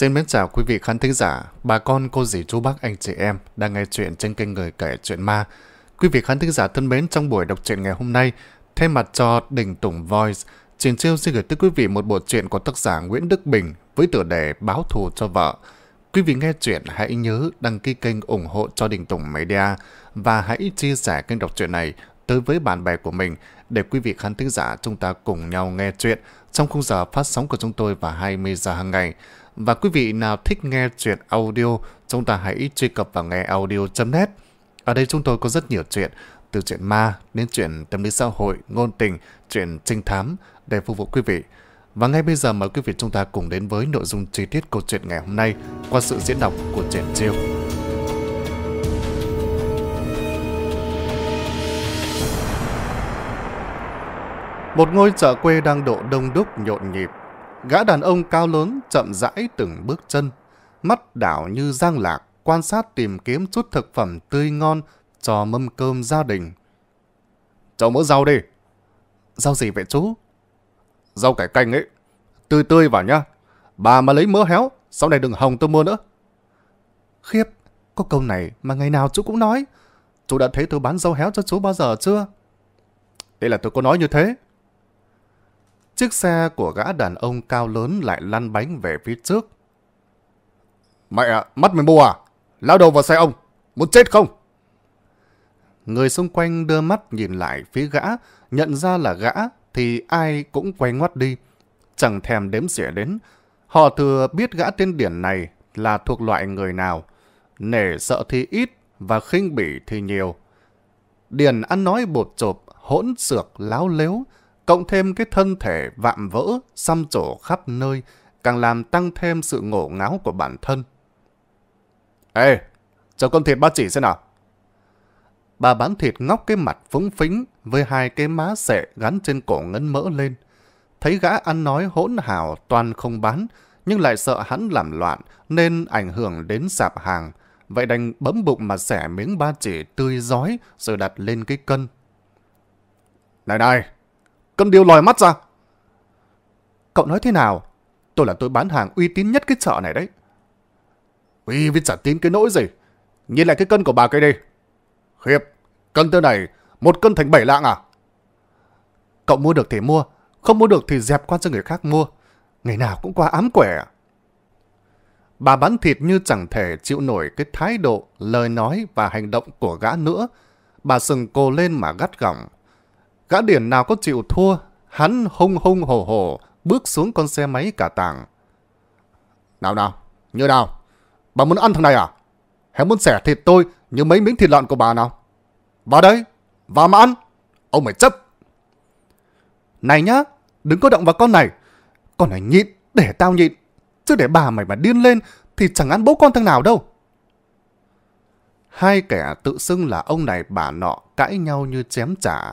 Xin mến chào quý vị khán thính giả, bà con, cô dì, chú bác, anh chị em đang nghe chuyện trên kênh Người Kể Chuyện Ma. Quý vị khán thính giả thân mến, trong buổi đọc truyện ngày hôm nay, thay mặt cho Đình Tùng Voice, Truyền Chiêu xin gửi tới quý vị một bộ truyện của tác giả Nguyễn Đức Bình với tựa đề Báo thù cho vợ. Quý vị nghe chuyện hãy nhớ đăng ký kênh ủng hộ cho Đình Tùng Media và hãy chia sẻ kênh đọc truyện này tới với bạn bè của mình để quý vị khán thính giả chúng ta cùng nhau nghe chuyện trong khung giờ phát sóng của chúng tôi vào 20 giờ hàng ngày. Và quý vị nào thích nghe chuyện audio, chúng ta hãy truy cập vào nghe audio.net. Ở đây chúng tôi có rất nhiều chuyện, từ chuyện ma đến chuyện tâm lý xã hội, ngôn tình, chuyện trinh thám để phục vụ quý vị. Và ngay bây giờ mời quý vị chúng ta cùng đến với nội dung chi tiết câu chuyện ngày hôm nay qua sự diễn đọc của Trần Chiêu. Một ngôi chợ quê đang độ đông đúc nhộn nhịp Gã đàn ông cao lớn chậm rãi từng bước chân, mắt đảo như giang lạc, quan sát tìm kiếm chút thực phẩm tươi ngon cho mâm cơm gia đình. Cháu mỡ rau đi. Rau gì vậy chú? Rau cải canh ấy. Tươi tươi vào nhá. Bà mà lấy mỡ héo, sau này đừng hồng tôi mua nữa. Khiếp, có câu này mà ngày nào chú cũng nói. Chú đã thấy tôi bán rau héo cho chú bao giờ chưa? Đây là tôi có nói như thế. Chiếc xe của gã đàn ông cao lớn lại lăn bánh về phía trước. Mẹ ạ, mắt mày mù à? Lao đầu vào xe ông, muốn chết không? Người xung quanh đưa mắt nhìn lại phía gã, nhận ra là gã thì ai cũng quay ngoắt đi. Chẳng thèm đếm xỉa đến, họ thừa biết gã tên điển này là thuộc loại người nào. Nể sợ thì ít và khinh bỉ thì nhiều. Điền ăn nói bột chộp, hỗn xược, láo lếu, cộng thêm cái thân thể vạm vỡ, xăm trổ khắp nơi, càng làm tăng thêm sự ngổ ngáo của bản thân. Ê, cho con thịt ba chỉ xem nào. Bà bán thịt ngóc cái mặt phúng phính với hai cái má sẹ gắn trên cổ ngấn mỡ lên. Thấy gã ăn nói hỗn hào toàn không bán, nhưng lại sợ hắn làm loạn nên ảnh hưởng đến sạp hàng. Vậy đành bấm bụng mà xẻ miếng ba chỉ tươi giói rồi đặt lên cái cân. Này này, con điều lòi mắt ra. Cậu nói thế nào? Tôi là tôi bán hàng uy tín nhất cái chợ này đấy. Uy với giả tín cái nỗi gì? Nhìn lại cái cân của bà cây đi. Khiếp, cân tư này, một cân thành bảy lạng à? Cậu mua được thì mua, không mua được thì dẹp qua cho người khác mua. Ngày nào cũng qua ám quẻ à? Bà bán thịt như chẳng thể chịu nổi cái thái độ, lời nói và hành động của gã nữa. Bà sừng cô lên mà gắt gỏng. Gã điển nào có chịu thua, hắn hung hung hổ hổ, bước xuống con xe máy cả tàng. Nào nào, như nào? Bà muốn ăn thằng này à? Hãy muốn xẻ thịt tôi như mấy miếng thịt lợn của bà nào? Vào đây, vào mà ăn. Ông mày chấp. Này nhá, đừng có động vào con này. Con này nhịn, để tao nhịn. Chứ để bà mày mà điên lên thì chẳng ăn bố con thằng nào đâu. Hai kẻ tự xưng là ông này bà nọ cãi nhau như chém trả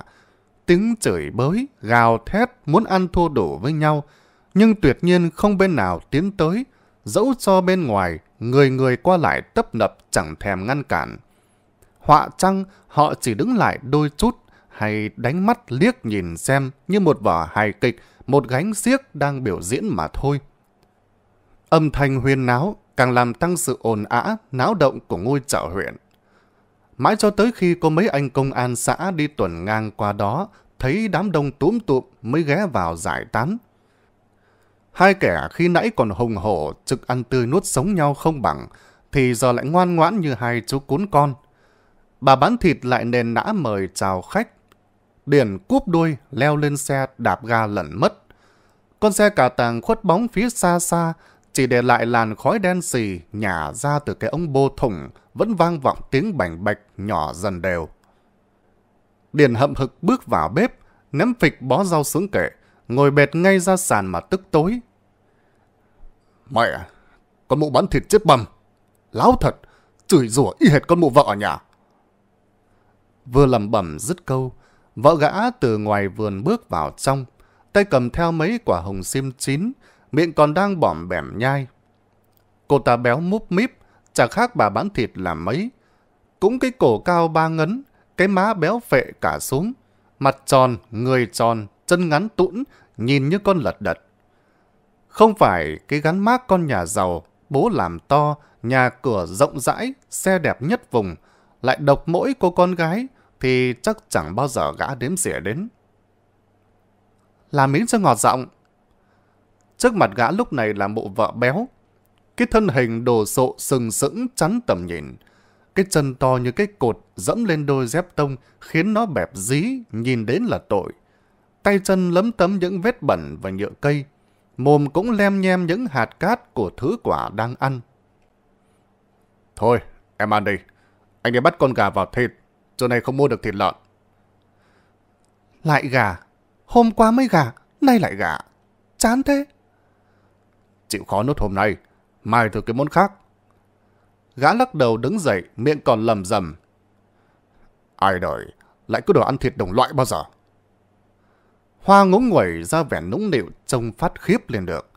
tiếng chửi bới, gào thét, muốn ăn thua đủ với nhau, nhưng tuyệt nhiên không bên nào tiến tới, dẫu cho bên ngoài, người người qua lại tấp nập chẳng thèm ngăn cản. Họa chăng họ chỉ đứng lại đôi chút hay đánh mắt liếc nhìn xem như một vở hài kịch, một gánh xiếc đang biểu diễn mà thôi. Âm thanh huyên náo càng làm tăng sự ồn ã, náo động của ngôi chợ huyện. Mãi cho tới khi có mấy anh công an xã đi tuần ngang qua đó, thấy đám đông túm tụm mới ghé vào giải tán. Hai kẻ khi nãy còn hùng hổ, trực ăn tươi nuốt sống nhau không bằng, thì giờ lại ngoan ngoãn như hai chú cún con. Bà bán thịt lại nền nã mời chào khách. Điển cúp đuôi, leo lên xe, đạp ga lẩn mất. Con xe cả tàng khuất bóng phía xa xa, chỉ để lại làn khói đen xì nhả ra từ cái ống bô thủng vẫn vang vọng tiếng bảnh bạch nhỏ dần đều. Điền hậm hực bước vào bếp, ném phịch bó rau xuống kệ, ngồi bệt ngay ra sàn mà tức tối. Mẹ, con mụ bán thịt chết bầm. Láo thật, chửi rủa y hệt con mụ vợ ở nhà. Vừa lầm bẩm dứt câu, vợ gã từ ngoài vườn bước vào trong, tay cầm theo mấy quả hồng sim chín, miệng còn đang bỏm bẻm nhai. Cô ta béo múp míp, chả khác bà bán thịt là mấy. Cũng cái cổ cao ba ngấn, cái má béo phệ cả xuống, mặt tròn, người tròn, chân ngắn tũn, nhìn như con lật đật. Không phải cái gắn mác con nhà giàu, bố làm to, nhà cửa rộng rãi, xe đẹp nhất vùng, lại độc mỗi cô con gái, thì chắc chẳng bao giờ gã đếm xỉa đến. Làm miếng cho ngọt giọng. Trước mặt gã lúc này là mụ vợ béo, cái thân hình đồ sộ sừng sững chắn tầm nhìn. Cái chân to như cái cột dẫm lên đôi dép tông khiến nó bẹp dí, nhìn đến là tội. Tay chân lấm tấm những vết bẩn và nhựa cây. Mồm cũng lem nhem những hạt cát của thứ quả đang ăn. Thôi, em ăn đi. Anh đi bắt con gà vào thịt. Chỗ này không mua được thịt lợn. Lại gà. Hôm qua mới gà, nay lại gà. Chán thế. Chịu khó nốt hôm nay mai thử cái môn khác. Gã lắc đầu đứng dậy, miệng còn lầm rầm. Ai đời, lại cứ đồ ăn thịt đồng loại bao giờ? Hoa ngúng nguẩy ra vẻ nũng nịu trông phát khiếp lên được.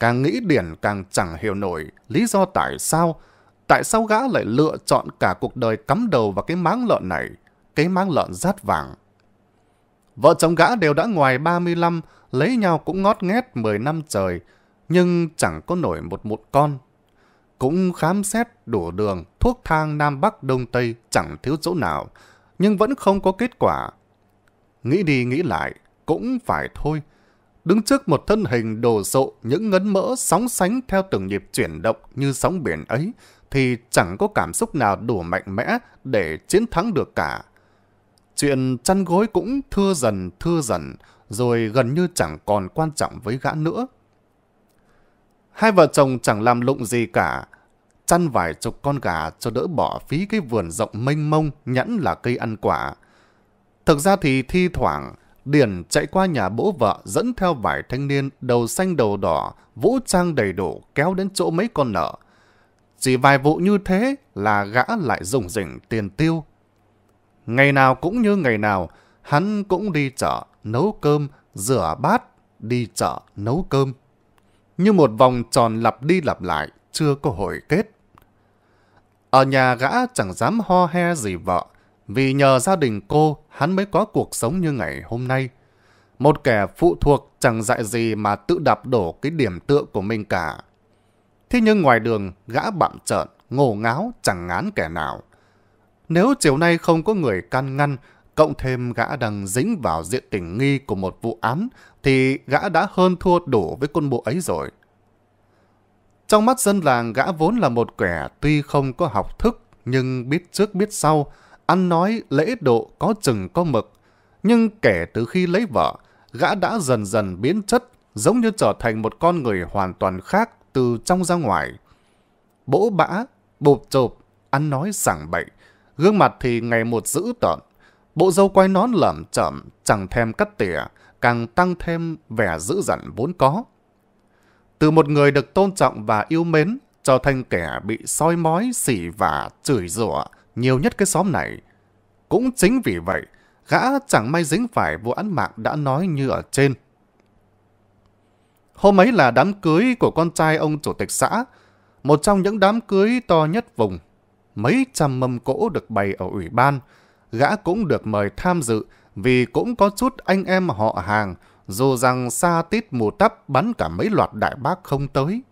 Càng nghĩ Điển càng chẳng hiểu nổi lý do tại sao, tại sao gã lại lựa chọn cả cuộc đời cắm đầu vào cái máng lợn này, cái máng lợn rát vàng. Vợ chồng gã đều đã ngoài 35, lấy nhau cũng ngót nghét 10 năm trời, nhưng chẳng có nổi một một con. Cũng khám xét đủ đường, thuốc thang Nam Bắc Đông Tây chẳng thiếu chỗ nào, nhưng vẫn không có kết quả. Nghĩ đi nghĩ lại, cũng phải thôi. Đứng trước một thân hình đồ sộ, những ngấn mỡ sóng sánh theo từng nhịp chuyển động như sóng biển ấy, thì chẳng có cảm xúc nào đủ mạnh mẽ để chiến thắng được cả. Chuyện chăn gối cũng thưa dần thưa dần, rồi gần như chẳng còn quan trọng với gã nữa. Hai vợ chồng chẳng làm lụng gì cả. Chăn vài chục con gà cho đỡ bỏ phí cái vườn rộng mênh mông nhẵn là cây ăn quả. Thực ra thì thi thoảng, Điển chạy qua nhà bố vợ dẫn theo vài thanh niên đầu xanh đầu đỏ, vũ trang đầy đủ kéo đến chỗ mấy con nợ. Chỉ vài vụ như thế là gã lại rủng rỉnh tiền tiêu. Ngày nào cũng như ngày nào, hắn cũng đi chợ, nấu cơm, rửa bát, đi chợ, nấu cơm như một vòng tròn lặp đi lặp lại, chưa có hồi kết. Ở nhà gã chẳng dám ho he gì vợ, vì nhờ gia đình cô hắn mới có cuộc sống như ngày hôm nay. Một kẻ phụ thuộc chẳng dạy gì mà tự đạp đổ cái điểm tựa của mình cả. Thế nhưng ngoài đường, gã bạm trợn, ngổ ngáo, chẳng ngán kẻ nào. Nếu chiều nay không có người can ngăn, cộng thêm gã đang dính vào diện tình nghi của một vụ án, thì gã đã hơn thua đủ với quân bộ ấy rồi. Trong mắt dân làng, gã vốn là một kẻ tuy không có học thức, nhưng biết trước biết sau, ăn nói, lễ độ, có chừng có mực. Nhưng kể từ khi lấy vợ, gã đã dần dần biến chất, giống như trở thành một con người hoàn toàn khác từ trong ra ngoài. Bỗ bã, bộp chộp, ăn nói sảng bậy, gương mặt thì ngày một dữ tợn, Bộ dâu quay nón lẩm chởm, chẳng thèm cắt tỉa, càng tăng thêm vẻ dữ dặn vốn có. Từ một người được tôn trọng và yêu mến, cho thành kẻ bị soi mói, xỉ và chửi rủa nhiều nhất cái xóm này. Cũng chính vì vậy, gã chẳng may dính phải vụ án mạng đã nói như ở trên. Hôm ấy là đám cưới của con trai ông chủ tịch xã, một trong những đám cưới to nhất vùng. Mấy trăm mâm cỗ được bày ở ủy ban, gã cũng được mời tham dự vì cũng có chút anh em họ hàng, dù rằng xa tít mù tắp bắn cả mấy loạt đại bác không tới.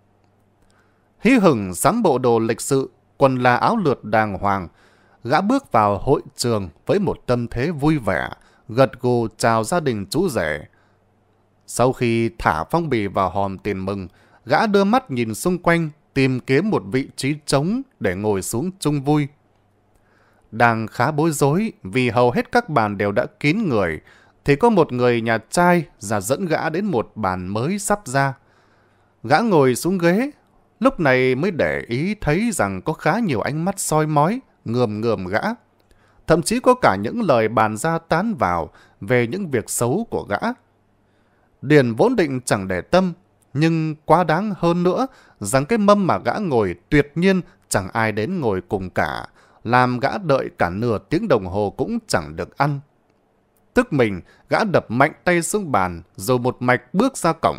Hí hửng sắm bộ đồ lịch sự, quần là áo lượt đàng hoàng, gã bước vào hội trường với một tâm thế vui vẻ, gật gù chào gia đình chú rể. Sau khi thả phong bì vào hòm tiền mừng, gã đưa mắt nhìn xung quanh, tìm kiếm một vị trí trống để ngồi xuống chung vui đang khá bối rối vì hầu hết các bàn đều đã kín người, thì có một người nhà trai ra dẫn gã đến một bàn mới sắp ra. Gã ngồi xuống ghế, lúc này mới để ý thấy rằng có khá nhiều ánh mắt soi mói, ngườm ngườm gã. Thậm chí có cả những lời bàn ra tán vào về những việc xấu của gã. Điền vốn định chẳng để tâm, nhưng quá đáng hơn nữa rằng cái mâm mà gã ngồi tuyệt nhiên chẳng ai đến ngồi cùng cả, làm gã đợi cả nửa tiếng đồng hồ cũng chẳng được ăn. Tức mình, gã đập mạnh tay xuống bàn, rồi một mạch bước ra cổng.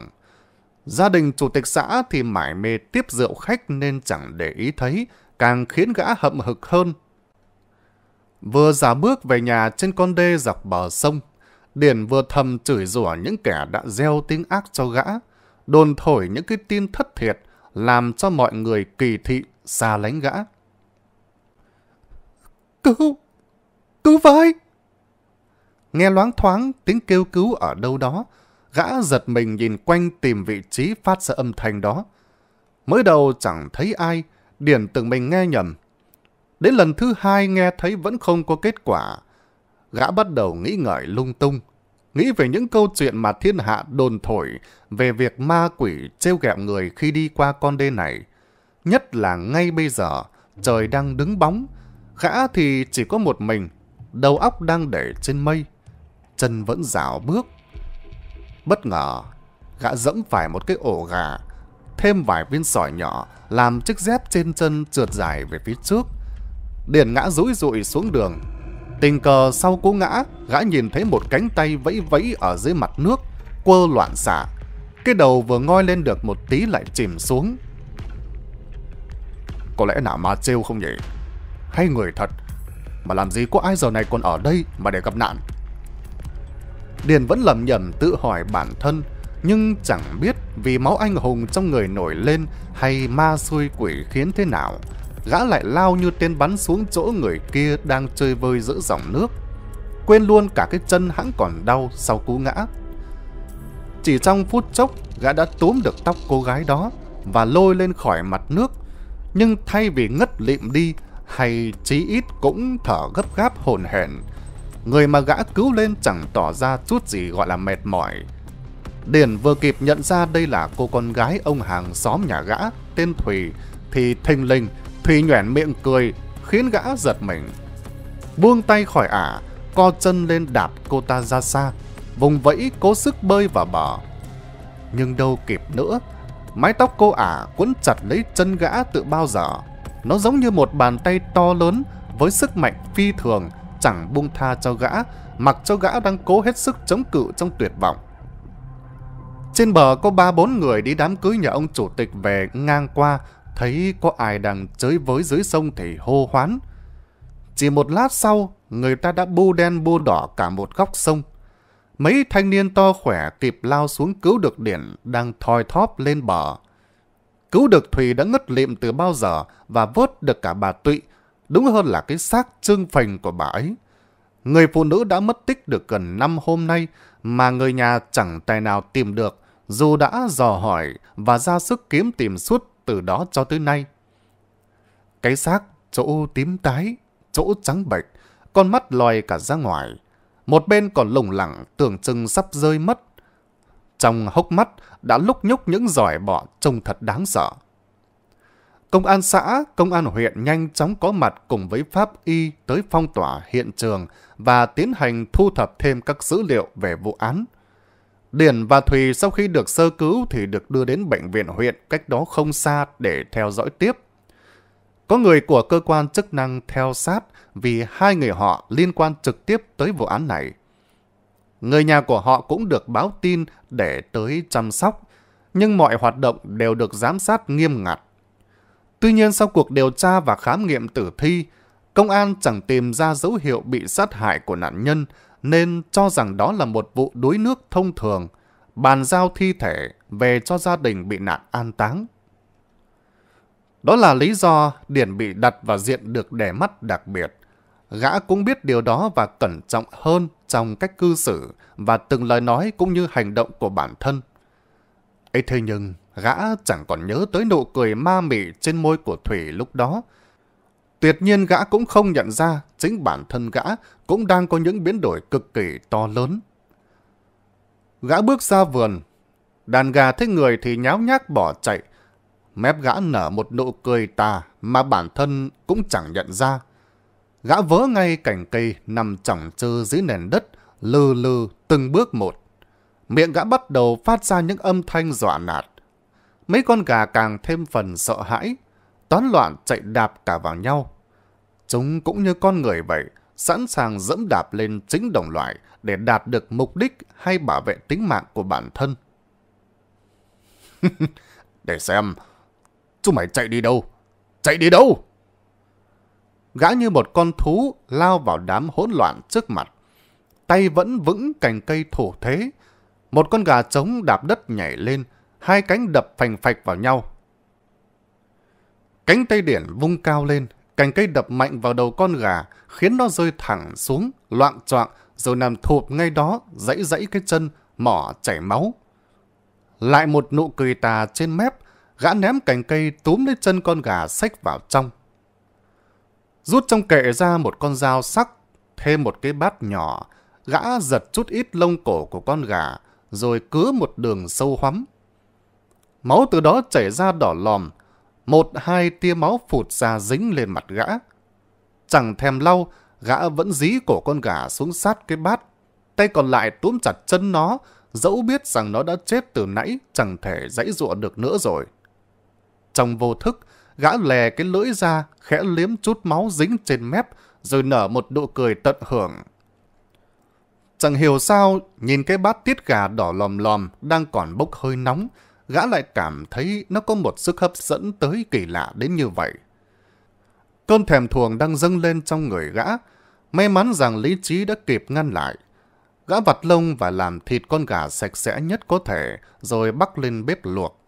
Gia đình chủ tịch xã thì mải mê tiếp rượu khách nên chẳng để ý thấy, càng khiến gã hậm hực hơn. Vừa giả bước về nhà trên con đê dọc bờ sông, Điền vừa thầm chửi rủa những kẻ đã gieo tiếng ác cho gã, đồn thổi những cái tin thất thiệt, làm cho mọi người kỳ thị, xa lánh gã. Cứu! Cứu với! Nghe loáng thoáng tiếng kêu cứu ở đâu đó, gã giật mình nhìn quanh tìm vị trí phát ra âm thanh đó. Mới đầu chẳng thấy ai, Điển tưởng mình nghe nhầm. Đến lần thứ hai nghe thấy vẫn không có kết quả. Gã bắt đầu nghĩ ngợi lung tung, nghĩ về những câu chuyện mà thiên hạ đồn thổi về việc ma quỷ trêu ghẹo người khi đi qua con đê này. Nhất là ngay bây giờ, trời đang đứng bóng, Gã thì chỉ có một mình, đầu óc đang để trên mây, chân vẫn rào bước. Bất ngờ, gã dẫm phải một cái ổ gà, thêm vài viên sỏi nhỏ làm chiếc dép trên chân trượt dài về phía trước. Điền ngã rũi rụi xuống đường. Tình cờ sau cú ngã, gã nhìn thấy một cánh tay vẫy vẫy ở dưới mặt nước, quơ loạn xạ. Cái đầu vừa ngoi lên được một tí lại chìm xuống. Có lẽ nào ma trêu không nhỉ? hay người thật. Mà làm gì có ai giờ này còn ở đây mà để gặp nạn? Điền vẫn lầm nhầm tự hỏi bản thân, nhưng chẳng biết vì máu anh hùng trong người nổi lên hay ma xuôi quỷ khiến thế nào. Gã lại lao như tên bắn xuống chỗ người kia đang chơi vơi giữa dòng nước. Quên luôn cả cái chân hãng còn đau sau cú ngã. Chỉ trong phút chốc, gã đã túm được tóc cô gái đó và lôi lên khỏi mặt nước. Nhưng thay vì ngất lịm đi, hay chí ít cũng thở gấp gáp hồn hển. Người mà gã cứu lên chẳng tỏ ra chút gì gọi là mệt mỏi. Điền vừa kịp nhận ra đây là cô con gái ông hàng xóm nhà gã, tên Thùy, thì thình lình, Thùy nhoẻn miệng cười, khiến gã giật mình. Buông tay khỏi ả, co chân lên đạp cô ta ra xa, vùng vẫy cố sức bơi vào bờ. Nhưng đâu kịp nữa, mái tóc cô ả quấn chặt lấy chân gã tự bao giờ. Nó giống như một bàn tay to lớn với sức mạnh phi thường chẳng buông tha cho gã, mặc cho gã đang cố hết sức chống cự trong tuyệt vọng. Trên bờ có ba bốn người đi đám cưới nhà ông chủ tịch về ngang qua, thấy có ai đang chơi với dưới sông thì hô hoán. Chỉ một lát sau, người ta đã bu đen bu đỏ cả một góc sông. Mấy thanh niên to khỏe kịp lao xuống cứu được điển đang thoi thóp lên bờ cứu được Thùy đã ngất lịm từ bao giờ và vớt được cả bà Tụy, đúng hơn là cái xác trưng phành của bà ấy. Người phụ nữ đã mất tích được gần năm hôm nay mà người nhà chẳng tài nào tìm được dù đã dò hỏi và ra sức kiếm tìm suốt từ đó cho tới nay. Cái xác chỗ tím tái, chỗ trắng bệch, con mắt lòi cả ra ngoài. Một bên còn lủng lẳng tưởng chừng sắp rơi mất trong hốc mắt đã lúc nhúc những giỏi bọ trông thật đáng sợ. Công an xã, công an huyện nhanh chóng có mặt cùng với pháp y tới phong tỏa hiện trường và tiến hành thu thập thêm các dữ liệu về vụ án. Điền và Thùy sau khi được sơ cứu thì được đưa đến bệnh viện huyện cách đó không xa để theo dõi tiếp. Có người của cơ quan chức năng theo sát vì hai người họ liên quan trực tiếp tới vụ án này người nhà của họ cũng được báo tin để tới chăm sóc, nhưng mọi hoạt động đều được giám sát nghiêm ngặt. Tuy nhiên sau cuộc điều tra và khám nghiệm tử thi, công an chẳng tìm ra dấu hiệu bị sát hại của nạn nhân nên cho rằng đó là một vụ đuối nước thông thường, bàn giao thi thể về cho gia đình bị nạn an táng. Đó là lý do Điển bị đặt vào diện được đè mắt đặc biệt gã cũng biết điều đó và cẩn trọng hơn trong cách cư xử và từng lời nói cũng như hành động của bản thân. ấy thế nhưng, gã chẳng còn nhớ tới nụ cười ma mị trên môi của Thủy lúc đó. Tuyệt nhiên gã cũng không nhận ra chính bản thân gã cũng đang có những biến đổi cực kỳ to lớn. Gã bước ra vườn, đàn gà thấy người thì nháo nhác bỏ chạy. Mép gã nở một nụ cười tà mà bản thân cũng chẳng nhận ra. Gã vỡ ngay cành cây nằm chỏng chơ dưới nền đất, lư lư từng bước một. Miệng gã bắt đầu phát ra những âm thanh dọa nạt. Mấy con gà càng thêm phần sợ hãi, toán loạn chạy đạp cả vào nhau. Chúng cũng như con người vậy, sẵn sàng dẫm đạp lên chính đồng loại để đạt được mục đích hay bảo vệ tính mạng của bản thân. để xem, chúng mày chạy đi đâu? Chạy đi đâu? gã như một con thú lao vào đám hỗn loạn trước mặt. Tay vẫn vững cành cây thủ thế. Một con gà trống đạp đất nhảy lên, hai cánh đập phành phạch vào nhau. Cánh tay điển vung cao lên, cành cây đập mạnh vào đầu con gà, khiến nó rơi thẳng xuống, loạn choạng rồi nằm thụp ngay đó, dãy dãy cái chân, mỏ chảy máu. Lại một nụ cười tà trên mép, gã ném cành cây túm lấy chân con gà xách vào trong. Rút trong kệ ra một con dao sắc, thêm một cái bát nhỏ, gã giật chút ít lông cổ của con gà, rồi cứa một đường sâu hoắm. Máu từ đó chảy ra đỏ lòm, một hai tia máu phụt ra dính lên mặt gã. Chẳng thèm lau, gã vẫn dí cổ con gà xuống sát cái bát, tay còn lại túm chặt chân nó, dẫu biết rằng nó đã chết từ nãy, chẳng thể dãy dụa được nữa rồi. Trong vô thức, gã lè cái lưỡi ra, khẽ liếm chút máu dính trên mép, rồi nở một nụ cười tận hưởng. Chẳng hiểu sao, nhìn cái bát tiết gà đỏ lòm lòm đang còn bốc hơi nóng, gã lại cảm thấy nó có một sức hấp dẫn tới kỳ lạ đến như vậy. Cơn thèm thuồng đang dâng lên trong người gã, may mắn rằng lý trí đã kịp ngăn lại. Gã vặt lông và làm thịt con gà sạch sẽ nhất có thể, rồi bắt lên bếp luộc.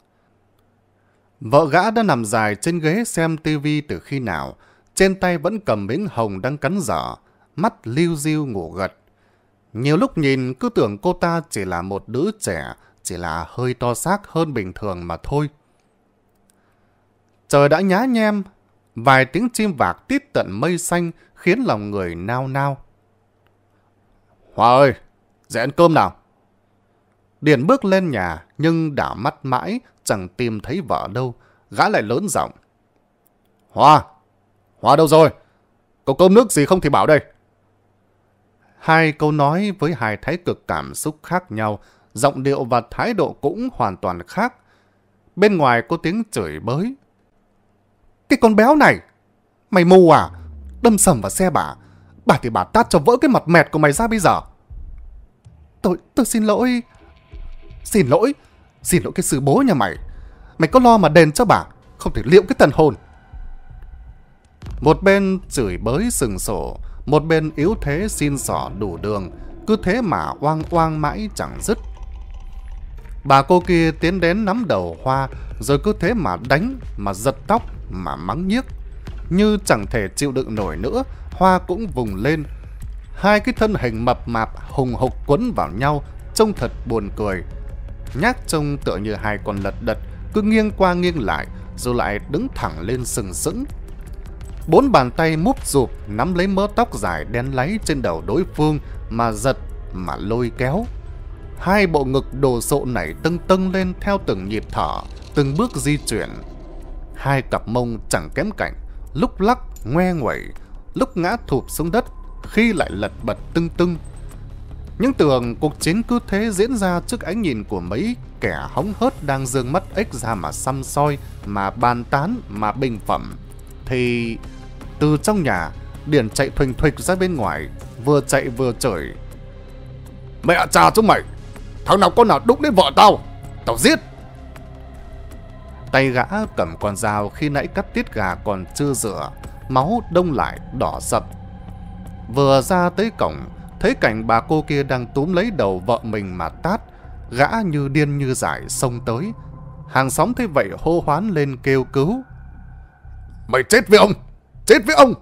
Vợ gã đã nằm dài trên ghế xem tivi từ khi nào, trên tay vẫn cầm miếng hồng đang cắn dở, mắt liu diu ngủ gật. Nhiều lúc nhìn cứ tưởng cô ta chỉ là một đứa trẻ, chỉ là hơi to xác hơn bình thường mà thôi. Trời đã nhá nhem, vài tiếng chim vạc tít tận mây xanh khiến lòng người nao nao. Hòa ơi, dậy ăn cơm nào. Điền bước lên nhà nhưng đảo mắt mãi chẳng tìm thấy vợ đâu, gã lại lớn giọng. Hoa! Hoa đâu rồi? Có cơm nước gì không thì bảo đây. Hai câu nói với hai thái cực cảm xúc khác nhau, giọng điệu và thái độ cũng hoàn toàn khác. Bên ngoài có tiếng chửi bới. Cái con béo này! Mày mù à? Đâm sầm vào xe bà. Bà thì bà tát cho vỡ cái mặt mẹt của mày ra bây giờ. Tôi, tôi xin lỗi. Xin lỗi? Xin lỗi cái sư bố nhà mày Mày có lo mà đền cho bà Không thể liệu cái thần hồn Một bên chửi bới sừng sổ Một bên yếu thế xin sỏ đủ đường Cứ thế mà oang oang mãi chẳng dứt Bà cô kia tiến đến nắm đầu hoa Rồi cứ thế mà đánh Mà giật tóc Mà mắng nhiếc Như chẳng thể chịu đựng nổi nữa Hoa cũng vùng lên Hai cái thân hình mập mạp hùng hục quấn vào nhau Trông thật buồn cười nhác trông tựa như hai con lật đật, cứ nghiêng qua nghiêng lại, rồi lại đứng thẳng lên sừng sững. Bốn bàn tay múp rụp nắm lấy mớ tóc dài đen láy trên đầu đối phương mà giật, mà lôi kéo. Hai bộ ngực đồ sộ nảy tưng tưng lên theo từng nhịp thở, từng bước di chuyển. Hai cặp mông chẳng kém cạnh, lúc lắc, ngoe nguẩy, lúc ngã thụp xuống đất, khi lại lật bật tưng tưng những tưởng cuộc chiến cứ thế diễn ra trước ánh nhìn của mấy kẻ hóng hớt đang dương mắt ếch ra mà xăm soi, mà bàn tán, mà bình phẩm. Thì từ trong nhà, Điển chạy thuỳnh thuịch ra bên ngoài, vừa chạy vừa chửi. Mẹ cha chúng mày, thằng nào con nào đụng đến vợ tao, tao giết! Tay gã cầm con dao khi nãy cắt tiết gà còn chưa rửa, máu đông lại đỏ sập. Vừa ra tới cổng, thấy cảnh bà cô kia đang túm lấy đầu vợ mình mà tát, gã như điên như dại xông tới. Hàng xóm thấy vậy hô hoán lên kêu cứu. Mày chết với ông! Chết với ông!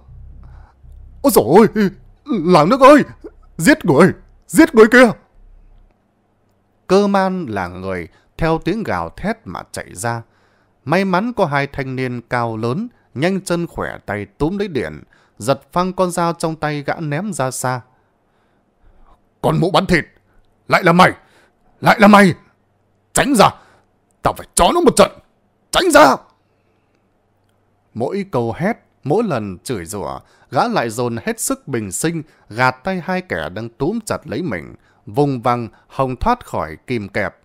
Ôi dồi ôi! Làng nước ơi! Giết người! Giết người kia! Cơ man là người theo tiếng gào thét mà chạy ra. May mắn có hai thanh niên cao lớn, nhanh chân khỏe tay túm lấy điện, giật phăng con dao trong tay gã ném ra xa. Còn mụ bắn thịt, lại là mày, lại là mày. Tránh ra, tao phải chó nó một trận. Tránh ra. Mỗi câu hét, mỗi lần chửi rủa, gã lại dồn hết sức bình sinh, gạt tay hai kẻ đang túm chặt lấy mình, vùng văng hồng thoát khỏi kìm kẹp.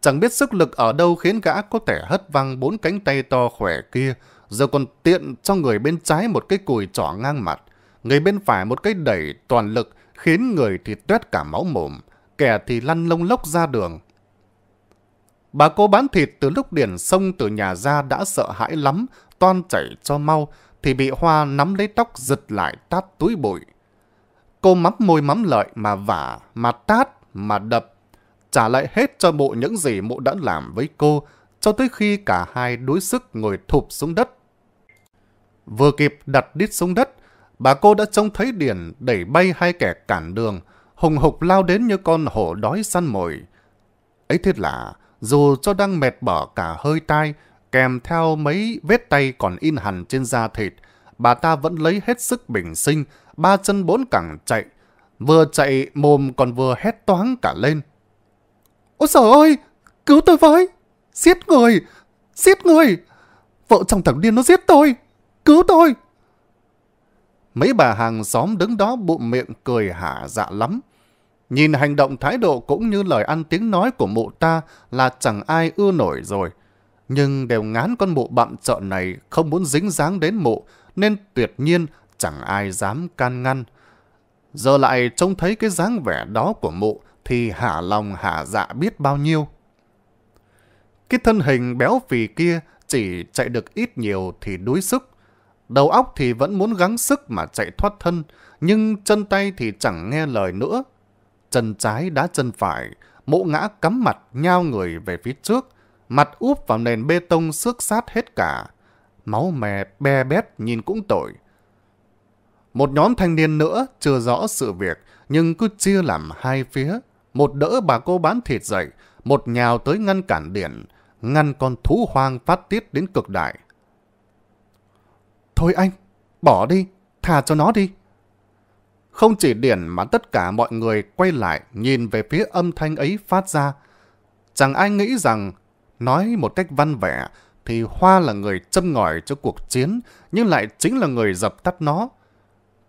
Chẳng biết sức lực ở đâu khiến gã có thể hất văng bốn cánh tay to khỏe kia, giờ còn tiện cho người bên trái một cái cùi trỏ ngang mặt, người bên phải một cái đẩy toàn lực, khiến người thì tuét cả máu mồm, kẻ thì lăn lông lốc ra đường. Bà cô bán thịt từ lúc điển sông từ nhà ra đã sợ hãi lắm, toan chảy cho mau, thì bị Hoa nắm lấy tóc giật lại tát túi bụi. Cô mắm môi mắm lợi mà vả, mà tát, mà đập, trả lại hết cho mụ những gì mụ đã làm với cô, cho tới khi cả hai đối sức ngồi thụp xuống đất. Vừa kịp đặt đít xuống đất, bà cô đã trông thấy Điền đẩy bay hai kẻ cản đường, hùng hục lao đến như con hổ đói săn mồi. Ấy thế là, dù cho đang mệt bỏ cả hơi tai, kèm theo mấy vết tay còn in hẳn trên da thịt, bà ta vẫn lấy hết sức bình sinh, ba chân bốn cẳng chạy, vừa chạy mồm còn vừa hét toáng cả lên. Ôi trời ơi, cứu tôi với, giết người, giết người, vợ chồng thằng điên nó giết tôi, cứu tôi. Mấy bà hàng xóm đứng đó bụm miệng cười hả dạ lắm. Nhìn hành động thái độ cũng như lời ăn tiếng nói của mụ ta là chẳng ai ưa nổi rồi. Nhưng đều ngán con mụ bặm trợn này không muốn dính dáng đến mụ, nên tuyệt nhiên chẳng ai dám can ngăn. Giờ lại trông thấy cái dáng vẻ đó của mụ thì hả lòng hả dạ biết bao nhiêu. Cái thân hình béo phì kia chỉ chạy được ít nhiều thì đuối sức. Đầu óc thì vẫn muốn gắng sức mà chạy thoát thân, nhưng chân tay thì chẳng nghe lời nữa. Chân trái đá chân phải, mộ ngã cắm mặt nhao người về phía trước, mặt úp vào nền bê tông xước sát hết cả. Máu mè be bét nhìn cũng tội. Một nhóm thanh niên nữa chưa rõ sự việc, nhưng cứ chia làm hai phía. Một đỡ bà cô bán thịt dậy, một nhào tới ngăn cản điện, ngăn con thú hoang phát tiết đến cực đại. Thôi anh, bỏ đi, thả cho nó đi. Không chỉ Điển mà tất cả mọi người quay lại nhìn về phía âm thanh ấy phát ra. Chẳng ai nghĩ rằng, nói một cách văn vẻ thì Hoa là người châm ngòi cho cuộc chiến nhưng lại chính là người dập tắt nó.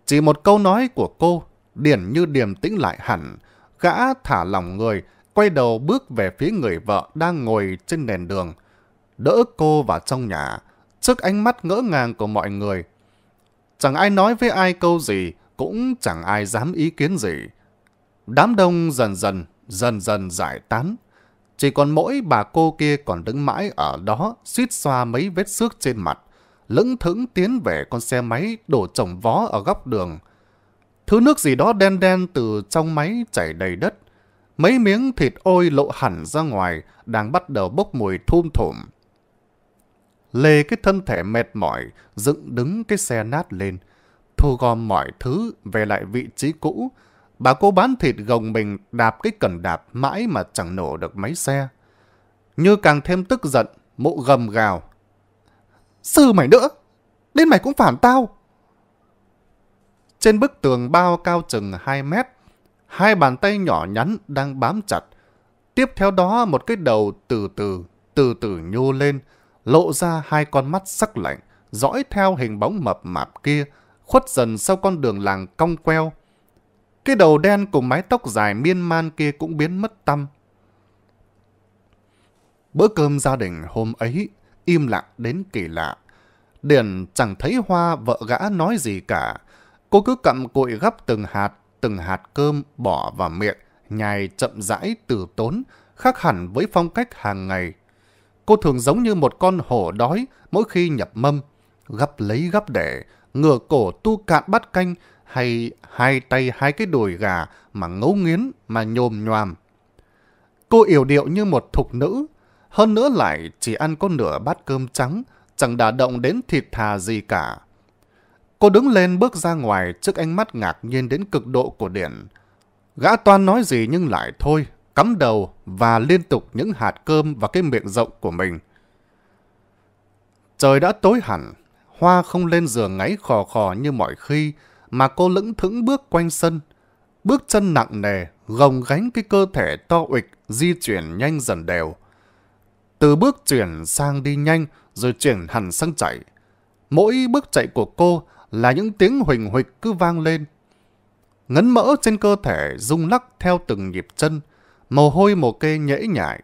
Chỉ một câu nói của cô, Điển như điềm tĩnh lại hẳn, gã thả lòng người, quay đầu bước về phía người vợ đang ngồi trên nền đường, đỡ cô vào trong nhà trước ánh mắt ngỡ ngàng của mọi người. Chẳng ai nói với ai câu gì, cũng chẳng ai dám ý kiến gì. Đám đông dần dần, dần dần giải tán. Chỉ còn mỗi bà cô kia còn đứng mãi ở đó, suýt xoa mấy vết xước trên mặt. Lững thững tiến về con xe máy đổ chồng vó ở góc đường. Thứ nước gì đó đen đen từ trong máy chảy đầy đất. Mấy miếng thịt ôi lộ hẳn ra ngoài, đang bắt đầu bốc mùi thum thủm lê cái thân thể mệt mỏi, dựng đứng cái xe nát lên, thu gom mọi thứ về lại vị trí cũ. Bà cô bán thịt gồng mình đạp cái cần đạp mãi mà chẳng nổ được máy xe. Như càng thêm tức giận, mụ gầm gào. Sư mày nữa, đến mày cũng phản tao. Trên bức tường bao cao chừng 2 mét, hai bàn tay nhỏ nhắn đang bám chặt. Tiếp theo đó một cái đầu từ từ, từ từ nhô lên, lộ ra hai con mắt sắc lạnh, dõi theo hình bóng mập mạp kia, khuất dần sau con đường làng cong queo. Cái đầu đen cùng mái tóc dài miên man kia cũng biến mất tâm. Bữa cơm gia đình hôm ấy im lặng đến kỳ lạ. Điền chẳng thấy Hoa vợ gã nói gì cả. Cô cứ cặm cụi gắp từng hạt, từng hạt cơm bỏ vào miệng, nhai chậm rãi từ tốn, khác hẳn với phong cách hàng ngày cô thường giống như một con hổ đói mỗi khi nhập mâm, gấp lấy gấp để, ngửa cổ tu cạn bắt canh hay hai tay hai cái đùi gà mà ngấu nghiến mà nhồm nhòm. Cô yểu điệu như một thục nữ, hơn nữa lại chỉ ăn có nửa bát cơm trắng, chẳng đả động đến thịt thà gì cả. Cô đứng lên bước ra ngoài trước ánh mắt ngạc nhiên đến cực độ của Điển. Gã toan nói gì nhưng lại thôi, cắm đầu và liên tục những hạt cơm vào cái miệng rộng của mình. Trời đã tối hẳn, Hoa không lên giường ngáy khò khò như mọi khi, mà cô lững thững bước quanh sân. Bước chân nặng nề, gồng gánh cái cơ thể to ịch, di chuyển nhanh dần đều. Từ bước chuyển sang đi nhanh, rồi chuyển hẳn sang chạy. Mỗi bước chạy của cô là những tiếng huỳnh huỳnh cứ vang lên. Ngấn mỡ trên cơ thể rung lắc theo từng nhịp chân, mồ hôi mồ kê nhễ nhại.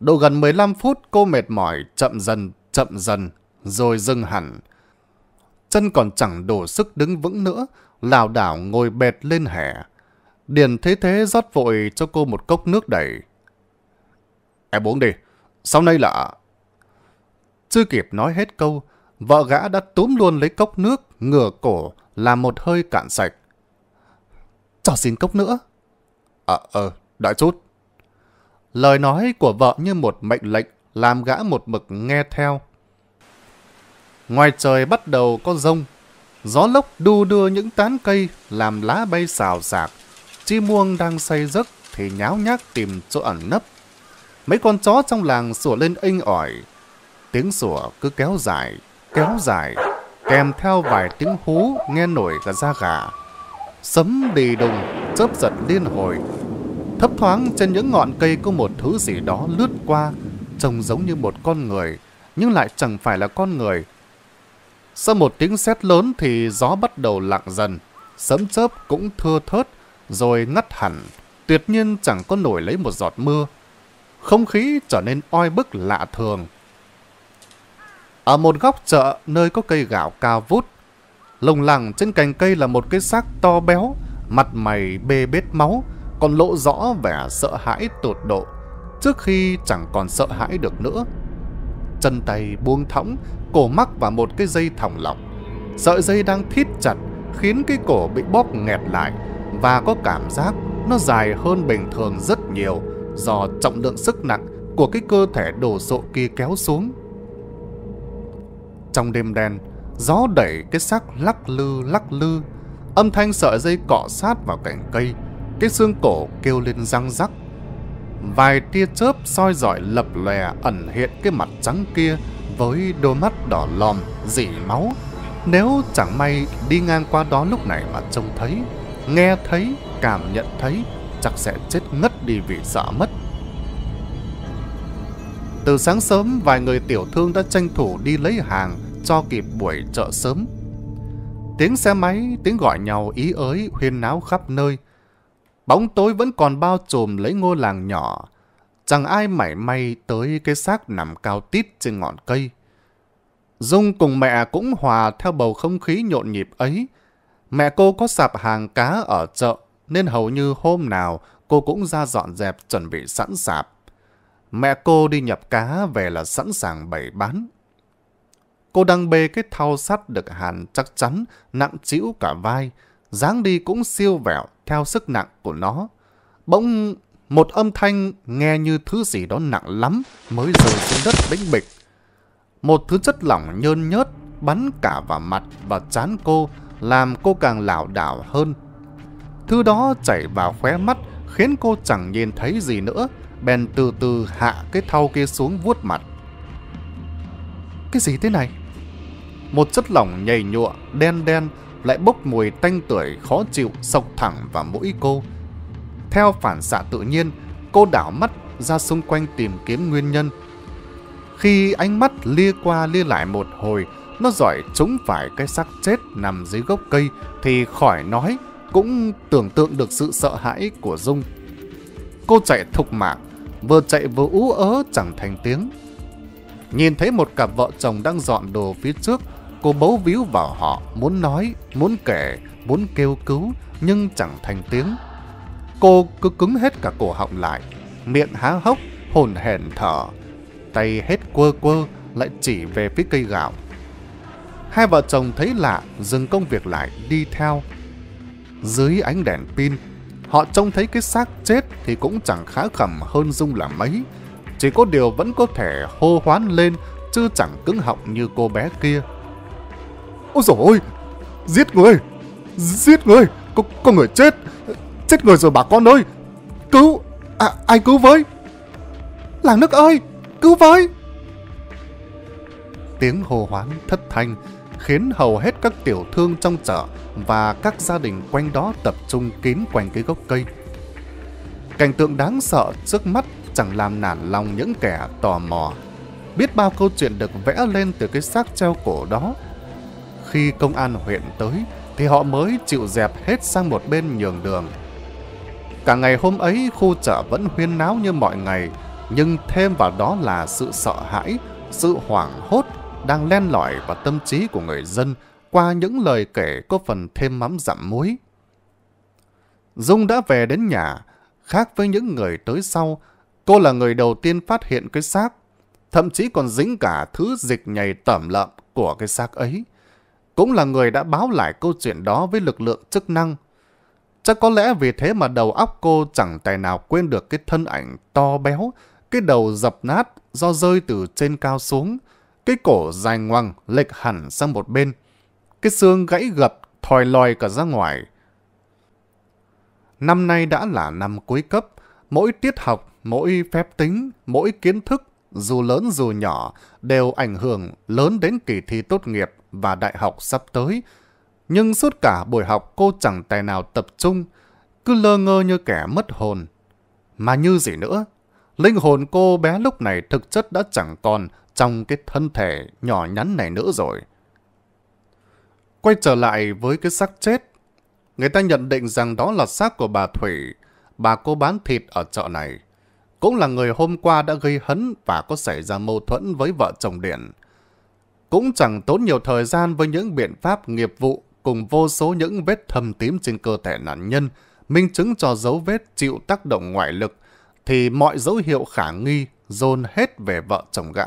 Độ gần 15 phút cô mệt mỏi chậm dần, chậm dần, rồi dừng hẳn. Chân còn chẳng đủ sức đứng vững nữa, lảo đảo ngồi bệt lên hè. Điền thế thế rót vội cho cô một cốc nước đầy. Em uống đi, sau nay là... Chưa kịp nói hết câu, vợ gã đã túm luôn lấy cốc nước, ngửa cổ, làm một hơi cạn sạch. Cho xin cốc nữa. Ờ, ờ, Đại sút. Lời nói của vợ như một mệnh lệnh làm gã một mực nghe theo. Ngoài trời bắt đầu có rông, gió lốc đu đưa những tán cây làm lá bay xào xạc. Chi muông đang say giấc thì nháo nhác tìm chỗ ẩn nấp. Mấy con chó trong làng sủa lên inh ỏi. Tiếng sủa cứ kéo dài, kéo dài, kèm theo vài tiếng hú nghe nổi cả da gà. Sấm đi đùng, chớp giật liên hồi, Thấp thoáng trên những ngọn cây có một thứ gì đó lướt qua, trông giống như một con người, nhưng lại chẳng phải là con người. Sau một tiếng sét lớn thì gió bắt đầu lặng dần, sấm chớp cũng thưa thớt, rồi ngắt hẳn, tuyệt nhiên chẳng có nổi lấy một giọt mưa. Không khí trở nên oi bức lạ thường. Ở một góc chợ nơi có cây gạo cao vút, lồng lẳng trên cành cây là một cái xác to béo, mặt mày bê bết máu, còn lộ rõ vẻ sợ hãi tột độ trước khi chẳng còn sợ hãi được nữa. Chân tay buông thõng, cổ mắc vào một cái dây thòng lọng. Sợi dây đang thít chặt khiến cái cổ bị bóp nghẹt lại và có cảm giác nó dài hơn bình thường rất nhiều do trọng lượng sức nặng của cái cơ thể đồ sộ kia kéo xuống. Trong đêm đen, gió đẩy cái xác lắc lư lắc lư, âm thanh sợi dây cọ sát vào cành cây cái xương cổ kêu lên răng rắc. Vài tia chớp soi dọi lập lè ẩn hiện cái mặt trắng kia với đôi mắt đỏ lòm, dỉ máu. Nếu chẳng may đi ngang qua đó lúc này mà trông thấy, nghe thấy, cảm nhận thấy, chắc sẽ chết ngất đi vì sợ mất. Từ sáng sớm, vài người tiểu thương đã tranh thủ đi lấy hàng cho kịp buổi chợ sớm. Tiếng xe máy, tiếng gọi nhau ý ới, huyên náo khắp nơi, bóng tối vẫn còn bao trùm lấy ngôi làng nhỏ. Chẳng ai mảy may tới cái xác nằm cao tít trên ngọn cây. Dung cùng mẹ cũng hòa theo bầu không khí nhộn nhịp ấy. Mẹ cô có sạp hàng cá ở chợ, nên hầu như hôm nào cô cũng ra dọn dẹp chuẩn bị sẵn sạp. Mẹ cô đi nhập cá về là sẵn sàng bày bán. Cô đang bê cái thau sắt được hàn chắc chắn, nặng chịu cả vai, dáng đi cũng siêu vẹo, theo sức nặng của nó. Bỗng một âm thanh nghe như thứ gì đó nặng lắm mới rơi xuống đất bĩnh bịch. Một thứ chất lỏng nhơn nhớt bắn cả vào mặt và chán cô làm cô càng lảo đảo hơn. Thứ đó chảy vào khóe mắt khiến cô chẳng nhìn thấy gì nữa bèn từ từ hạ cái thau kia xuống vuốt mặt. Cái gì thế này? Một chất lỏng nhầy nhụa, đen đen lại bốc mùi tanh tưởi khó chịu sộc thẳng vào mũi cô. Theo phản xạ tự nhiên, cô đảo mắt ra xung quanh tìm kiếm nguyên nhân. Khi ánh mắt lia qua lia lại một hồi, nó giỏi trúng phải cái xác chết nằm dưới gốc cây thì khỏi nói cũng tưởng tượng được sự sợ hãi của Dung. Cô chạy thục mạng, vừa chạy vừa ú ớ chẳng thành tiếng. Nhìn thấy một cặp vợ chồng đang dọn đồ phía trước, Cô bấu víu vào họ, muốn nói, muốn kể, muốn kêu cứu, nhưng chẳng thành tiếng. Cô cứ cứng hết cả cổ họng lại, miệng há hốc, hồn hển thở. Tay hết quơ quơ, lại chỉ về phía cây gạo. Hai vợ chồng thấy lạ, dừng công việc lại, đi theo. Dưới ánh đèn pin, họ trông thấy cái xác chết thì cũng chẳng khá khẩm hơn Dung là mấy. Chỉ có điều vẫn có thể hô hoán lên, chứ chẳng cứng họng như cô bé kia. Ôi dồi ôi, giết người, giết người, có, có người chết, chết người rồi bà con ơi, cứu, à, ai cứu với? Làng nước ơi, cứu với! Tiếng hồ hoán thất thanh khiến hầu hết các tiểu thương trong chợ và các gia đình quanh đó tập trung kín quanh cái gốc cây. Cảnh tượng đáng sợ trước mắt chẳng làm nản lòng những kẻ tò mò. Biết bao câu chuyện được vẽ lên từ cái xác treo cổ đó khi công an huyện tới thì họ mới chịu dẹp hết sang một bên nhường đường. Cả ngày hôm ấy khu chợ vẫn huyên náo như mọi ngày, nhưng thêm vào đó là sự sợ hãi, sự hoảng hốt đang len lỏi vào tâm trí của người dân qua những lời kể có phần thêm mắm dặm muối. Dung đã về đến nhà, khác với những người tới sau, cô là người đầu tiên phát hiện cái xác, thậm chí còn dính cả thứ dịch nhầy tẩm lợm của cái xác ấy cũng là người đã báo lại câu chuyện đó với lực lượng chức năng. Chắc có lẽ vì thế mà đầu óc cô chẳng tài nào quên được cái thân ảnh to béo, cái đầu dập nát do rơi từ trên cao xuống, cái cổ dài ngoằng lệch hẳn sang một bên, cái xương gãy gập thòi lòi cả ra ngoài. Năm nay đã là năm cuối cấp, mỗi tiết học, mỗi phép tính, mỗi kiến thức, dù lớn dù nhỏ, đều ảnh hưởng lớn đến kỳ thi tốt nghiệp và đại học sắp tới. Nhưng suốt cả buổi học cô chẳng tài nào tập trung, cứ lơ ngơ như kẻ mất hồn. Mà như gì nữa, linh hồn cô bé lúc này thực chất đã chẳng còn trong cái thân thể nhỏ nhắn này nữa rồi. Quay trở lại với cái xác chết, người ta nhận định rằng đó là xác của bà Thủy, bà cô bán thịt ở chợ này. Cũng là người hôm qua đã gây hấn và có xảy ra mâu thuẫn với vợ chồng Điện cũng chẳng tốn nhiều thời gian với những biện pháp nghiệp vụ cùng vô số những vết thâm tím trên cơ thể nạn nhân, minh chứng cho dấu vết chịu tác động ngoại lực, thì mọi dấu hiệu khả nghi dồn hết về vợ chồng gã.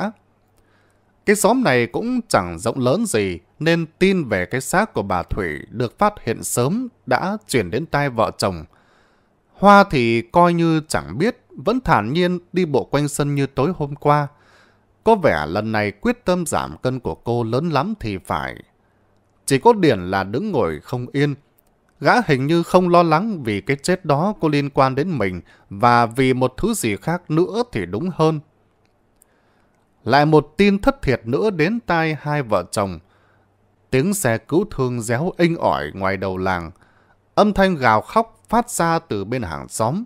Cái xóm này cũng chẳng rộng lớn gì nên tin về cái xác của bà Thủy được phát hiện sớm đã chuyển đến tai vợ chồng. Hoa thì coi như chẳng biết, vẫn thản nhiên đi bộ quanh sân như tối hôm qua. Có vẻ lần này quyết tâm giảm cân của cô lớn lắm thì phải. Chỉ có Điển là đứng ngồi không yên. Gã hình như không lo lắng vì cái chết đó có liên quan đến mình và vì một thứ gì khác nữa thì đúng hơn. Lại một tin thất thiệt nữa đến tai hai vợ chồng. Tiếng xe cứu thương réo inh ỏi ngoài đầu làng. Âm thanh gào khóc phát ra từ bên hàng xóm.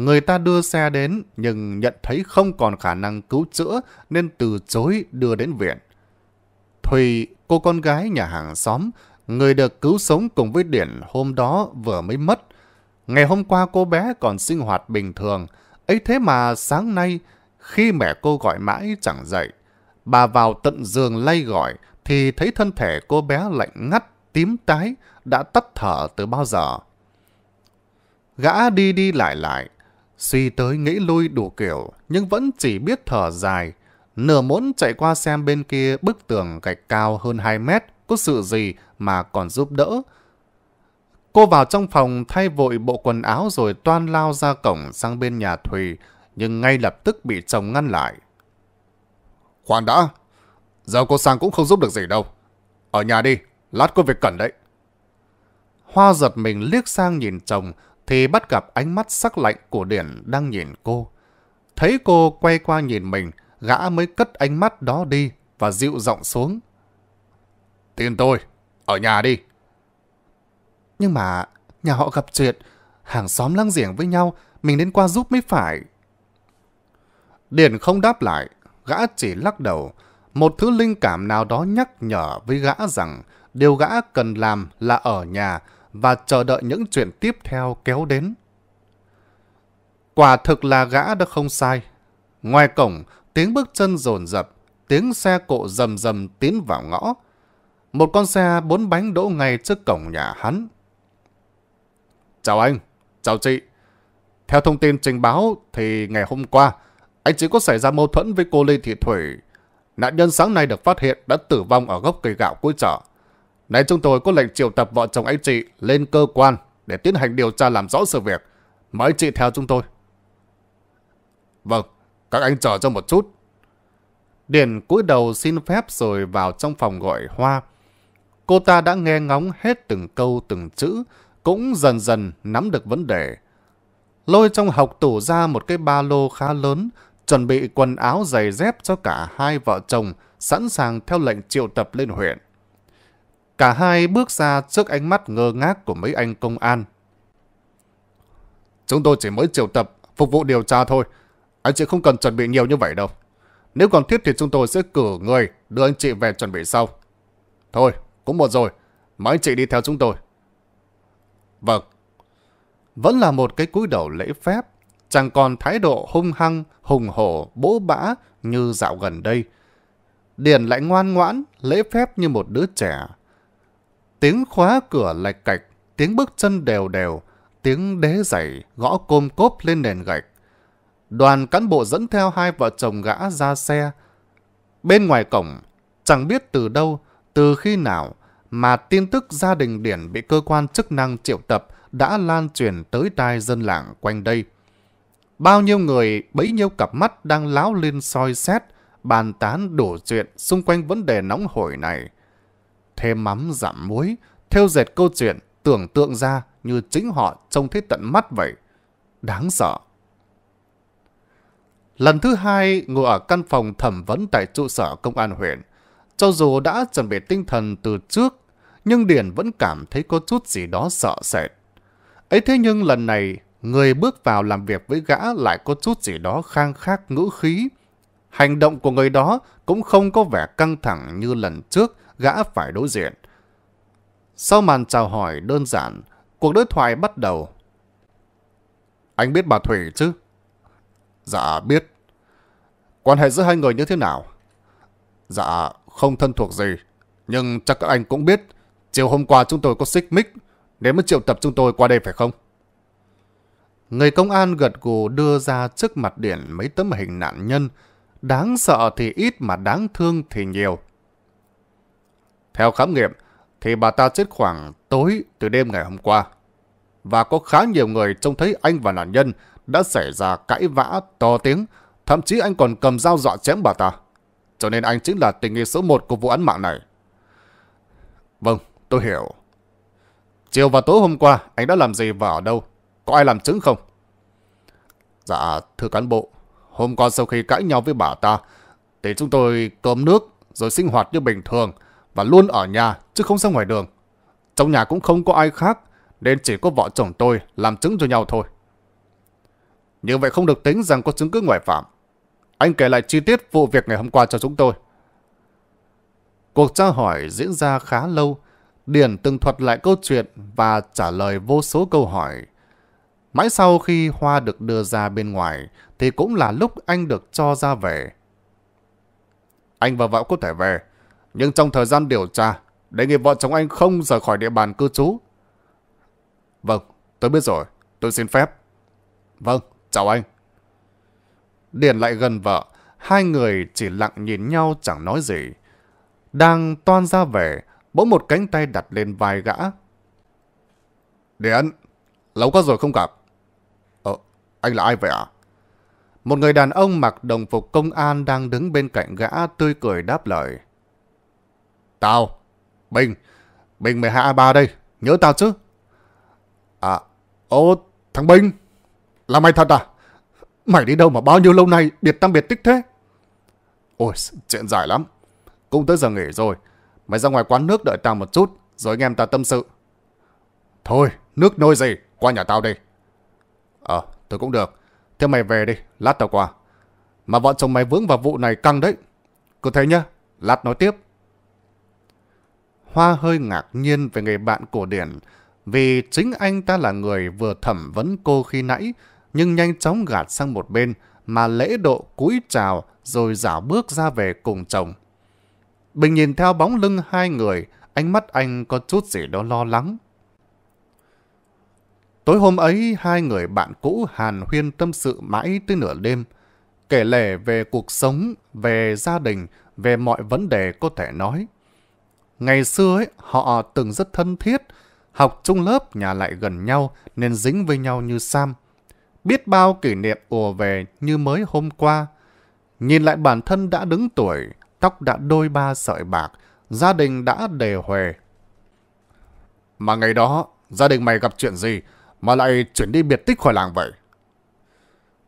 Người ta đưa xe đến nhưng nhận thấy không còn khả năng cứu chữa nên từ chối đưa đến viện. Thùy, cô con gái nhà hàng xóm, người được cứu sống cùng với Điển hôm đó vừa mới mất. Ngày hôm qua cô bé còn sinh hoạt bình thường, ấy thế mà sáng nay khi mẹ cô gọi mãi chẳng dậy, bà vào tận giường lay gọi thì thấy thân thể cô bé lạnh ngắt, tím tái, đã tắt thở từ bao giờ. Gã đi đi lại lại, suy tới nghĩ lui đủ kiểu, nhưng vẫn chỉ biết thở dài. Nửa muốn chạy qua xem bên kia bức tường gạch cao hơn 2 mét, có sự gì mà còn giúp đỡ. Cô vào trong phòng thay vội bộ quần áo rồi toan lao ra cổng sang bên nhà Thùy, nhưng ngay lập tức bị chồng ngăn lại. Khoan đã, giờ cô sang cũng không giúp được gì đâu. Ở nhà đi, lát có việc cần đấy. Hoa giật mình liếc sang nhìn chồng, thì bắt gặp ánh mắt sắc lạnh của Điển đang nhìn cô. Thấy cô quay qua nhìn mình, gã mới cất ánh mắt đó đi và dịu giọng xuống. Tin tôi, ở nhà đi. Nhưng mà nhà họ gặp chuyện, hàng xóm lăng giềng với nhau, mình nên qua giúp mới phải. Điền không đáp lại, gã chỉ lắc đầu. Một thứ linh cảm nào đó nhắc nhở với gã rằng điều gã cần làm là ở nhà, và chờ đợi những chuyện tiếp theo kéo đến. Quả thực là gã đã không sai. Ngoài cổng, tiếng bước chân rồn rập, tiếng xe cộ rầm rầm tiến vào ngõ. Một con xe bốn bánh đỗ ngay trước cổng nhà hắn. Chào anh, chào chị. Theo thông tin trình báo thì ngày hôm qua, anh chỉ có xảy ra mâu thuẫn với cô Lê Thị Thủy. Nạn nhân sáng nay được phát hiện đã tử vong ở gốc cây gạo cuối chợ nay chúng tôi có lệnh triệu tập vợ chồng anh chị lên cơ quan để tiến hành điều tra làm rõ sự việc. Mời chị theo chúng tôi. Vâng, các anh chờ cho một chút. Điền cúi đầu xin phép rồi vào trong phòng gọi Hoa. Cô ta đã nghe ngóng hết từng câu từng chữ, cũng dần dần nắm được vấn đề. Lôi trong học tủ ra một cái ba lô khá lớn, chuẩn bị quần áo giày dép cho cả hai vợ chồng, sẵn sàng theo lệnh triệu tập lên huyện. Cả hai bước ra trước ánh mắt ngơ ngác của mấy anh công an. Chúng tôi chỉ mới triệu tập, phục vụ điều tra thôi. Anh chị không cần chuẩn bị nhiều như vậy đâu. Nếu còn thiết thì chúng tôi sẽ cử người đưa anh chị về chuẩn bị sau. Thôi, cũng một rồi. mời anh chị đi theo chúng tôi. Vâng. Vẫn là một cái cúi đầu lễ phép. Chẳng còn thái độ hung hăng, hùng hổ, bỗ bã như dạo gần đây. Điền lại ngoan ngoãn, lễ phép như một đứa trẻ. Tiếng khóa cửa lạch cạch, tiếng bước chân đều đều, tiếng đế giày gõ côm cốp lên nền gạch. Đoàn cán bộ dẫn theo hai vợ chồng gã ra xe. Bên ngoài cổng, chẳng biết từ đâu, từ khi nào mà tin tức gia đình Điển bị cơ quan chức năng triệu tập đã lan truyền tới tai dân làng quanh đây. Bao nhiêu người, bấy nhiêu cặp mắt đang láo lên soi xét, bàn tán đổ chuyện xung quanh vấn đề nóng hổi này thêm mắm giảm muối, theo dệt câu chuyện tưởng tượng ra như chính họ trông thấy tận mắt vậy. Đáng sợ. Lần thứ hai ngồi ở căn phòng thẩm vấn tại trụ sở công an huyện. Cho dù đã chuẩn bị tinh thần từ trước, nhưng Điền vẫn cảm thấy có chút gì đó sợ sệt. Ấy thế nhưng lần này, người bước vào làm việc với gã lại có chút gì đó khang khắc ngữ khí. Hành động của người đó cũng không có vẻ căng thẳng như lần trước gã phải đối diện. Sau màn chào hỏi đơn giản, cuộc đối thoại bắt đầu. Anh biết bà Thủy chứ? Dạ biết. Quan hệ giữa hai người như thế nào? Dạ không thân thuộc gì, nhưng chắc các anh cũng biết chiều hôm qua chúng tôi có xích mích nên mới triệu tập chúng tôi qua đây phải không? Người công an gật gù đưa ra trước mặt điện mấy tấm hình nạn nhân. Đáng sợ thì ít mà đáng thương thì nhiều. Theo khám nghiệm, thì bà ta chết khoảng tối từ đêm ngày hôm qua. Và có khá nhiều người trông thấy anh và nạn nhân đã xảy ra cãi vã to tiếng, thậm chí anh còn cầm dao dọa chém bà ta. Cho nên anh chính là tình nghi số một của vụ án mạng này. Vâng, tôi hiểu. Chiều và tối hôm qua, anh đã làm gì và ở đâu? Có ai làm chứng không? Dạ, thưa cán bộ, hôm qua sau khi cãi nhau với bà ta, thì chúng tôi cơm nước rồi sinh hoạt như bình thường và luôn ở nhà chứ không ra ngoài đường. Trong nhà cũng không có ai khác nên chỉ có vợ chồng tôi làm chứng cho nhau thôi. Như vậy không được tính rằng có chứng cứ ngoại phạm. Anh kể lại chi tiết vụ việc ngày hôm qua cho chúng tôi. Cuộc tra hỏi diễn ra khá lâu. Điển từng thuật lại câu chuyện và trả lời vô số câu hỏi. Mãi sau khi Hoa được đưa ra bên ngoài thì cũng là lúc anh được cho ra về. Anh và vợ có thể về. Nhưng trong thời gian điều tra, đề nghị vợ chồng anh không rời khỏi địa bàn cư trú. Vâng, tôi biết rồi. Tôi xin phép. Vâng, chào anh. Điền lại gần vợ, hai người chỉ lặng nhìn nhau chẳng nói gì. Đang toan ra về, bỗng một cánh tay đặt lên vai gã. Điền, lâu quá rồi không gặp. Ờ, anh là ai vậy ạ? Một người đàn ông mặc đồng phục công an đang đứng bên cạnh gã tươi cười đáp lời. Tao, Bình, Bình mày hạ A3 đây, nhớ tao chứ? À, ô, thằng Bình, là mày thật à? Mày đi đâu mà bao nhiêu lâu nay biệt tâm biệt tích thế? Ôi, chuyện dài lắm. Cũng tới giờ nghỉ rồi. Mày ra ngoài quán nước đợi tao một chút, rồi anh em ta tâm sự. Thôi, nước nôi gì, qua nhà tao đi. Ờ, tôi cũng được. Thế mày về đi, lát tao qua. Mà vợ chồng mày vướng vào vụ này căng đấy. Cứ thế nhá, lát nói tiếp. Hoa hơi ngạc nhiên về người bạn cổ điển, vì chính anh ta là người vừa thẩm vấn cô khi nãy, nhưng nhanh chóng gạt sang một bên mà lễ độ cúi chào rồi dảo bước ra về cùng chồng. Bình nhìn theo bóng lưng hai người, ánh mắt anh có chút gì đó lo lắng. Tối hôm ấy, hai người bạn cũ hàn huyên tâm sự mãi tới nửa đêm, kể lể về cuộc sống, về gia đình, về mọi vấn đề có thể nói. Ngày xưa ấy, họ từng rất thân thiết, học chung lớp nhà lại gần nhau nên dính với nhau như Sam. Biết bao kỷ niệm ùa về như mới hôm qua. Nhìn lại bản thân đã đứng tuổi, tóc đã đôi ba sợi bạc, gia đình đã đề huề. Mà ngày đó, gia đình mày gặp chuyện gì mà lại chuyển đi biệt tích khỏi làng vậy?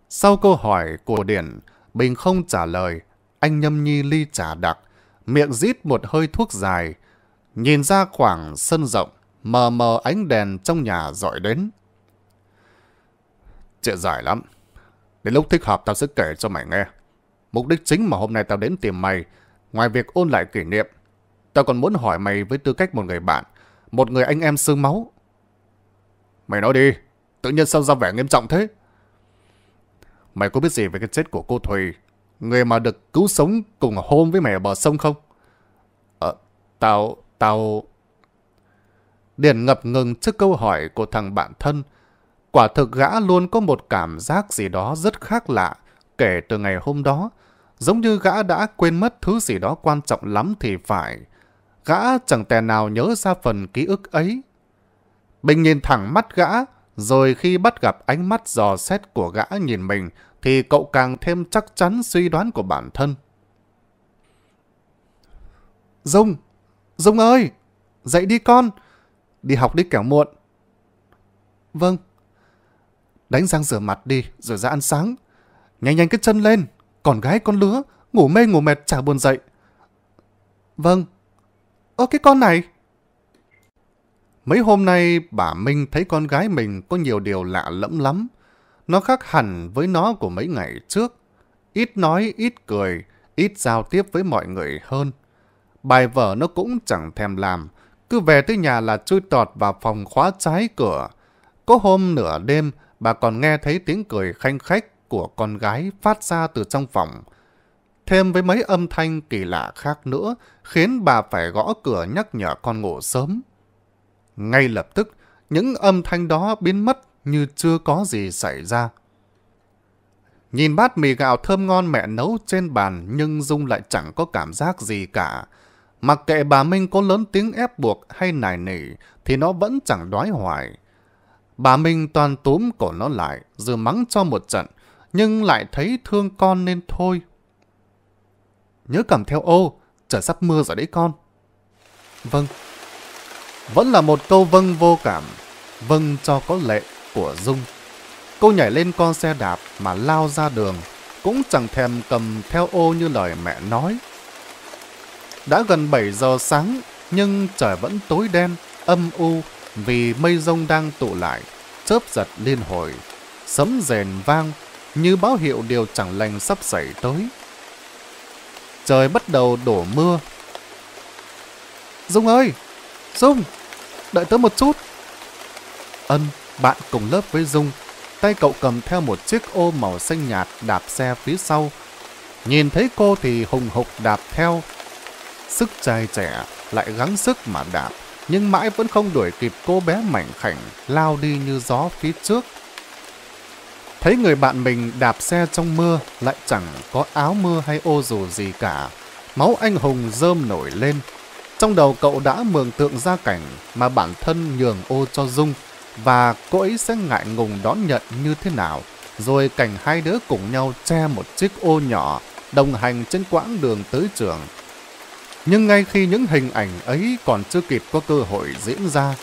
Sau câu hỏi của Điển, Bình không trả lời. Anh nhâm nhi ly trà đặc, miệng rít một hơi thuốc dài, Nhìn ra khoảng sân rộng, mờ mờ ánh đèn trong nhà dọi đến. Chuyện giải lắm. Đến lúc thích hợp tao sẽ kể cho mày nghe. Mục đích chính mà hôm nay tao đến tìm mày, ngoài việc ôn lại kỷ niệm, tao còn muốn hỏi mày với tư cách một người bạn, một người anh em xương máu. Mày nói đi, tự nhiên sao ra vẻ nghiêm trọng thế? Mày có biết gì về cái chết của cô Thùy, người mà được cứu sống cùng hôm với mày ở bờ sông không? Ờ, tao, tao... Điền ngập ngừng trước câu hỏi của thằng bạn thân. Quả thực gã luôn có một cảm giác gì đó rất khác lạ kể từ ngày hôm đó. Giống như gã đã quên mất thứ gì đó quan trọng lắm thì phải. Gã chẳng tè nào nhớ ra phần ký ức ấy. Bình nhìn thẳng mắt gã, rồi khi bắt gặp ánh mắt dò xét của gã nhìn mình, thì cậu càng thêm chắc chắn suy đoán của bản thân. Dung! Dung ơi, dậy đi con, đi học đi kẻo muộn. Vâng. Đánh răng rửa mặt đi, rồi ra ăn sáng. Nhanh nhanh cái chân lên, còn gái con lứa, ngủ mê ngủ mệt chả buồn dậy. Vâng. Ơ cái con này. Mấy hôm nay bà Minh thấy con gái mình có nhiều điều lạ lẫm lắm. Nó khác hẳn với nó của mấy ngày trước. Ít nói, ít cười, ít giao tiếp với mọi người hơn bài vở nó cũng chẳng thèm làm, cứ về tới nhà là chui tọt vào phòng khóa trái cửa. Có hôm nửa đêm, bà còn nghe thấy tiếng cười khanh khách của con gái phát ra từ trong phòng. Thêm với mấy âm thanh kỳ lạ khác nữa, khiến bà phải gõ cửa nhắc nhở con ngủ sớm. Ngay lập tức, những âm thanh đó biến mất như chưa có gì xảy ra. Nhìn bát mì gạo thơm ngon mẹ nấu trên bàn nhưng Dung lại chẳng có cảm giác gì cả. Mặc kệ bà Minh có lớn tiếng ép buộc hay nài nỉ thì nó vẫn chẳng đoái hoài. Bà Minh toàn túm cổ nó lại, dừa mắng cho một trận, nhưng lại thấy thương con nên thôi. Nhớ cầm theo ô, trời sắp mưa rồi đấy con. Vâng. Vẫn là một câu vâng vô cảm, vâng cho có lệ của Dung. Cô nhảy lên con xe đạp mà lao ra đường, cũng chẳng thèm cầm theo ô như lời mẹ nói. Đã gần 7 giờ sáng, nhưng trời vẫn tối đen, âm u vì mây rông đang tụ lại, chớp giật liên hồi, sấm rền vang như báo hiệu điều chẳng lành sắp xảy tới. Trời bắt đầu đổ mưa. Dung ơi! Dung! Đợi tớ một chút! Ân, bạn cùng lớp với Dung, tay cậu cầm theo một chiếc ô màu xanh nhạt đạp xe phía sau. Nhìn thấy cô thì hùng hục đạp theo, sức trai trẻ lại gắng sức mà đạp, nhưng mãi vẫn không đuổi kịp cô bé mảnh khảnh lao đi như gió phía trước. Thấy người bạn mình đạp xe trong mưa lại chẳng có áo mưa hay ô dù gì cả. Máu anh hùng rơm nổi lên. Trong đầu cậu đã mường tượng ra cảnh mà bản thân nhường ô cho Dung và cô ấy sẽ ngại ngùng đón nhận như thế nào. Rồi cảnh hai đứa cùng nhau che một chiếc ô nhỏ đồng hành trên quãng đường tới trường. Nhưng ngay khi những hình ảnh ấy còn chưa kịp có cơ hội diễn ra,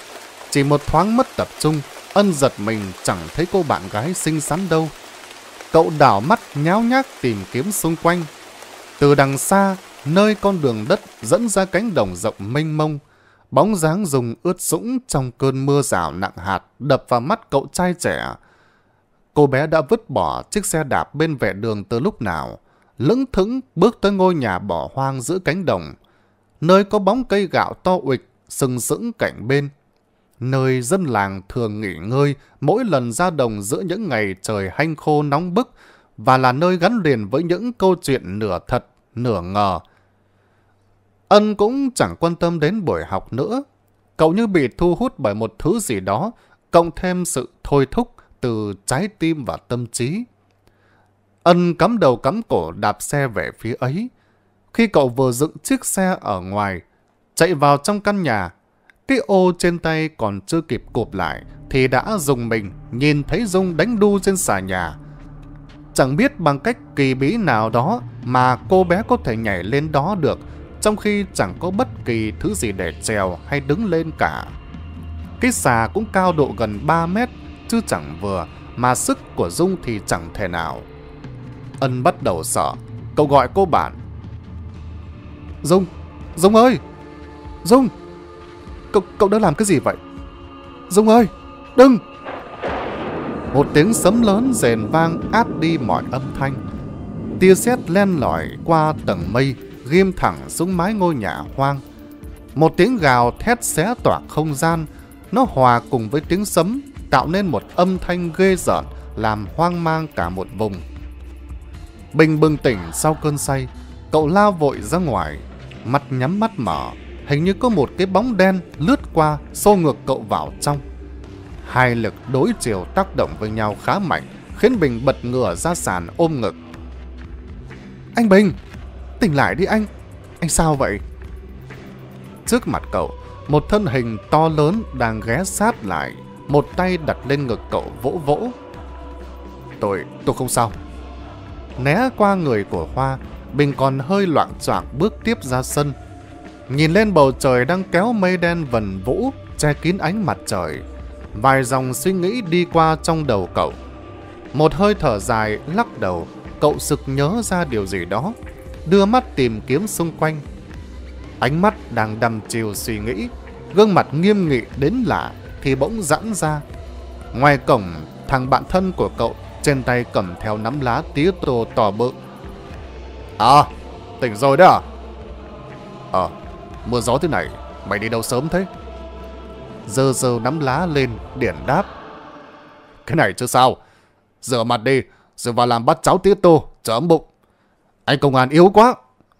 chỉ một thoáng mất tập trung, ân giật mình chẳng thấy cô bạn gái xinh xắn đâu. Cậu đảo mắt nháo nhác tìm kiếm xung quanh. Từ đằng xa, nơi con đường đất dẫn ra cánh đồng rộng mênh mông, bóng dáng dùng ướt sũng trong cơn mưa rào nặng hạt đập vào mắt cậu trai trẻ. Cô bé đã vứt bỏ chiếc xe đạp bên vệ đường từ lúc nào, lững thững bước tới ngôi nhà bỏ hoang giữa cánh đồng, nơi có bóng cây gạo to uịch sừng sững cạnh bên, nơi dân làng thường nghỉ ngơi mỗi lần ra đồng giữa những ngày trời hanh khô nóng bức và là nơi gắn liền với những câu chuyện nửa thật, nửa ngờ. Ân cũng chẳng quan tâm đến buổi học nữa. Cậu như bị thu hút bởi một thứ gì đó, cộng thêm sự thôi thúc từ trái tim và tâm trí. Ân cắm đầu cắm cổ đạp xe về phía ấy. Khi cậu vừa dựng chiếc xe ở ngoài, chạy vào trong căn nhà, cái ô trên tay còn chưa kịp cụp lại thì đã dùng mình nhìn thấy Dung đánh đu trên xà nhà. Chẳng biết bằng cách kỳ bí nào đó mà cô bé có thể nhảy lên đó được trong khi chẳng có bất kỳ thứ gì để trèo hay đứng lên cả. Cái xà cũng cao độ gần 3 mét chứ chẳng vừa mà sức của Dung thì chẳng thể nào. Ân bắt đầu sợ, cậu gọi cô bạn Dung Dung ơi Dung Cậu, cậu đã làm cái gì vậy Dung ơi Đừng Một tiếng sấm lớn rền vang át đi mọi âm thanh Tia sét len lỏi qua tầng mây Ghim thẳng xuống mái ngôi nhà hoang Một tiếng gào thét xé tỏa không gian Nó hòa cùng với tiếng sấm Tạo nên một âm thanh ghê rợn Làm hoang mang cả một vùng Bình bừng tỉnh sau cơn say Cậu lao vội ra ngoài mắt nhắm mắt mở, hình như có một cái bóng đen lướt qua xô ngược cậu vào trong. Hai lực đối chiều tác động với nhau khá mạnh, khiến Bình bật ngửa ra sàn ôm ngực. Anh Bình, tỉnh lại đi anh, anh sao vậy? Trước mặt cậu, một thân hình to lớn đang ghé sát lại, một tay đặt lên ngực cậu vỗ vỗ. Tôi, tôi không sao. Né qua người của Hoa, mình còn hơi loạn choạng bước tiếp ra sân. Nhìn lên bầu trời đang kéo mây đen vần vũ, che kín ánh mặt trời. Vài dòng suy nghĩ đi qua trong đầu cậu. Một hơi thở dài, lắc đầu, cậu sực nhớ ra điều gì đó, đưa mắt tìm kiếm xung quanh. Ánh mắt đang đầm chiều suy nghĩ, gương mặt nghiêm nghị đến lạ thì bỗng giãn ra. Ngoài cổng, thằng bạn thân của cậu trên tay cầm theo nắm lá tía tô tỏ bự À Tỉnh rồi đấy à Ờ à, Mưa gió thế này Mày đi đâu sớm thế Dơ dơ nắm lá lên Điển đáp Cái này chứ sao Rửa mặt đi Rồi vào làm bắt cháu tía tô chở ấm bụng Anh công an yếu quá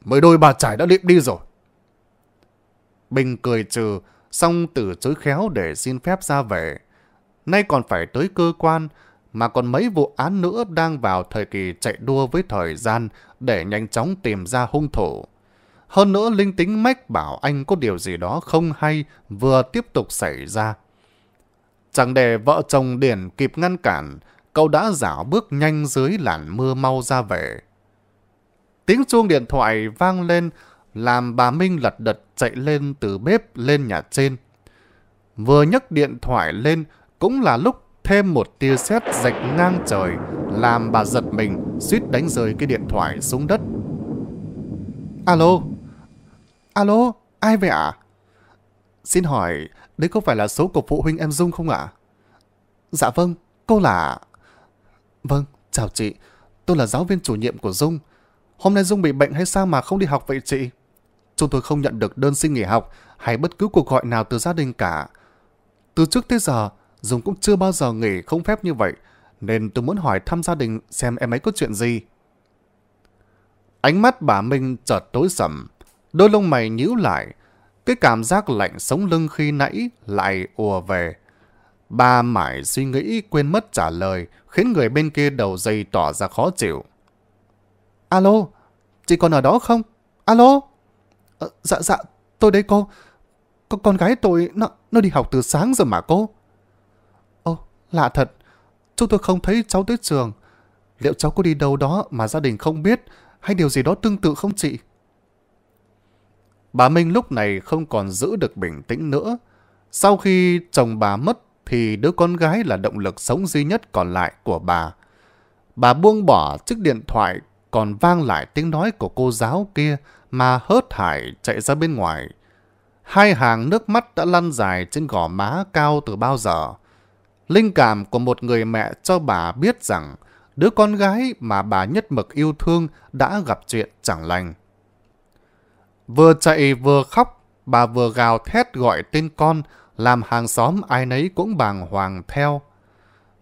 Mới đôi bà trải đã liệm đi rồi Bình cười trừ Xong từ chối khéo để xin phép ra về Nay còn phải tới cơ quan mà còn mấy vụ án nữa đang vào thời kỳ chạy đua với thời gian để nhanh chóng tìm ra hung thủ. Hơn nữa linh tính mách bảo anh có điều gì đó không hay vừa tiếp tục xảy ra. Chẳng để vợ chồng Điển kịp ngăn cản, cậu đã dảo bước nhanh dưới làn mưa mau ra về. Tiếng chuông điện thoại vang lên làm bà Minh lật đật chạy lên từ bếp lên nhà trên. Vừa nhấc điện thoại lên cũng là lúc Thêm một tia sét rạch ngang trời Làm bà giật mình suýt đánh rơi cái điện thoại xuống đất Alo Alo ai vậy ạ à? Xin hỏi Đấy có phải là số của phụ huynh em Dung không ạ à? Dạ vâng Cô là Vâng chào chị Tôi là giáo viên chủ nhiệm của Dung Hôm nay Dung bị bệnh hay sao mà không đi học vậy chị Chúng tôi không nhận được đơn xin nghỉ học hay bất cứ cuộc gọi nào từ gia đình cả. Từ trước tới giờ, Dùng cũng chưa bao giờ nghỉ không phép như vậy, nên tôi muốn hỏi thăm gia đình xem em ấy có chuyện gì. Ánh mắt bà Minh chợt tối sầm, đôi lông mày nhíu lại, cái cảm giác lạnh sống lưng khi nãy lại ùa về. Ba mãi suy nghĩ quên mất trả lời, khiến người bên kia đầu dây tỏ ra khó chịu. Alo, chị còn ở đó không? Alo? À, dạ dạ, tôi đây cô. Con, con gái tôi, nó, nó đi học từ sáng giờ mà cô. Lạ thật, chúng tôi không thấy cháu tới trường. Liệu cháu có đi đâu đó mà gia đình không biết hay điều gì đó tương tự không chị? Bà Minh lúc này không còn giữ được bình tĩnh nữa. Sau khi chồng bà mất thì đứa con gái là động lực sống duy nhất còn lại của bà. Bà buông bỏ chiếc điện thoại còn vang lại tiếng nói của cô giáo kia mà hớt hải chạy ra bên ngoài. Hai hàng nước mắt đã lăn dài trên gò má cao từ bao giờ. Linh cảm của một người mẹ cho bà biết rằng đứa con gái mà bà nhất mực yêu thương đã gặp chuyện chẳng lành. Vừa chạy vừa khóc, bà vừa gào thét gọi tên con, làm hàng xóm ai nấy cũng bàng hoàng theo.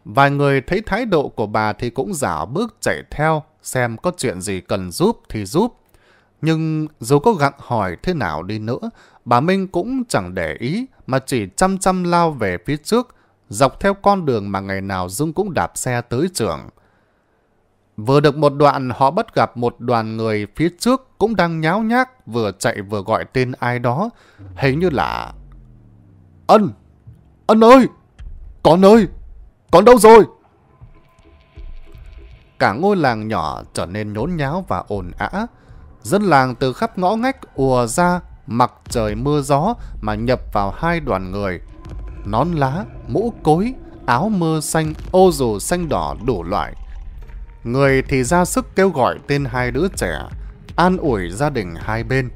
Vài người thấy thái độ của bà thì cũng giả bước chạy theo, xem có chuyện gì cần giúp thì giúp. Nhưng dù có gặng hỏi thế nào đi nữa, bà Minh cũng chẳng để ý mà chỉ chăm chăm lao về phía trước, dọc theo con đường mà ngày nào Dung cũng đạp xe tới trường. Vừa được một đoạn họ bắt gặp một đoàn người phía trước cũng đang nháo nhác vừa chạy vừa gọi tên ai đó. Hình như là... Ân! Ân ơi! Con ơi! Con đâu rồi? Cả ngôi làng nhỏ trở nên nhốn nháo và ồn ã. Dân làng từ khắp ngõ ngách ùa ra mặc trời mưa gió mà nhập vào hai đoàn người nón lá, mũ cối, áo mơ xanh, ô dù xanh đỏ đủ loại. Người thì ra sức kêu gọi tên hai đứa trẻ, an ủi gia đình hai bên.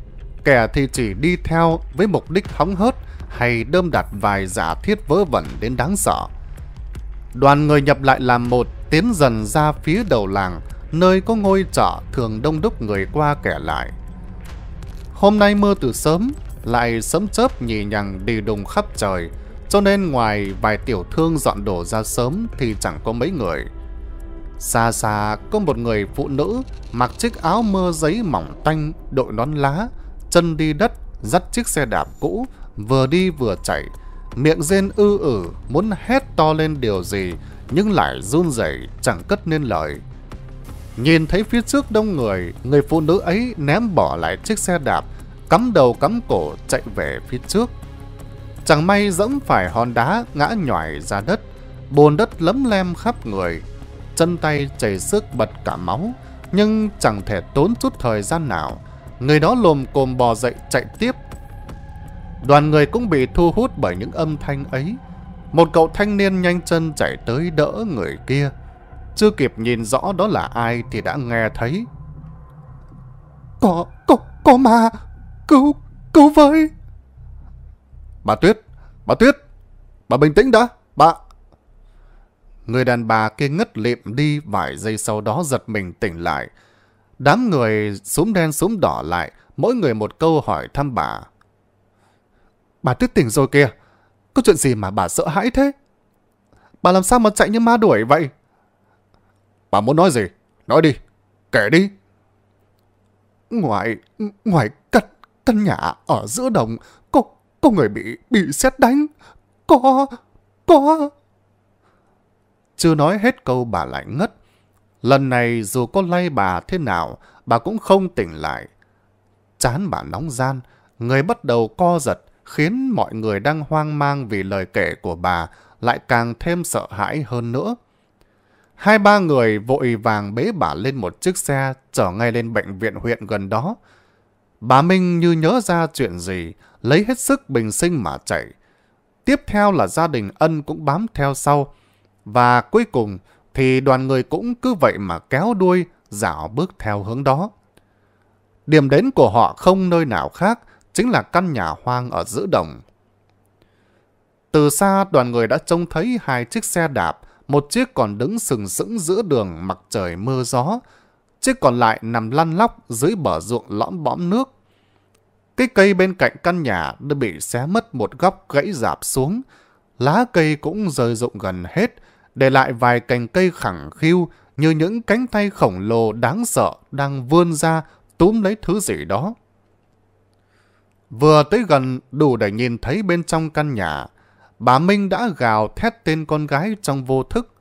Kẻ thì chỉ đi theo với mục đích hóng hớt hay đơm đặt vài giả thiết vớ vẩn đến đáng sợ. Đoàn người nhập lại làm một tiến dần ra phía đầu làng, nơi có ngôi chợ thường đông đúc người qua kẻ lại. Hôm nay mưa từ sớm, lại sấm chớp nhì nhằng đi đùng khắp trời, cho nên ngoài vài tiểu thương dọn đồ ra sớm thì chẳng có mấy người. Xa xa có một người phụ nữ mặc chiếc áo mưa giấy mỏng tanh, đội nón lá, chân đi đất, dắt chiếc xe đạp cũ, vừa đi vừa chạy. Miệng rên ư ử, muốn hét to lên điều gì, nhưng lại run rẩy chẳng cất nên lời. Nhìn thấy phía trước đông người, người phụ nữ ấy ném bỏ lại chiếc xe đạp, cắm đầu cắm cổ chạy về phía trước. Chẳng may dẫm phải hòn đá ngã nhỏi ra đất, bồn đất lấm lem khắp người. Chân tay chảy sức bật cả máu, nhưng chẳng thể tốn chút thời gian nào. Người đó lồm cồm bò dậy chạy tiếp. Đoàn người cũng bị thu hút bởi những âm thanh ấy. Một cậu thanh niên nhanh chân chạy tới đỡ người kia. Chưa kịp nhìn rõ đó là ai thì đã nghe thấy. Có, có, có ma, cứu, cứu với. Bà Tuyết, bà Tuyết, bà bình tĩnh đã, bà... Người đàn bà kia ngất lịm đi vài giây sau đó giật mình tỉnh lại. Đám người súng đen súng đỏ lại, mỗi người một câu hỏi thăm bà. Bà Tuyết tỉnh rồi kìa, có chuyện gì mà bà sợ hãi thế? Bà làm sao mà chạy như ma đuổi vậy? Bà muốn nói gì? Nói đi, kể đi. Ngoài, ngoài căn, căn nhà ở giữa đồng có, có người bị bị xét đánh. Có, có. Chưa nói hết câu bà lại ngất. Lần này dù có lay bà thế nào, bà cũng không tỉnh lại. Chán bà nóng gian, người bắt đầu co giật, khiến mọi người đang hoang mang vì lời kể của bà lại càng thêm sợ hãi hơn nữa. Hai ba người vội vàng bế bà lên một chiếc xe chở ngay lên bệnh viện huyện gần đó, Bà Minh như nhớ ra chuyện gì, lấy hết sức bình sinh mà chạy. Tiếp theo là gia đình ân cũng bám theo sau. Và cuối cùng thì đoàn người cũng cứ vậy mà kéo đuôi, dạo bước theo hướng đó. Điểm đến của họ không nơi nào khác, chính là căn nhà hoang ở giữa đồng. Từ xa đoàn người đã trông thấy hai chiếc xe đạp, một chiếc còn đứng sừng sững giữa đường mặt trời mưa gió, chiếc còn lại nằm lăn lóc dưới bờ ruộng lõm bõm nước. Cái cây bên cạnh căn nhà đã bị xé mất một góc gãy dạp xuống, lá cây cũng rơi rụng gần hết, để lại vài cành cây khẳng khiu như những cánh tay khổng lồ đáng sợ đang vươn ra túm lấy thứ gì đó. Vừa tới gần đủ để nhìn thấy bên trong căn nhà, bà Minh đã gào thét tên con gái trong vô thức.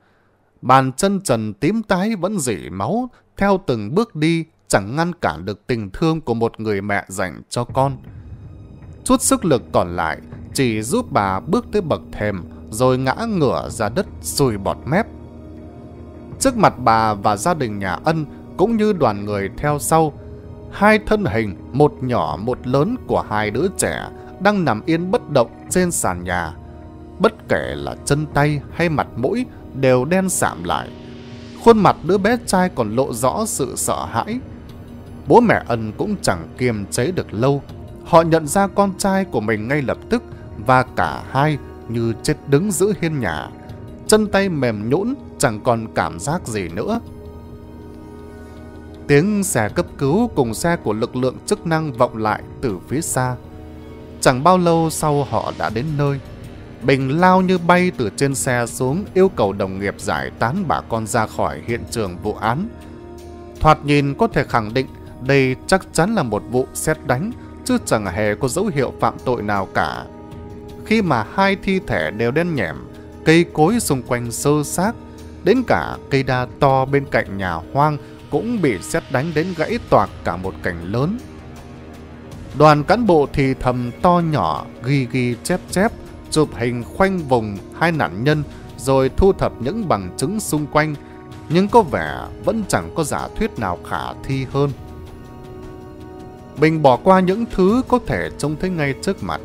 Bàn chân trần tím tái vẫn dỉ máu theo từng bước đi chẳng ngăn cản được tình thương của một người mẹ dành cho con. Chút sức lực còn lại chỉ giúp bà bước tới bậc thềm rồi ngã ngửa ra đất sùi bọt mép. Trước mặt bà và gia đình nhà ân cũng như đoàn người theo sau, hai thân hình một nhỏ một lớn của hai đứa trẻ đang nằm yên bất động trên sàn nhà. Bất kể là chân tay hay mặt mũi đều đen sạm lại Khuôn mặt đứa bé trai còn lộ rõ sự sợ hãi. Bố mẹ Ân cũng chẳng kiềm chế được lâu. Họ nhận ra con trai của mình ngay lập tức và cả hai như chết đứng giữ hiên nhà. Chân tay mềm nhũn chẳng còn cảm giác gì nữa. Tiếng xe cấp cứu cùng xe của lực lượng chức năng vọng lại từ phía xa. Chẳng bao lâu sau họ đã đến nơi. Bình lao như bay từ trên xe xuống yêu cầu đồng nghiệp giải tán bà con ra khỏi hiện trường vụ án. Thoạt nhìn có thể khẳng định đây chắc chắn là một vụ xét đánh chứ chẳng hề có dấu hiệu phạm tội nào cả. Khi mà hai thi thể đều đen nhẻm, cây cối xung quanh sơ xác, đến cả cây đa to bên cạnh nhà hoang cũng bị xét đánh đến gãy toạc cả một cảnh lớn. Đoàn cán bộ thì thầm to nhỏ, ghi ghi chép chép, chụp hình khoanh vùng hai nạn nhân rồi thu thập những bằng chứng xung quanh, nhưng có vẻ vẫn chẳng có giả thuyết nào khả thi hơn. Bình bỏ qua những thứ có thể trông thấy ngay trước mặt.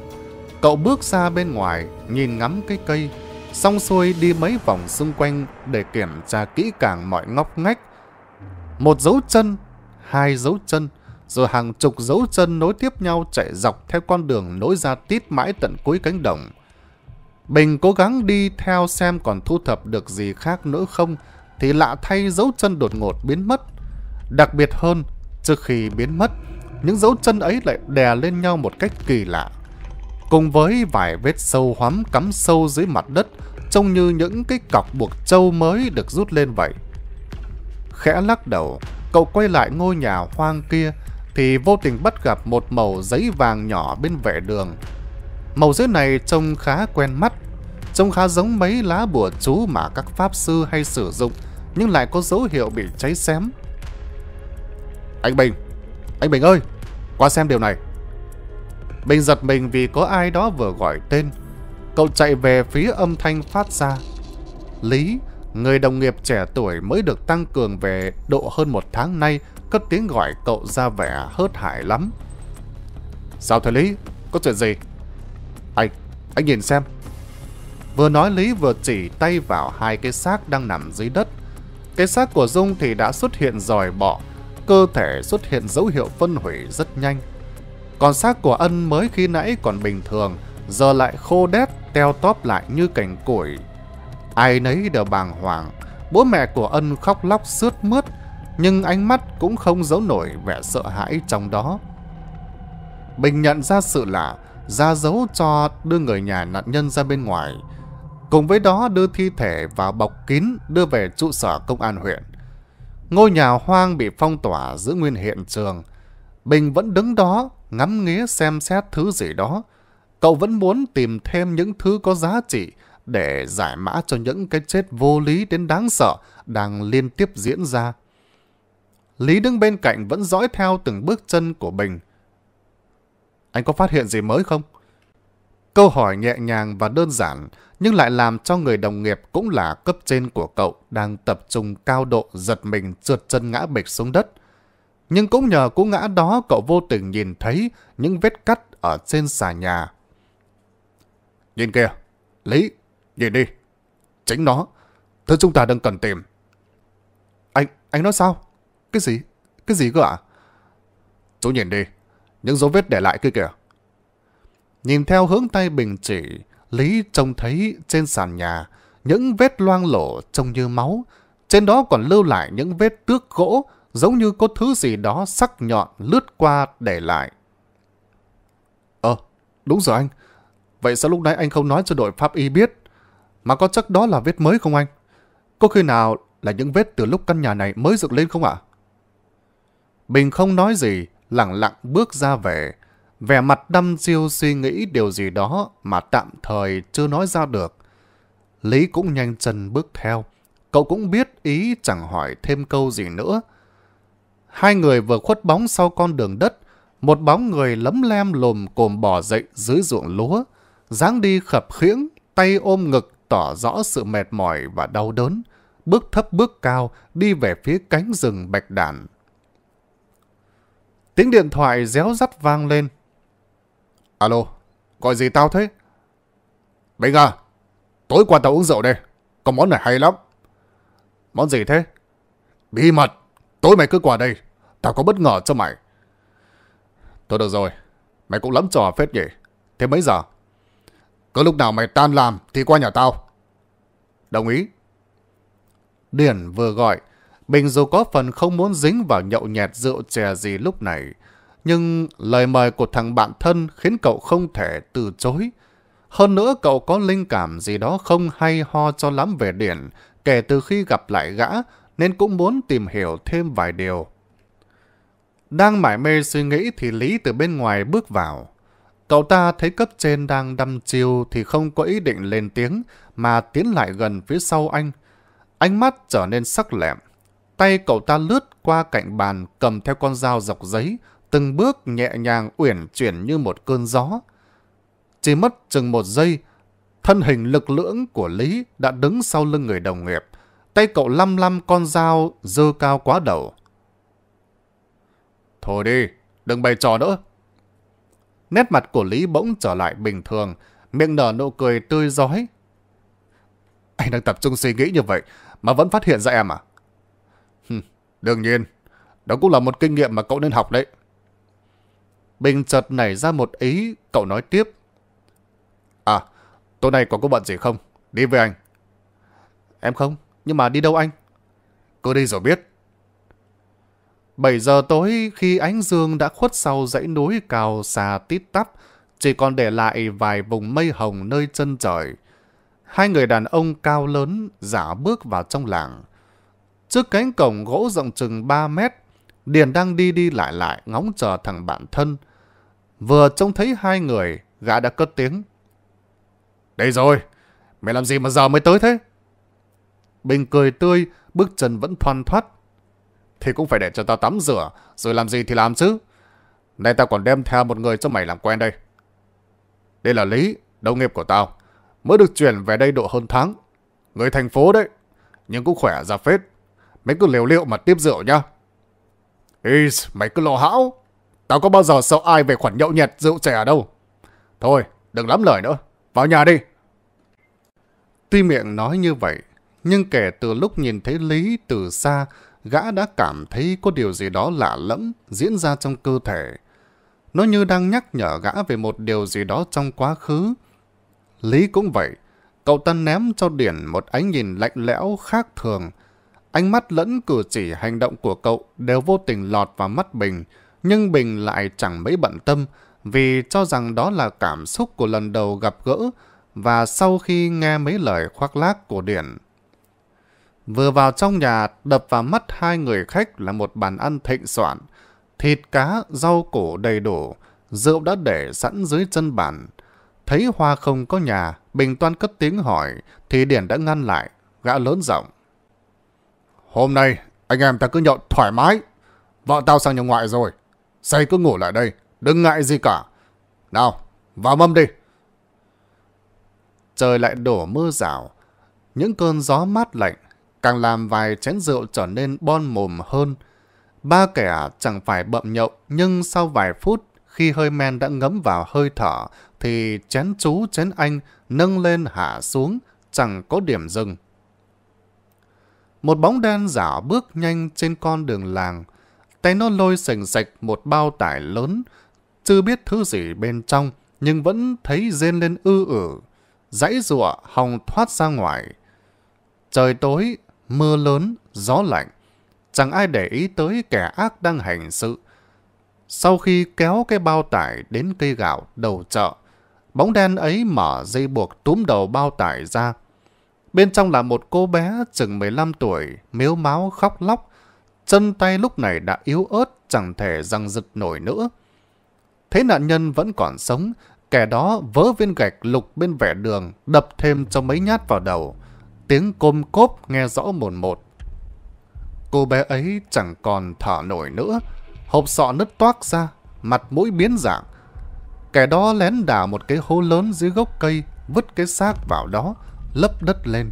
Cậu bước ra bên ngoài, nhìn ngắm cái cây, xong xuôi đi mấy vòng xung quanh để kiểm tra kỹ càng mọi ngóc ngách. Một dấu chân, hai dấu chân, rồi hàng chục dấu chân nối tiếp nhau chạy dọc theo con đường nối ra tít mãi tận cuối cánh đồng. Bình cố gắng đi theo xem còn thu thập được gì khác nữa không thì lạ thay dấu chân đột ngột biến mất. Đặc biệt hơn, trước khi biến mất, những dấu chân ấy lại đè lên nhau một cách kỳ lạ. Cùng với vài vết sâu hoắm cắm sâu dưới mặt đất trông như những cái cọc buộc trâu mới được rút lên vậy. Khẽ lắc đầu, cậu quay lại ngôi nhà hoang kia thì vô tình bắt gặp một màu giấy vàng nhỏ bên vệ đường Màu dưới này trông khá quen mắt, trông khá giống mấy lá bùa chú mà các pháp sư hay sử dụng, nhưng lại có dấu hiệu bị cháy xém. Anh Bình, anh Bình ơi, qua xem điều này. Bình giật mình vì có ai đó vừa gọi tên. Cậu chạy về phía âm thanh phát ra. Lý, người đồng nghiệp trẻ tuổi mới được tăng cường về độ hơn một tháng nay, cất tiếng gọi cậu ra vẻ hớt hải lắm. Sao thế Lý? Có chuyện gì? Anh nhìn xem. Vừa nói Lý vừa chỉ tay vào hai cái xác đang nằm dưới đất. Cái xác của Dung thì đã xuất hiện dòi bọ, cơ thể xuất hiện dấu hiệu phân hủy rất nhanh. Còn xác của Ân mới khi nãy còn bình thường, giờ lại khô đét, teo tóp lại như cành củi. Ai nấy đều bàng hoàng, bố mẹ của Ân khóc lóc sướt mướt, nhưng ánh mắt cũng không giấu nổi vẻ sợ hãi trong đó. Bình nhận ra sự lạ, ra dấu cho đưa người nhà nạn nhân ra bên ngoài. Cùng với đó đưa thi thể vào bọc kín đưa về trụ sở công an huyện. Ngôi nhà hoang bị phong tỏa giữ nguyên hiện trường. Bình vẫn đứng đó ngắm nghía xem xét thứ gì đó. Cậu vẫn muốn tìm thêm những thứ có giá trị để giải mã cho những cái chết vô lý đến đáng sợ đang liên tiếp diễn ra. Lý đứng bên cạnh vẫn dõi theo từng bước chân của Bình. Anh có phát hiện gì mới không? Câu hỏi nhẹ nhàng và đơn giản, nhưng lại làm cho người đồng nghiệp cũng là cấp trên của cậu đang tập trung cao độ giật mình trượt chân ngã bịch xuống đất. Nhưng cũng nhờ cú ngã đó cậu vô tình nhìn thấy những vết cắt ở trên xà nhà. Nhìn kìa, Lý, nhìn đi. Chính nó, thứ chúng ta đang cần tìm. Anh, anh nói sao? Cái gì? Cái gì cơ ạ? À? Chú nhìn đi, những dấu vết để lại kia kìa. Nhìn theo hướng tay bình chỉ, Lý trông thấy trên sàn nhà những vết loang lổ trông như máu. Trên đó còn lưu lại những vết tước gỗ giống như có thứ gì đó sắc nhọn lướt qua để lại. Ờ, đúng rồi anh. Vậy sao lúc nãy anh không nói cho đội pháp y biết? Mà có chắc đó là vết mới không anh? Có khi nào là những vết từ lúc căn nhà này mới dựng lên không ạ? Bình không nói gì, lặng lặng bước ra về, vẻ mặt đăm chiêu suy nghĩ điều gì đó mà tạm thời chưa nói ra được. Lý cũng nhanh chân bước theo, cậu cũng biết ý chẳng hỏi thêm câu gì nữa. Hai người vừa khuất bóng sau con đường đất, một bóng người lấm lem lùm cồm bò dậy dưới ruộng lúa, dáng đi khập khiễng, tay ôm ngực tỏ rõ sự mệt mỏi và đau đớn, bước thấp bước cao đi về phía cánh rừng bạch đàn. Tiếng điện thoại réo rắt vang lên. Alo, gọi gì tao thế? Bình à, tối qua tao uống rượu đây, có món này hay lắm. Món gì thế? Bí mật, tối mày cứ qua đây, tao có bất ngờ cho mày. Thôi được rồi, mày cũng lắm trò phết nhỉ, thế mấy giờ? Cứ lúc nào mày tan làm thì qua nhà tao. Đồng ý. Điển vừa gọi, mình dù có phần không muốn dính vào nhậu nhẹt rượu chè gì lúc này, nhưng lời mời của thằng bạn thân khiến cậu không thể từ chối. Hơn nữa cậu có linh cảm gì đó không hay ho cho lắm về điển kể từ khi gặp lại gã nên cũng muốn tìm hiểu thêm vài điều. Đang mải mê suy nghĩ thì Lý từ bên ngoài bước vào. Cậu ta thấy cấp trên đang đăm chiêu thì không có ý định lên tiếng mà tiến lại gần phía sau anh. Ánh mắt trở nên sắc lẹm. Tay cậu ta lướt qua cạnh bàn cầm theo con dao dọc giấy, từng bước nhẹ nhàng uyển chuyển như một cơn gió. Chỉ mất chừng một giây, thân hình lực lưỡng của Lý đã đứng sau lưng người đồng nghiệp. Tay cậu lăm lăm con dao dơ cao quá đầu. Thôi đi, đừng bày trò nữa. Nét mặt của Lý bỗng trở lại bình thường, miệng nở nụ cười tươi giói. Anh đang tập trung suy nghĩ như vậy mà vẫn phát hiện ra em à? Đương nhiên, đó cũng là một kinh nghiệm mà cậu nên học đấy. Bình chợt nảy ra một ý, cậu nói tiếp. À, tối nay có có bận gì không? Đi với anh. Em không, nhưng mà đi đâu anh? Cô đi rồi biết. Bảy giờ tối khi ánh dương đã khuất sau dãy núi cao xà tít tắp, chỉ còn để lại vài vùng mây hồng nơi chân trời. Hai người đàn ông cao lớn giả bước vào trong làng. Trước cánh cổng gỗ rộng chừng 3 mét, Điền đang đi đi lại lại ngóng chờ thằng bạn thân. Vừa trông thấy hai người, gã đã cất tiếng. Đây rồi, mày làm gì mà giờ mới tới thế? Bình cười tươi, bước chân vẫn thoăn thoát. Thì cũng phải để cho tao tắm rửa, rồi làm gì thì làm chứ. Nay tao còn đem theo một người cho mày làm quen đây. Đây là Lý, đồng nghiệp của tao. Mới được chuyển về đây độ hơn tháng. Người thành phố đấy, nhưng cũng khỏe ra phết. Mày cứ liều liệu mà tiếp rượu nhá. is mày cứ lo hão. Tao có bao giờ sợ ai về khoản nhậu nhẹt rượu trẻ đâu. Thôi, đừng lắm lời nữa. Vào nhà đi. Tuy miệng nói như vậy, nhưng kể từ lúc nhìn thấy Lý từ xa, gã đã cảm thấy có điều gì đó lạ lẫm diễn ra trong cơ thể. Nó như đang nhắc nhở gã về một điều gì đó trong quá khứ. Lý cũng vậy, cậu ta ném cho Điển một ánh nhìn lạnh lẽo khác thường, Ánh mắt lẫn cử chỉ hành động của cậu đều vô tình lọt vào mắt Bình, nhưng Bình lại chẳng mấy bận tâm vì cho rằng đó là cảm xúc của lần đầu gặp gỡ và sau khi nghe mấy lời khoác lác của Điển. Vừa vào trong nhà, đập vào mắt hai người khách là một bàn ăn thịnh soạn, thịt cá, rau củ đầy đủ, rượu đã để sẵn dưới chân bàn. Thấy Hoa không có nhà, Bình Toan cất tiếng hỏi, thì Điển đã ngăn lại, gã lớn giọng. Hôm nay, anh em ta cứ nhậu thoải mái. Vợ tao sang nhà ngoại rồi. Say cứ ngủ lại đây, đừng ngại gì cả. Nào, vào mâm đi. Trời lại đổ mưa rào. Những cơn gió mát lạnh càng làm vài chén rượu trở nên bon mồm hơn. Ba kẻ chẳng phải bậm nhậu, nhưng sau vài phút, khi hơi men đã ngấm vào hơi thở, thì chén chú chén anh nâng lên hạ xuống, chẳng có điểm dừng. Một bóng đen giả bước nhanh trên con đường làng. Tay nó lôi sành sạch một bao tải lớn, chưa biết thứ gì bên trong, nhưng vẫn thấy rên lên ư ử. Dãy rụa hòng thoát ra ngoài. Trời tối, mưa lớn, gió lạnh. Chẳng ai để ý tới kẻ ác đang hành sự. Sau khi kéo cái bao tải đến cây gạo đầu chợ, bóng đen ấy mở dây buộc túm đầu bao tải ra, Bên trong là một cô bé chừng 15 tuổi, miếu máu khóc lóc. Chân tay lúc này đã yếu ớt, chẳng thể răng giật nổi nữa. Thế nạn nhân vẫn còn sống, kẻ đó vỡ viên gạch lục bên vẻ đường, đập thêm cho mấy nhát vào đầu. Tiếng côm cốp nghe rõ mồn một. Cô bé ấy chẳng còn thở nổi nữa, hộp sọ nứt toác ra, mặt mũi biến dạng. Kẻ đó lén đào một cái hố lớn dưới gốc cây, vứt cái xác vào đó, lấp đất lên.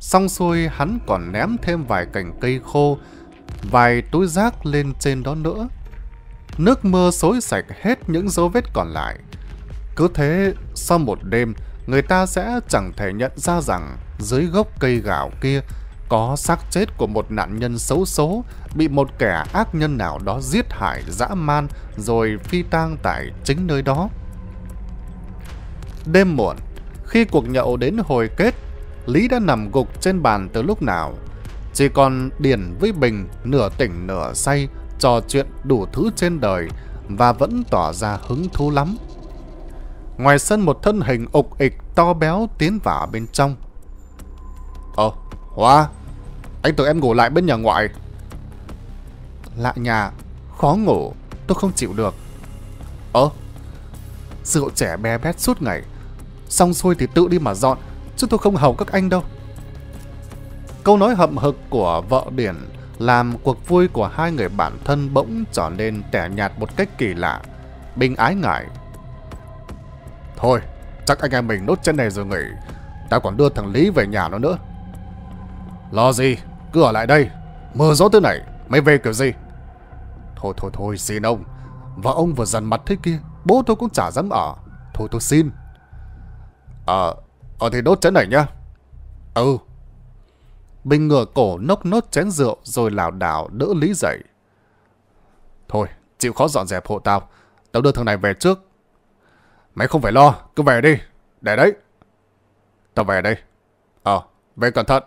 Xong xuôi hắn còn ném thêm vài cành cây khô, vài túi rác lên trên đó nữa. Nước mưa xối sạch hết những dấu vết còn lại. Cứ thế, sau một đêm, người ta sẽ chẳng thể nhận ra rằng dưới gốc cây gạo kia có xác chết của một nạn nhân xấu xố bị một kẻ ác nhân nào đó giết hại dã man rồi phi tang tại chính nơi đó. Đêm muộn, khi cuộc nhậu đến hồi kết, Lý đã nằm gục trên bàn từ lúc nào. Chỉ còn Điển với Bình nửa tỉnh nửa say, trò chuyện đủ thứ trên đời và vẫn tỏ ra hứng thú lắm. Ngoài sân một thân hình ục ịch to béo tiến vào bên trong. Ồ, ờ, Hoa, anh tưởng em ngủ lại bên nhà ngoại. Lạ nhà, khó ngủ, tôi không chịu được. Ơ, ờ, rượu trẻ bé bét suốt ngày, Xong xuôi thì tự đi mà dọn Chứ tôi không hầu các anh đâu Câu nói hậm hực của vợ Điển Làm cuộc vui của hai người bản thân bỗng trở nên tẻ nhạt một cách kỳ lạ Bình ái ngại Thôi chắc anh em mình nốt chân này rồi nghỉ ta còn đưa thằng Lý về nhà nó nữa Lo gì Cứ ở lại đây Mưa gió thế này Mày về kiểu gì Thôi thôi thôi xin ông Vợ ông vừa dần mặt thế kia Bố tôi cũng chả dám ở Thôi tôi xin Ờ, ờ thì đốt chén này nhá. Ừ. Bình ngửa cổ nốc nốt chén rượu rồi lảo đảo đỡ Lý dậy. Thôi, chịu khó dọn dẹp hộ tao. Tao đưa thằng này về trước. Mày không phải lo, cứ về đi. Để đấy. Tao về đây. Ờ, à, về cẩn thận.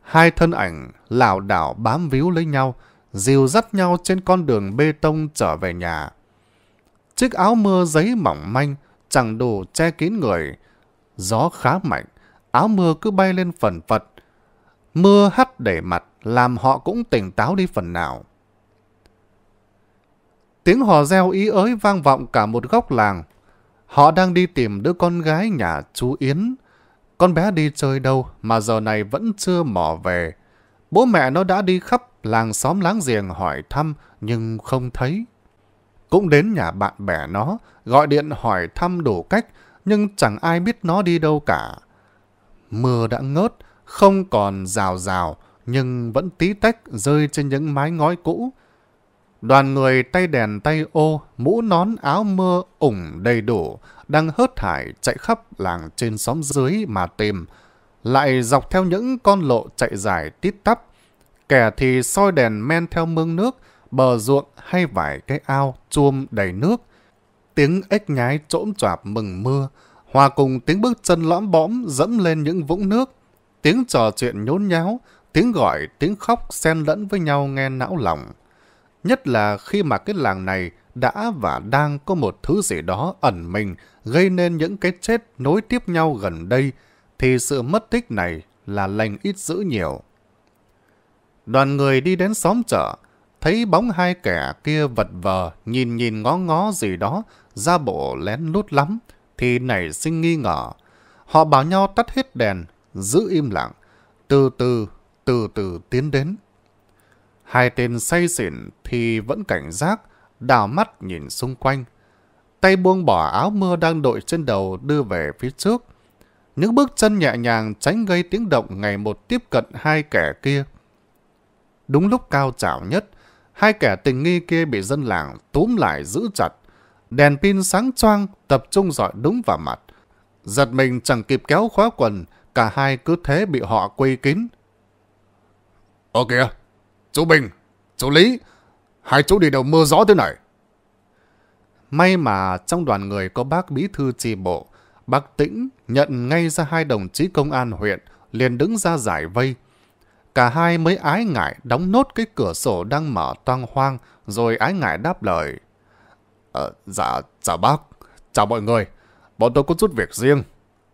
Hai thân ảnh lảo đảo bám víu lấy nhau, dìu dắt nhau trên con đường bê tông trở về nhà. Chiếc áo mưa giấy mỏng manh, chẳng đủ che kín người. Gió khá mạnh, áo mưa cứ bay lên phần phật. Mưa hắt để mặt, làm họ cũng tỉnh táo đi phần nào. Tiếng hò reo ý ới vang vọng cả một góc làng. Họ đang đi tìm đứa con gái nhà chú Yến. Con bé đi chơi đâu mà giờ này vẫn chưa mò về. Bố mẹ nó đã đi khắp làng xóm láng giềng hỏi thăm nhưng không thấy cũng đến nhà bạn bè nó, gọi điện hỏi thăm đủ cách, nhưng chẳng ai biết nó đi đâu cả. Mưa đã ngớt, không còn rào rào, nhưng vẫn tí tách rơi trên những mái ngói cũ. Đoàn người tay đèn tay ô, mũ nón áo mưa ủng đầy đủ, đang hớt hải chạy khắp làng trên xóm dưới mà tìm. Lại dọc theo những con lộ chạy dài tít tắp. Kẻ thì soi đèn men theo mương nước, bờ ruộng hay vài cái ao chuông đầy nước. Tiếng ếch nhái trỗm trọp mừng mưa, hòa cùng tiếng bước chân lõm bõm dẫm lên những vũng nước, tiếng trò chuyện nhốn nháo, tiếng gọi, tiếng khóc xen lẫn với nhau nghe não lòng. Nhất là khi mà cái làng này đã và đang có một thứ gì đó ẩn mình gây nên những cái chết nối tiếp nhau gần đây, thì sự mất tích này là lành ít dữ nhiều. Đoàn người đi đến xóm chợ, thấy bóng hai kẻ kia vật vờ, nhìn nhìn ngó ngó gì đó, ra bộ lén lút lắm, thì nảy sinh nghi ngờ. Họ bảo nhau tắt hết đèn, giữ im lặng, từ từ, từ từ tiến đến. Hai tên say xỉn thì vẫn cảnh giác, đào mắt nhìn xung quanh. Tay buông bỏ áo mưa đang đội trên đầu đưa về phía trước. Những bước chân nhẹ nhàng tránh gây tiếng động ngày một tiếp cận hai kẻ kia. Đúng lúc cao trào nhất, hai kẻ tình nghi kia bị dân làng túm lại giữ chặt. Đèn pin sáng choang, tập trung dọi đúng vào mặt. Giật mình chẳng kịp kéo khóa quần, cả hai cứ thế bị họ quây kín. Ô kìa, chú Bình, chú Lý, hai chú đi đâu mưa gió thế này? May mà trong đoàn người có bác bí thư trì bộ, bác Tĩnh nhận ngay ra hai đồng chí công an huyện, liền đứng ra giải vây. Cả hai mới ái ngại đóng nốt cái cửa sổ đang mở toang hoang, rồi ái ngại đáp lời. Ờ, dạ, chào bác, chào mọi người, bọn tôi có chút việc riêng.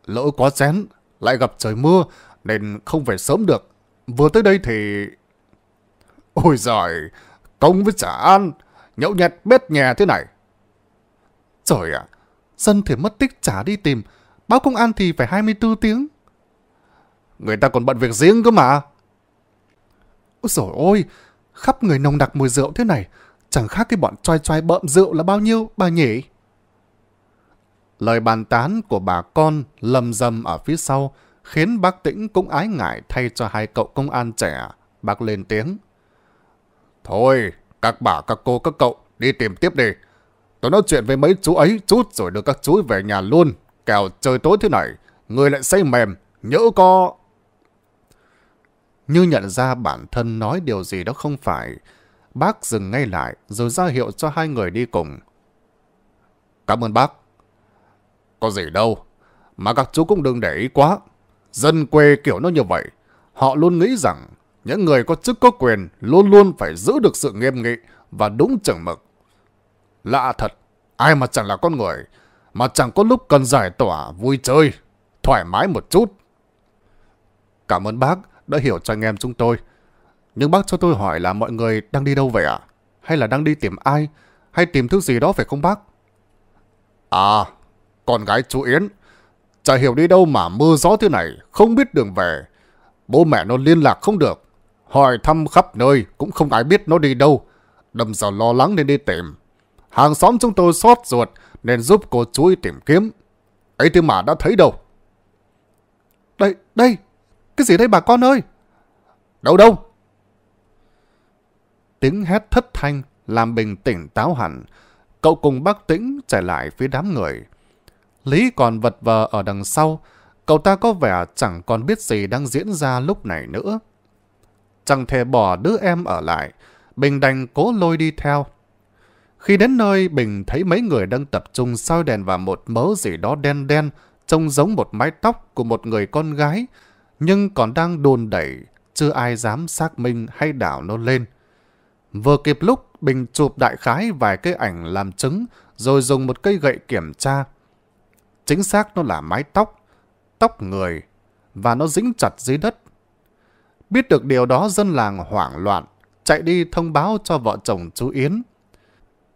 Lỡ quá chén, lại gặp trời mưa, nên không về sớm được. Vừa tới đây thì... Ôi giời, công với trả an nhậu nhẹt bết nhà thế này. Trời ạ, dân thì mất tích trả đi tìm, báo công an thì phải 24 tiếng. Người ta còn bận việc riêng cơ mà. Úi dồi ôi, khắp người nồng đặc mùi rượu thế này, chẳng khác cái bọn choi choi bợm rượu là bao nhiêu, bà nhỉ? Lời bàn tán của bà con lầm rầm ở phía sau khiến bác Tĩnh cũng ái ngại thay cho hai cậu công an trẻ. Bác lên tiếng. Thôi, các bà, các cô, các cậu, đi tìm tiếp đi. Tôi nói chuyện với mấy chú ấy chút rồi đưa các chú về nhà luôn. Kèo trời tối thế này, người lại say mềm, nhỡ có như nhận ra bản thân nói điều gì đó không phải. Bác dừng ngay lại rồi ra hiệu cho hai người đi cùng. Cảm ơn bác. Có gì đâu, mà các chú cũng đừng để ý quá. Dân quê kiểu nó như vậy, họ luôn nghĩ rằng những người có chức có quyền luôn luôn phải giữ được sự nghiêm nghị và đúng chừng mực. Lạ thật, ai mà chẳng là con người, mà chẳng có lúc cần giải tỏa vui chơi, thoải mái một chút. Cảm ơn bác đã hiểu cho anh em chúng tôi. Nhưng bác cho tôi hỏi là mọi người đang đi đâu vậy ạ? À? Hay là đang đi tìm ai? Hay tìm thứ gì đó phải không bác? À, con gái chú Yến. Chả hiểu đi đâu mà mưa gió thế này, không biết đường về. Bố mẹ nó liên lạc không được. Hỏi thăm khắp nơi, cũng không ai biết nó đi đâu. Đâm giờ lo lắng nên đi tìm. Hàng xóm chúng tôi xót ruột nên giúp cô chú tìm kiếm. Ấy thế mà đã thấy đâu. Đây, đây, cái gì đây bà con ơi? Đâu đâu? Tiếng hét thất thanh làm Bình tỉnh táo hẳn. Cậu cùng bác Tĩnh chạy lại phía đám người. Lý còn vật vờ ở đằng sau. Cậu ta có vẻ chẳng còn biết gì đang diễn ra lúc này nữa. Chẳng thể bỏ đứa em ở lại. Bình đành cố lôi đi theo. Khi đến nơi, Bình thấy mấy người đang tập trung soi đèn vào một mớ gì đó đen đen, trông giống một mái tóc của một người con gái, nhưng còn đang đồn đẩy, chưa ai dám xác minh hay đảo nó lên. Vừa kịp lúc, Bình chụp đại khái vài cái ảnh làm chứng, rồi dùng một cây gậy kiểm tra. Chính xác nó là mái tóc, tóc người, và nó dính chặt dưới đất. Biết được điều đó dân làng hoảng loạn, chạy đi thông báo cho vợ chồng chú Yến.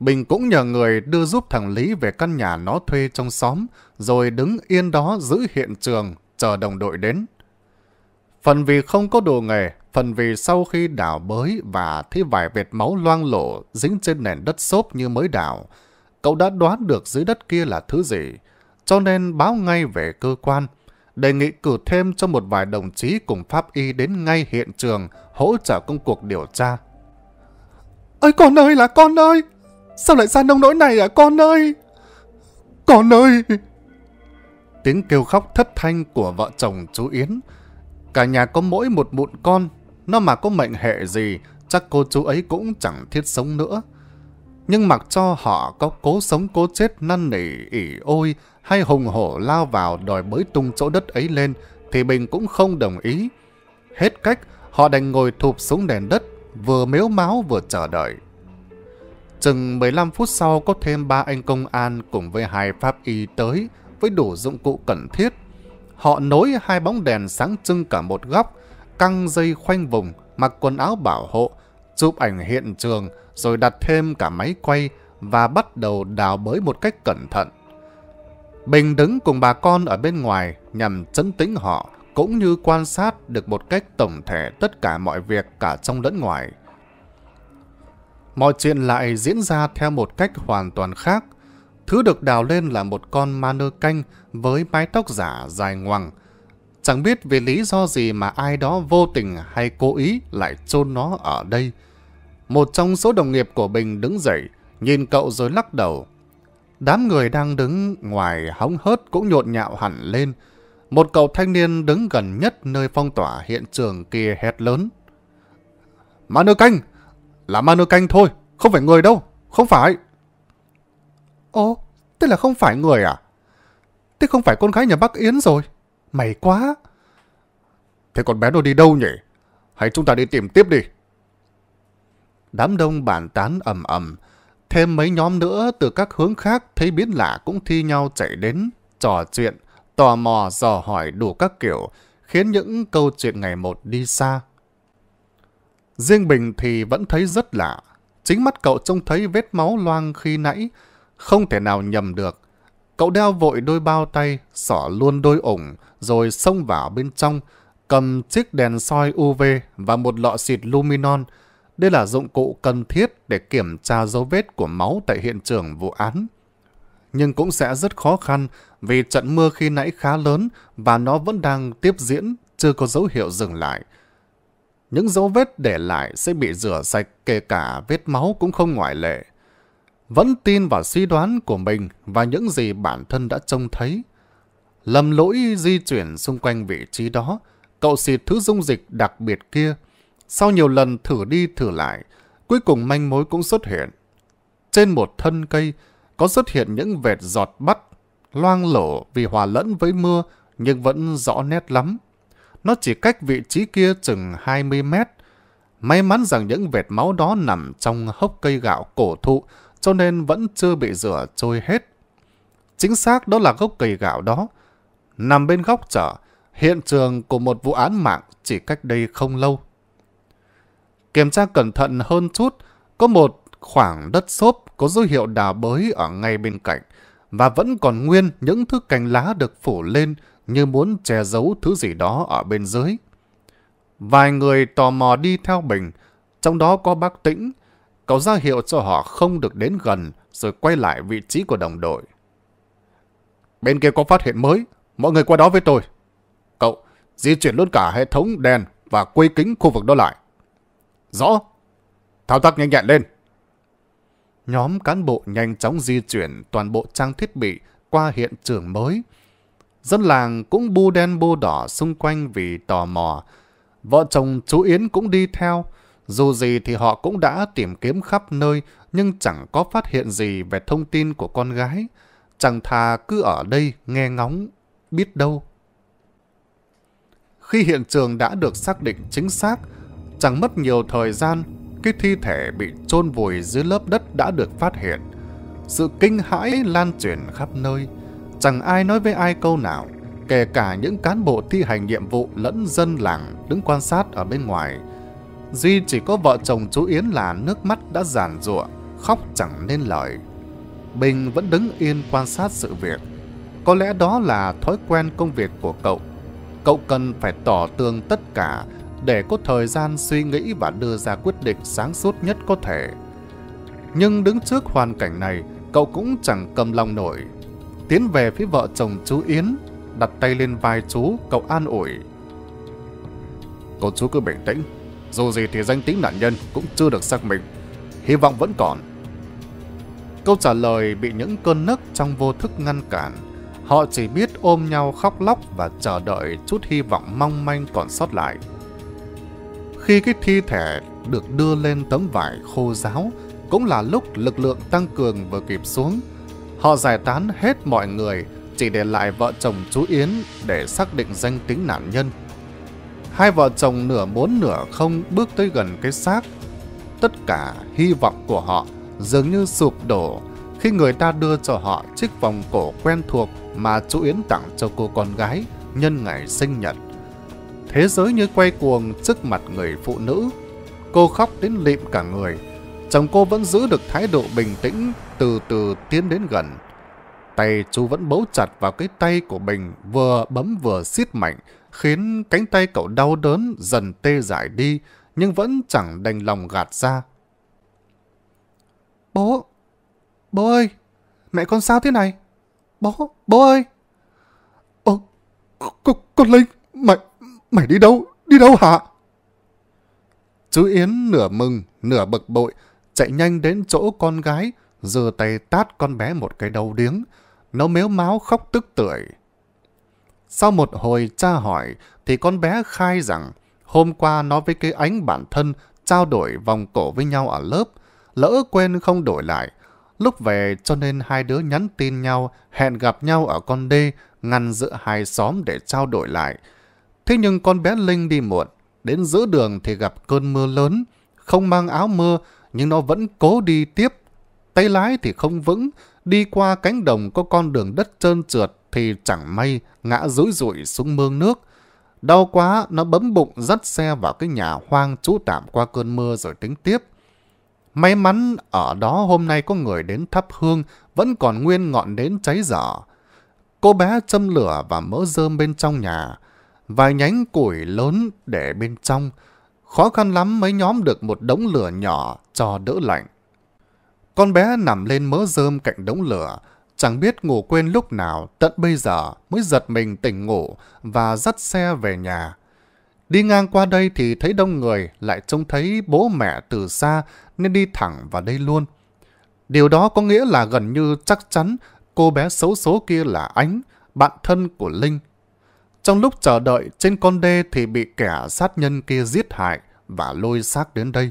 Bình cũng nhờ người đưa giúp thằng Lý về căn nhà nó thuê trong xóm, rồi đứng yên đó giữ hiện trường, chờ đồng đội đến. Phần vì không có đồ nghề, phần vì sau khi đảo bới và thấy vài vệt máu loang lổ dính trên nền đất xốp như mới đảo, cậu đã đoán được dưới đất kia là thứ gì, cho nên báo ngay về cơ quan, đề nghị cử thêm cho một vài đồng chí cùng pháp y đến ngay hiện trường hỗ trợ công cuộc điều tra. Ơi con ơi là con ơi! Sao lại ra nông nỗi này à con ơi! Con ơi! Tiếng kêu khóc thất thanh của vợ chồng chú Yến Cả nhà có mỗi một mụn con, nó mà có mệnh hệ gì, chắc cô chú ấy cũng chẳng thiết sống nữa. Nhưng mặc cho họ có cố sống cố chết năn nỉ, ỉ ôi hay hùng hổ lao vào đòi bới tung chỗ đất ấy lên, thì mình cũng không đồng ý. Hết cách, họ đành ngồi thụp xuống nền đất, vừa mếu máu vừa chờ đợi. Chừng 15 phút sau có thêm ba anh công an cùng với hai pháp y tới với đủ dụng cụ cần thiết. Họ nối hai bóng đèn sáng trưng cả một góc, căng dây khoanh vùng, mặc quần áo bảo hộ, chụp ảnh hiện trường rồi đặt thêm cả máy quay và bắt đầu đào bới một cách cẩn thận. Bình đứng cùng bà con ở bên ngoài nhằm chấn tĩnh họ cũng như quan sát được một cách tổng thể tất cả mọi việc cả trong lẫn ngoài. Mọi chuyện lại diễn ra theo một cách hoàn toàn khác Thứ được đào lên là một con ma nơ canh với mái tóc giả dài ngoằng. Chẳng biết vì lý do gì mà ai đó vô tình hay cố ý lại chôn nó ở đây. Một trong số đồng nghiệp của Bình đứng dậy, nhìn cậu rồi lắc đầu. Đám người đang đứng ngoài hóng hớt cũng nhộn nhạo hẳn lên. Một cậu thanh niên đứng gần nhất nơi phong tỏa hiện trường kia hét lớn. Ma nơ canh! Là ma nơ canh thôi, không phải người đâu, không phải! Ồ, tức là không phải người à? Tức không phải con gái nhà bác Yến rồi. Mày quá. Thế con bé nó đi đâu nhỉ? Hãy chúng ta đi tìm tiếp đi. Đám đông bàn tán ầm ầm. Thêm mấy nhóm nữa từ các hướng khác thấy biến lạ cũng thi nhau chạy đến, trò chuyện, tò mò dò hỏi đủ các kiểu, khiến những câu chuyện ngày một đi xa. Riêng Bình thì vẫn thấy rất lạ. Chính mắt cậu trông thấy vết máu loang khi nãy, không thể nào nhầm được. Cậu đeo vội đôi bao tay, xỏ luôn đôi ủng, rồi xông vào bên trong, cầm chiếc đèn soi UV và một lọ xịt luminon. Đây là dụng cụ cần thiết để kiểm tra dấu vết của máu tại hiện trường vụ án. Nhưng cũng sẽ rất khó khăn vì trận mưa khi nãy khá lớn và nó vẫn đang tiếp diễn, chưa có dấu hiệu dừng lại. Những dấu vết để lại sẽ bị rửa sạch, kể cả vết máu cũng không ngoại lệ vẫn tin vào suy đoán của mình và những gì bản thân đã trông thấy. Lầm lỗi di chuyển xung quanh vị trí đó, cậu xịt thứ dung dịch đặc biệt kia. Sau nhiều lần thử đi thử lại, cuối cùng manh mối cũng xuất hiện. Trên một thân cây có xuất hiện những vệt giọt bắt, loang lổ vì hòa lẫn với mưa nhưng vẫn rõ nét lắm. Nó chỉ cách vị trí kia chừng 20 mét. May mắn rằng những vệt máu đó nằm trong hốc cây gạo cổ thụ cho nên vẫn chưa bị rửa trôi hết. Chính xác đó là gốc cây gạo đó. Nằm bên góc chợ, hiện trường của một vụ án mạng chỉ cách đây không lâu. Kiểm tra cẩn thận hơn chút, có một khoảng đất xốp có dấu hiệu đào bới ở ngay bên cạnh và vẫn còn nguyên những thứ cành lá được phủ lên như muốn che giấu thứ gì đó ở bên dưới. Vài người tò mò đi theo Bình, trong đó có bác Tĩnh, Cậu ra hiệu cho họ không được đến gần rồi quay lại vị trí của đồng đội. Bên kia có phát hiện mới, mọi người qua đó với tôi. Cậu, di chuyển luôn cả hệ thống đèn và quây kính khu vực đó lại. Rõ. Thao tác nhanh nhẹn lên. Nhóm cán bộ nhanh chóng di chuyển toàn bộ trang thiết bị qua hiện trường mới. Dân làng cũng bu đen bu đỏ xung quanh vì tò mò. Vợ chồng chú Yến cũng đi theo, dù gì thì họ cũng đã tìm kiếm khắp nơi nhưng chẳng có phát hiện gì về thông tin của con gái. Chẳng thà cứ ở đây nghe ngóng, biết đâu. Khi hiện trường đã được xác định chính xác, chẳng mất nhiều thời gian, cái thi thể bị chôn vùi dưới lớp đất đã được phát hiện. Sự kinh hãi lan truyền khắp nơi, chẳng ai nói với ai câu nào, kể cả những cán bộ thi hành nhiệm vụ lẫn dân làng đứng quan sát ở bên ngoài Duy chỉ có vợ chồng chú Yến là nước mắt đã giàn rụa, khóc chẳng nên lời. Bình vẫn đứng yên quan sát sự việc. Có lẽ đó là thói quen công việc của cậu. Cậu cần phải tỏ tường tất cả để có thời gian suy nghĩ và đưa ra quyết định sáng suốt nhất có thể. Nhưng đứng trước hoàn cảnh này, cậu cũng chẳng cầm lòng nổi. Tiến về phía vợ chồng chú Yến, đặt tay lên vai chú, cậu an ủi. Cậu chú cứ bình tĩnh, dù gì thì danh tính nạn nhân cũng chưa được xác minh, hy vọng vẫn còn. Câu trả lời bị những cơn nấc trong vô thức ngăn cản. Họ chỉ biết ôm nhau khóc lóc và chờ đợi chút hy vọng mong manh còn sót lại. Khi cái thi thể được đưa lên tấm vải khô ráo, cũng là lúc lực lượng tăng cường vừa kịp xuống. Họ giải tán hết mọi người, chỉ để lại vợ chồng chú Yến để xác định danh tính nạn nhân. Hai vợ chồng nửa muốn nửa không bước tới gần cái xác. Tất cả hy vọng của họ dường như sụp đổ khi người ta đưa cho họ chiếc vòng cổ quen thuộc mà chú Yến tặng cho cô con gái nhân ngày sinh nhật. Thế giới như quay cuồng trước mặt người phụ nữ. Cô khóc đến lịm cả người. Chồng cô vẫn giữ được thái độ bình tĩnh, từ từ tiến đến gần. Tay chú vẫn bấu chặt vào cái tay của Bình vừa bấm vừa siết mạnh khiến cánh tay cậu đau đớn dần tê dại đi, nhưng vẫn chẳng đành lòng gạt ra. Bố! Bố ơi! Mẹ con sao thế này? Bố! Bố ơi! Ồ! Con, con Linh! Mày! Mày đi đâu? Đi đâu hả? Chú Yến nửa mừng, nửa bực bội, chạy nhanh đến chỗ con gái, giơ tay tát con bé một cái đầu điếng. Nó méo máu khóc tức tưởi. Sau một hồi tra hỏi thì con bé khai rằng hôm qua nó với cái ánh bản thân trao đổi vòng cổ với nhau ở lớp, lỡ quên không đổi lại. Lúc về cho nên hai đứa nhắn tin nhau, hẹn gặp nhau ở con đê, ngăn giữa hai xóm để trao đổi lại. Thế nhưng con bé Linh đi muộn, đến giữa đường thì gặp cơn mưa lớn, không mang áo mưa nhưng nó vẫn cố đi tiếp. Tay lái thì không vững, đi qua cánh đồng có con đường đất trơn trượt thì chẳng may ngã rúi rụi xuống mương nước. Đau quá, nó bấm bụng dắt xe vào cái nhà hoang trú tạm qua cơn mưa rồi tính tiếp. May mắn ở đó hôm nay có người đến thắp hương, vẫn còn nguyên ngọn đến cháy giỏ Cô bé châm lửa và mỡ rơm bên trong nhà, vài nhánh củi lớn để bên trong. Khó khăn lắm mới nhóm được một đống lửa nhỏ cho đỡ lạnh. Con bé nằm lên mỡ rơm cạnh đống lửa, Chẳng biết ngủ quên lúc nào, tận bây giờ mới giật mình tỉnh ngủ và dắt xe về nhà. Đi ngang qua đây thì thấy đông người, lại trông thấy bố mẹ từ xa nên đi thẳng vào đây luôn. Điều đó có nghĩa là gần như chắc chắn cô bé xấu số kia là Ánh, bạn thân của Linh. Trong lúc chờ đợi trên con đê thì bị kẻ sát nhân kia giết hại và lôi xác đến đây.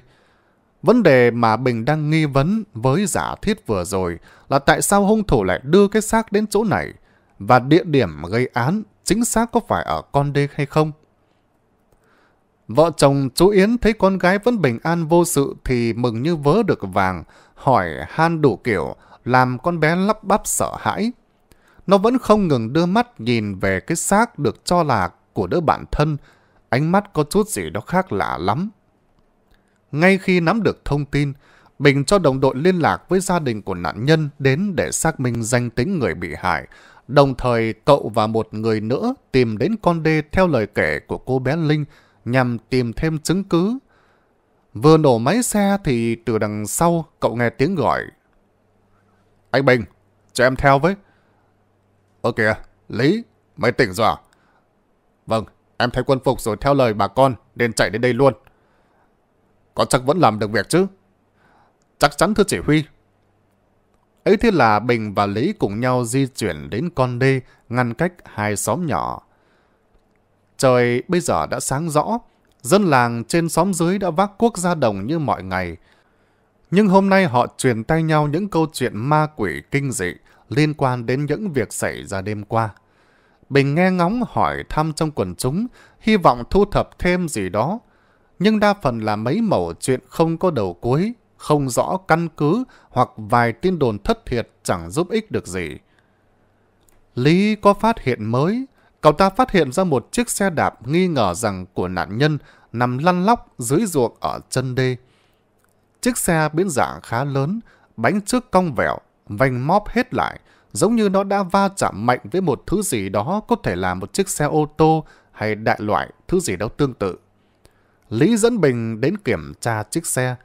Vấn đề mà Bình đang nghi vấn với giả thiết vừa rồi là tại sao hung thủ lại đưa cái xác đến chỗ này và địa điểm gây án chính xác có phải ở con đê hay không? Vợ chồng chú Yến thấy con gái vẫn bình an vô sự thì mừng như vớ được vàng, hỏi han đủ kiểu, làm con bé lắp bắp sợ hãi. Nó vẫn không ngừng đưa mắt nhìn về cái xác được cho là của đứa bạn thân, ánh mắt có chút gì đó khác lạ lắm. Ngay khi nắm được thông tin, Bình cho đồng đội liên lạc với gia đình của nạn nhân đến để xác minh danh tính người bị hại. Đồng thời cậu và một người nữa tìm đến con đê theo lời kể của cô bé Linh nhằm tìm thêm chứng cứ. Vừa nổ máy xe thì từ đằng sau cậu nghe tiếng gọi. Anh Bình, cho em theo với. Ơ kìa, Lý, mày tỉnh rồi à? Vâng, em thay quân phục rồi theo lời bà con nên chạy đến đây luôn. Con chắc vẫn làm được việc chứ? Chắc chắn thưa chỉ huy. Ấy thế là Bình và Lý cùng nhau di chuyển đến con đê ngăn cách hai xóm nhỏ. Trời bây giờ đã sáng rõ, dân làng trên xóm dưới đã vác cuốc ra đồng như mọi ngày. Nhưng hôm nay họ truyền tay nhau những câu chuyện ma quỷ kinh dị liên quan đến những việc xảy ra đêm qua. Bình nghe ngóng hỏi thăm trong quần chúng, hy vọng thu thập thêm gì đó nhưng đa phần là mấy mẩu chuyện không có đầu cuối, không rõ căn cứ hoặc vài tin đồn thất thiệt chẳng giúp ích được gì. Lý có phát hiện mới, cậu ta phát hiện ra một chiếc xe đạp nghi ngờ rằng của nạn nhân nằm lăn lóc dưới ruộng ở chân đê. Chiếc xe biến dạng khá lớn, bánh trước cong vẹo, vành móp hết lại, giống như nó đã va chạm mạnh với một thứ gì đó có thể là một chiếc xe ô tô hay đại loại thứ gì đó tương tự. Lý dẫn Bình đến kiểm tra chiếc xe.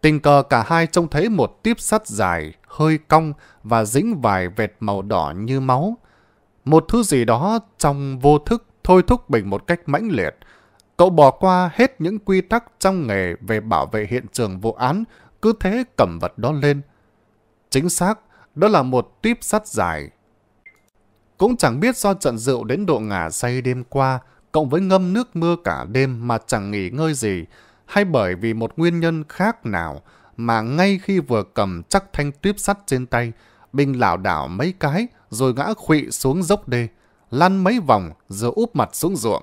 Tình cờ cả hai trông thấy một tiếp sắt dài, hơi cong và dính vài vệt màu đỏ như máu. Một thứ gì đó trong vô thức thôi thúc Bình một cách mãnh liệt. Cậu bỏ qua hết những quy tắc trong nghề về bảo vệ hiện trường vụ án, cứ thế cầm vật đó lên. Chính xác, đó là một tiếp sắt dài. Cũng chẳng biết do trận rượu đến độ ngả say đêm qua, cộng với ngâm nước mưa cả đêm mà chẳng nghỉ ngơi gì, hay bởi vì một nguyên nhân khác nào mà ngay khi vừa cầm chắc thanh tuyếp sắt trên tay, Bình lảo đảo mấy cái rồi ngã khuỵu xuống dốc đê, lăn mấy vòng rồi úp mặt xuống ruộng.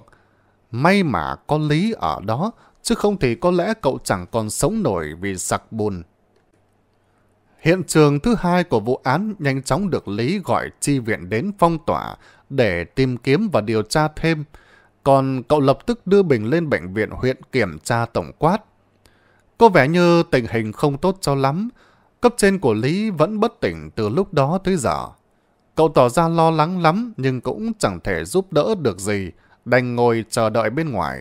May mà có Lý ở đó, chứ không thì có lẽ cậu chẳng còn sống nổi vì sặc bùn. Hiện trường thứ hai của vụ án nhanh chóng được Lý gọi chi viện đến phong tỏa để tìm kiếm và điều tra thêm. Còn cậu lập tức đưa Bình lên bệnh viện huyện kiểm tra tổng quát. Có vẻ như tình hình không tốt cho lắm. Cấp trên của Lý vẫn bất tỉnh từ lúc đó tới giờ. Cậu tỏ ra lo lắng lắm nhưng cũng chẳng thể giúp đỡ được gì, đành ngồi chờ đợi bên ngoài.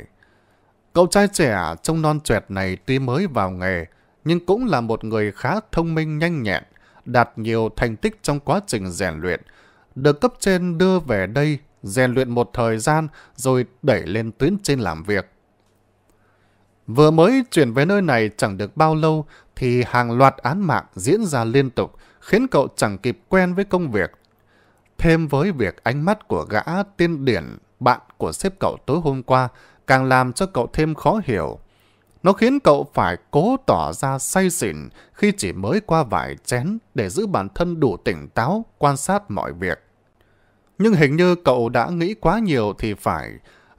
Cậu trai trẻ trong non chuệt này tuy mới vào nghề, nhưng cũng là một người khá thông minh nhanh nhẹn, đạt nhiều thành tích trong quá trình rèn luyện, được cấp trên đưa về đây rèn luyện một thời gian rồi đẩy lên tuyến trên làm việc. Vừa mới chuyển về nơi này chẳng được bao lâu thì hàng loạt án mạng diễn ra liên tục khiến cậu chẳng kịp quen với công việc. Thêm với việc ánh mắt của gã tiên điển bạn của sếp cậu tối hôm qua càng làm cho cậu thêm khó hiểu. Nó khiến cậu phải cố tỏ ra say xỉn khi chỉ mới qua vài chén để giữ bản thân đủ tỉnh táo quan sát mọi việc. Nhưng hình như cậu đã nghĩ quá nhiều thì phải.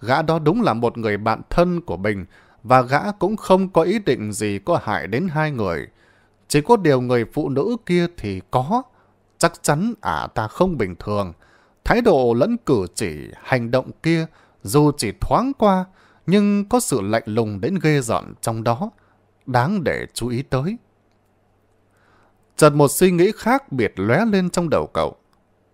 Gã đó đúng là một người bạn thân của mình và gã cũng không có ý định gì có hại đến hai người. Chỉ có điều người phụ nữ kia thì có. Chắc chắn ả ta không bình thường. Thái độ lẫn cử chỉ, hành động kia dù chỉ thoáng qua nhưng có sự lạnh lùng đến ghê giận trong đó. Đáng để chú ý tới. Chợt một suy nghĩ khác biệt lóe lên trong đầu cậu.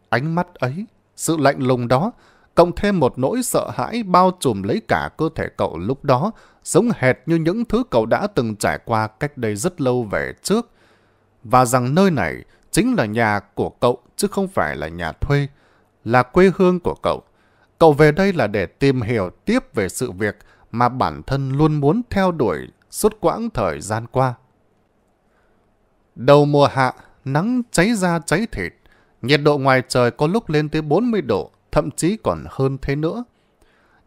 Ánh mắt ấy sự lạnh lùng đó, cộng thêm một nỗi sợ hãi bao trùm lấy cả cơ thể cậu lúc đó, giống hệt như những thứ cậu đã từng trải qua cách đây rất lâu về trước. Và rằng nơi này chính là nhà của cậu chứ không phải là nhà thuê, là quê hương của cậu. Cậu về đây là để tìm hiểu tiếp về sự việc mà bản thân luôn muốn theo đuổi suốt quãng thời gian qua. Đầu mùa hạ, nắng cháy da cháy thịt, Nhiệt độ ngoài trời có lúc lên tới 40 độ, thậm chí còn hơn thế nữa.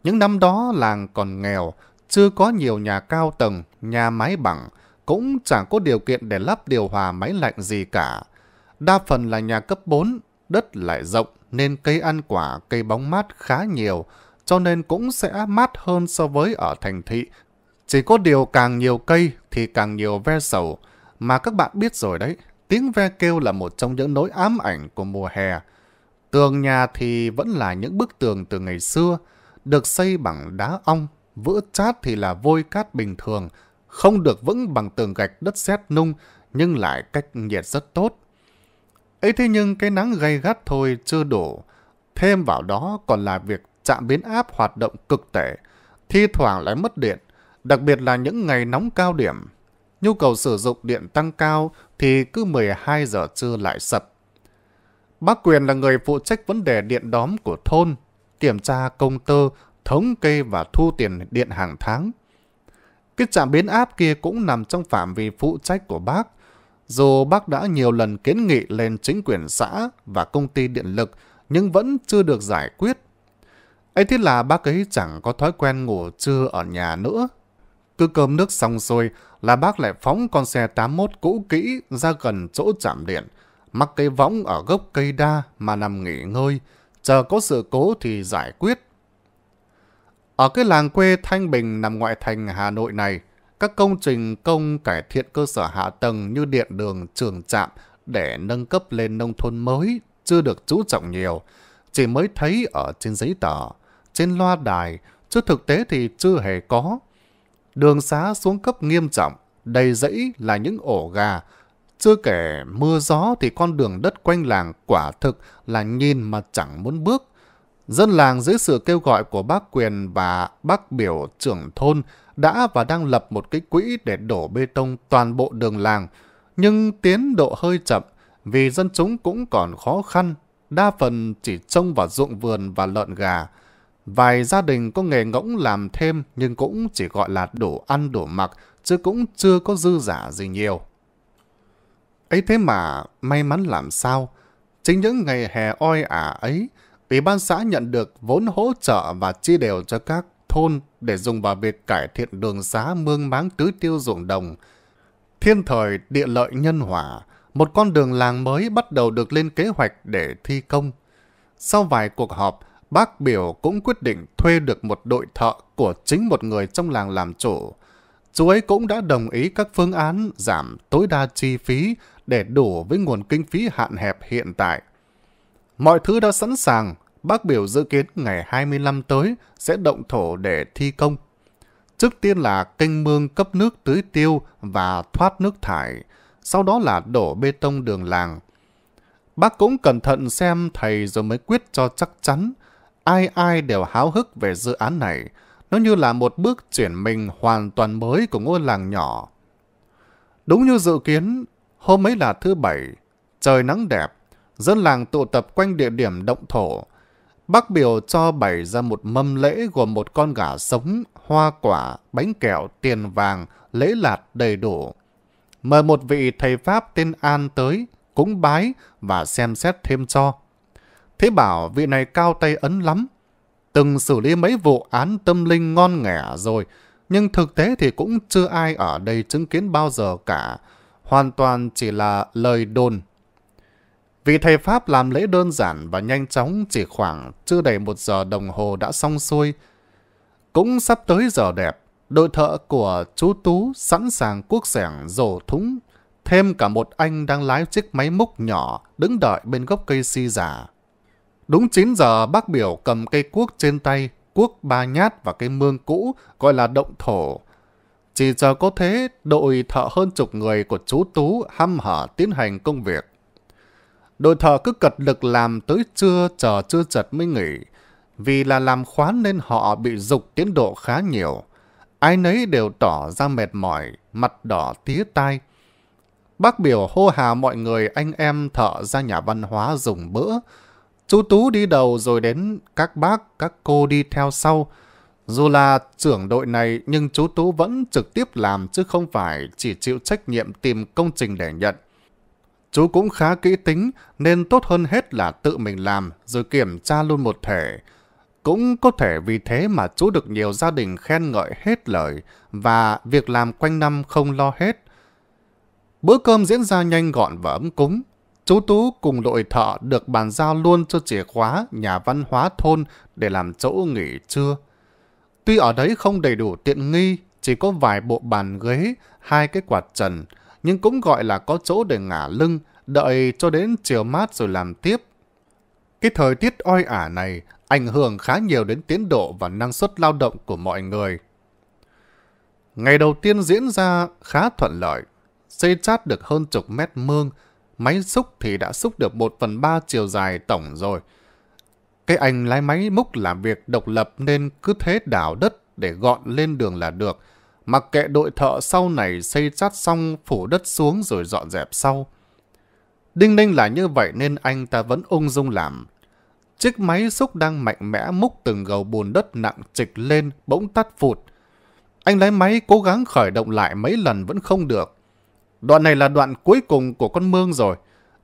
Những năm đó làng còn nghèo, chưa có nhiều nhà cao tầng, nhà máy bằng, cũng chẳng có điều kiện để lắp điều hòa máy lạnh gì cả. Đa phần là nhà cấp 4, đất lại rộng nên cây ăn quả, cây bóng mát khá nhiều, cho nên cũng sẽ mát hơn so với ở thành thị. Chỉ có điều càng nhiều cây thì càng nhiều ve sầu, mà các bạn biết rồi đấy, Tiếng ve kêu là một trong những nỗi ám ảnh của mùa hè. Tường nhà thì vẫn là những bức tường từ ngày xưa, được xây bằng đá ong, vữa chát thì là vôi cát bình thường, không được vững bằng tường gạch đất sét nung, nhưng lại cách nhiệt rất tốt. ấy thế nhưng cái nắng gay gắt thôi chưa đủ. Thêm vào đó còn là việc trạm biến áp hoạt động cực tệ, thi thoảng lại mất điện, đặc biệt là những ngày nóng cao điểm. Nhu cầu sử dụng điện tăng cao thì cứ 12 giờ trưa lại sập. Bác Quyền là người phụ trách vấn đề điện đóm của thôn, kiểm tra công tơ, thống kê và thu tiền điện hàng tháng. Cái trạm biến áp kia cũng nằm trong phạm vi phụ trách của bác, dù bác đã nhiều lần kiến nghị lên chính quyền xã và công ty điện lực nhưng vẫn chưa được giải quyết. ấy thế là bác ấy chẳng có thói quen ngủ trưa ở nhà nữa. Cứ cơm nước xong rồi, là bác lại phóng con xe 81 cũ kỹ ra gần chỗ chạm điện, mắc cây võng ở gốc cây đa mà nằm nghỉ ngơi, chờ có sự cố thì giải quyết. Ở cái làng quê Thanh Bình nằm ngoại thành Hà Nội này, các công trình công cải thiện cơ sở hạ tầng như điện đường, trường trạm để nâng cấp lên nông thôn mới chưa được chú trọng nhiều, chỉ mới thấy ở trên giấy tờ, trên loa đài, chứ thực tế thì chưa hề có. Đường xá xuống cấp nghiêm trọng, đầy rẫy là những ổ gà. Chưa kể mưa gió thì con đường đất quanh làng quả thực là nhìn mà chẳng muốn bước. Dân làng dưới sự kêu gọi của bác quyền và bác biểu trưởng thôn đã và đang lập một cái quỹ để đổ bê tông toàn bộ đường làng. Nhưng tiến độ hơi chậm vì dân chúng cũng còn khó khăn, đa phần chỉ trông vào ruộng vườn và lợn gà. Vài gia đình có nghề ngỗng làm thêm nhưng cũng chỉ gọi là đủ ăn đủ mặc, chứ cũng chưa có dư giả gì nhiều. Ấy thế mà, may mắn làm sao? Chính những ngày hè oi ả ấy, Ủy ban xã nhận được vốn hỗ trợ và chi đều cho các thôn để dùng vào việc cải thiện đường xá mương máng tứ tiêu ruộng đồng. Thiên thời địa lợi nhân hòa, một con đường làng mới bắt đầu được lên kế hoạch để thi công. Sau vài cuộc họp, bác biểu cũng quyết định thuê được một đội thợ của chính một người trong làng làm chủ. Chú ấy cũng đã đồng ý các phương án giảm tối đa chi phí để đủ với nguồn kinh phí hạn hẹp hiện tại. Mọi thứ đã sẵn sàng, bác biểu dự kiến ngày 25 tới sẽ động thổ để thi công. Trước tiên là kênh mương cấp nước tưới tiêu và thoát nước thải, sau đó là đổ bê tông đường làng. Bác cũng cẩn thận xem thầy rồi mới quyết cho chắc chắn ai ai đều háo hức về dự án này. Nó như là một bước chuyển mình hoàn toàn mới của ngôi làng nhỏ. Đúng như dự kiến, hôm ấy là thứ bảy, trời nắng đẹp, dân làng tụ tập quanh địa điểm động thổ. Bác biểu cho bày ra một mâm lễ gồm một con gà sống, hoa quả, bánh kẹo, tiền vàng, lễ lạt đầy đủ. Mời một vị thầy Pháp tên An tới, cúng bái và xem xét thêm cho. Thế bảo vị này cao tay ấn lắm. Từng xử lý mấy vụ án tâm linh ngon nghẻ rồi, nhưng thực tế thì cũng chưa ai ở đây chứng kiến bao giờ cả. Hoàn toàn chỉ là lời đồn. Vị thầy Pháp làm lễ đơn giản và nhanh chóng chỉ khoảng chưa đầy một giờ đồng hồ đã xong xuôi. Cũng sắp tới giờ đẹp, đội thợ của chú Tú sẵn sàng cuốc sẻng rổ thúng, thêm cả một anh đang lái chiếc máy múc nhỏ đứng đợi bên gốc cây si già. Đúng 9 giờ bác biểu cầm cây cuốc trên tay, cuốc ba nhát và cây mương cũ gọi là động thổ. Chỉ giờ có thế, đội thợ hơn chục người của chú Tú hăm hở tiến hành công việc. Đội thợ cứ cật lực làm tới trưa chờ trưa chật mới nghỉ. Vì là làm khoán nên họ bị dục tiến độ khá nhiều. Ai nấy đều tỏ ra mệt mỏi, mặt đỏ tía tai. Bác biểu hô hà mọi người anh em thợ ra nhà văn hóa dùng bữa, Chú Tú đi đầu rồi đến các bác, các cô đi theo sau. Dù là trưởng đội này nhưng chú Tú vẫn trực tiếp làm chứ không phải chỉ chịu trách nhiệm tìm công trình để nhận. Chú cũng khá kỹ tính nên tốt hơn hết là tự mình làm rồi kiểm tra luôn một thể. Cũng có thể vì thế mà chú được nhiều gia đình khen ngợi hết lời và việc làm quanh năm không lo hết. Bữa cơm diễn ra nhanh gọn và ấm cúng. Chú Tú cùng đội thợ được bàn giao luôn cho chìa khóa nhà văn hóa thôn để làm chỗ nghỉ trưa. Tuy ở đấy không đầy đủ tiện nghi, chỉ có vài bộ bàn ghế, hai cái quạt trần, nhưng cũng gọi là có chỗ để ngả lưng, đợi cho đến chiều mát rồi làm tiếp. Cái thời tiết oi ả này ảnh hưởng khá nhiều đến tiến độ và năng suất lao động của mọi người. Ngày đầu tiên diễn ra khá thuận lợi, xây chát được hơn chục mét mương, máy xúc thì đã xúc được 1 phần 3 chiều dài tổng rồi. Cái anh lái máy múc làm việc độc lập nên cứ thế đảo đất để gọn lên đường là được. Mặc kệ đội thợ sau này xây chát xong phủ đất xuống rồi dọn dẹp sau. Đinh ninh là như vậy nên anh ta vẫn ung dung làm. Chiếc máy xúc đang mạnh mẽ múc từng gầu bùn đất nặng trịch lên bỗng tắt phụt. Anh lái máy cố gắng khởi động lại mấy lần vẫn không được. Đoạn này là đoạn cuối cùng của con mương rồi.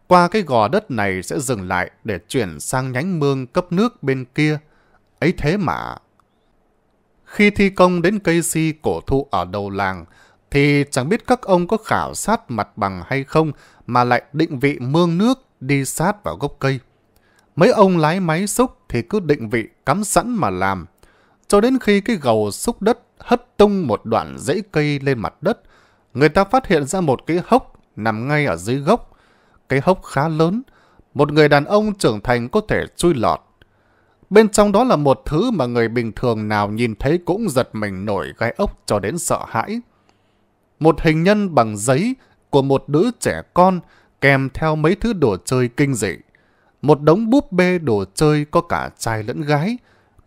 Qua cái gò đất này sẽ dừng lại để chuyển sang nhánh mương cấp nước bên kia. Ấy thế mà. Khi thi công đến cây si cổ thụ ở đầu làng, thì chẳng biết các ông có khảo sát mặt bằng hay không mà lại định vị mương nước đi sát vào gốc cây. Mấy ông lái máy xúc thì cứ định vị cắm sẵn mà làm. Cho đến khi cái gầu xúc đất hất tung một đoạn rễ cây lên mặt đất, người ta phát hiện ra một cái hốc nằm ngay ở dưới gốc. Cái hốc khá lớn, một người đàn ông trưởng thành có thể chui lọt. Bên trong đó là một thứ mà người bình thường nào nhìn thấy cũng giật mình nổi gai ốc cho đến sợ hãi. Một hình nhân bằng giấy của một đứa trẻ con kèm theo mấy thứ đồ chơi kinh dị. Một đống búp bê đồ chơi có cả trai lẫn gái.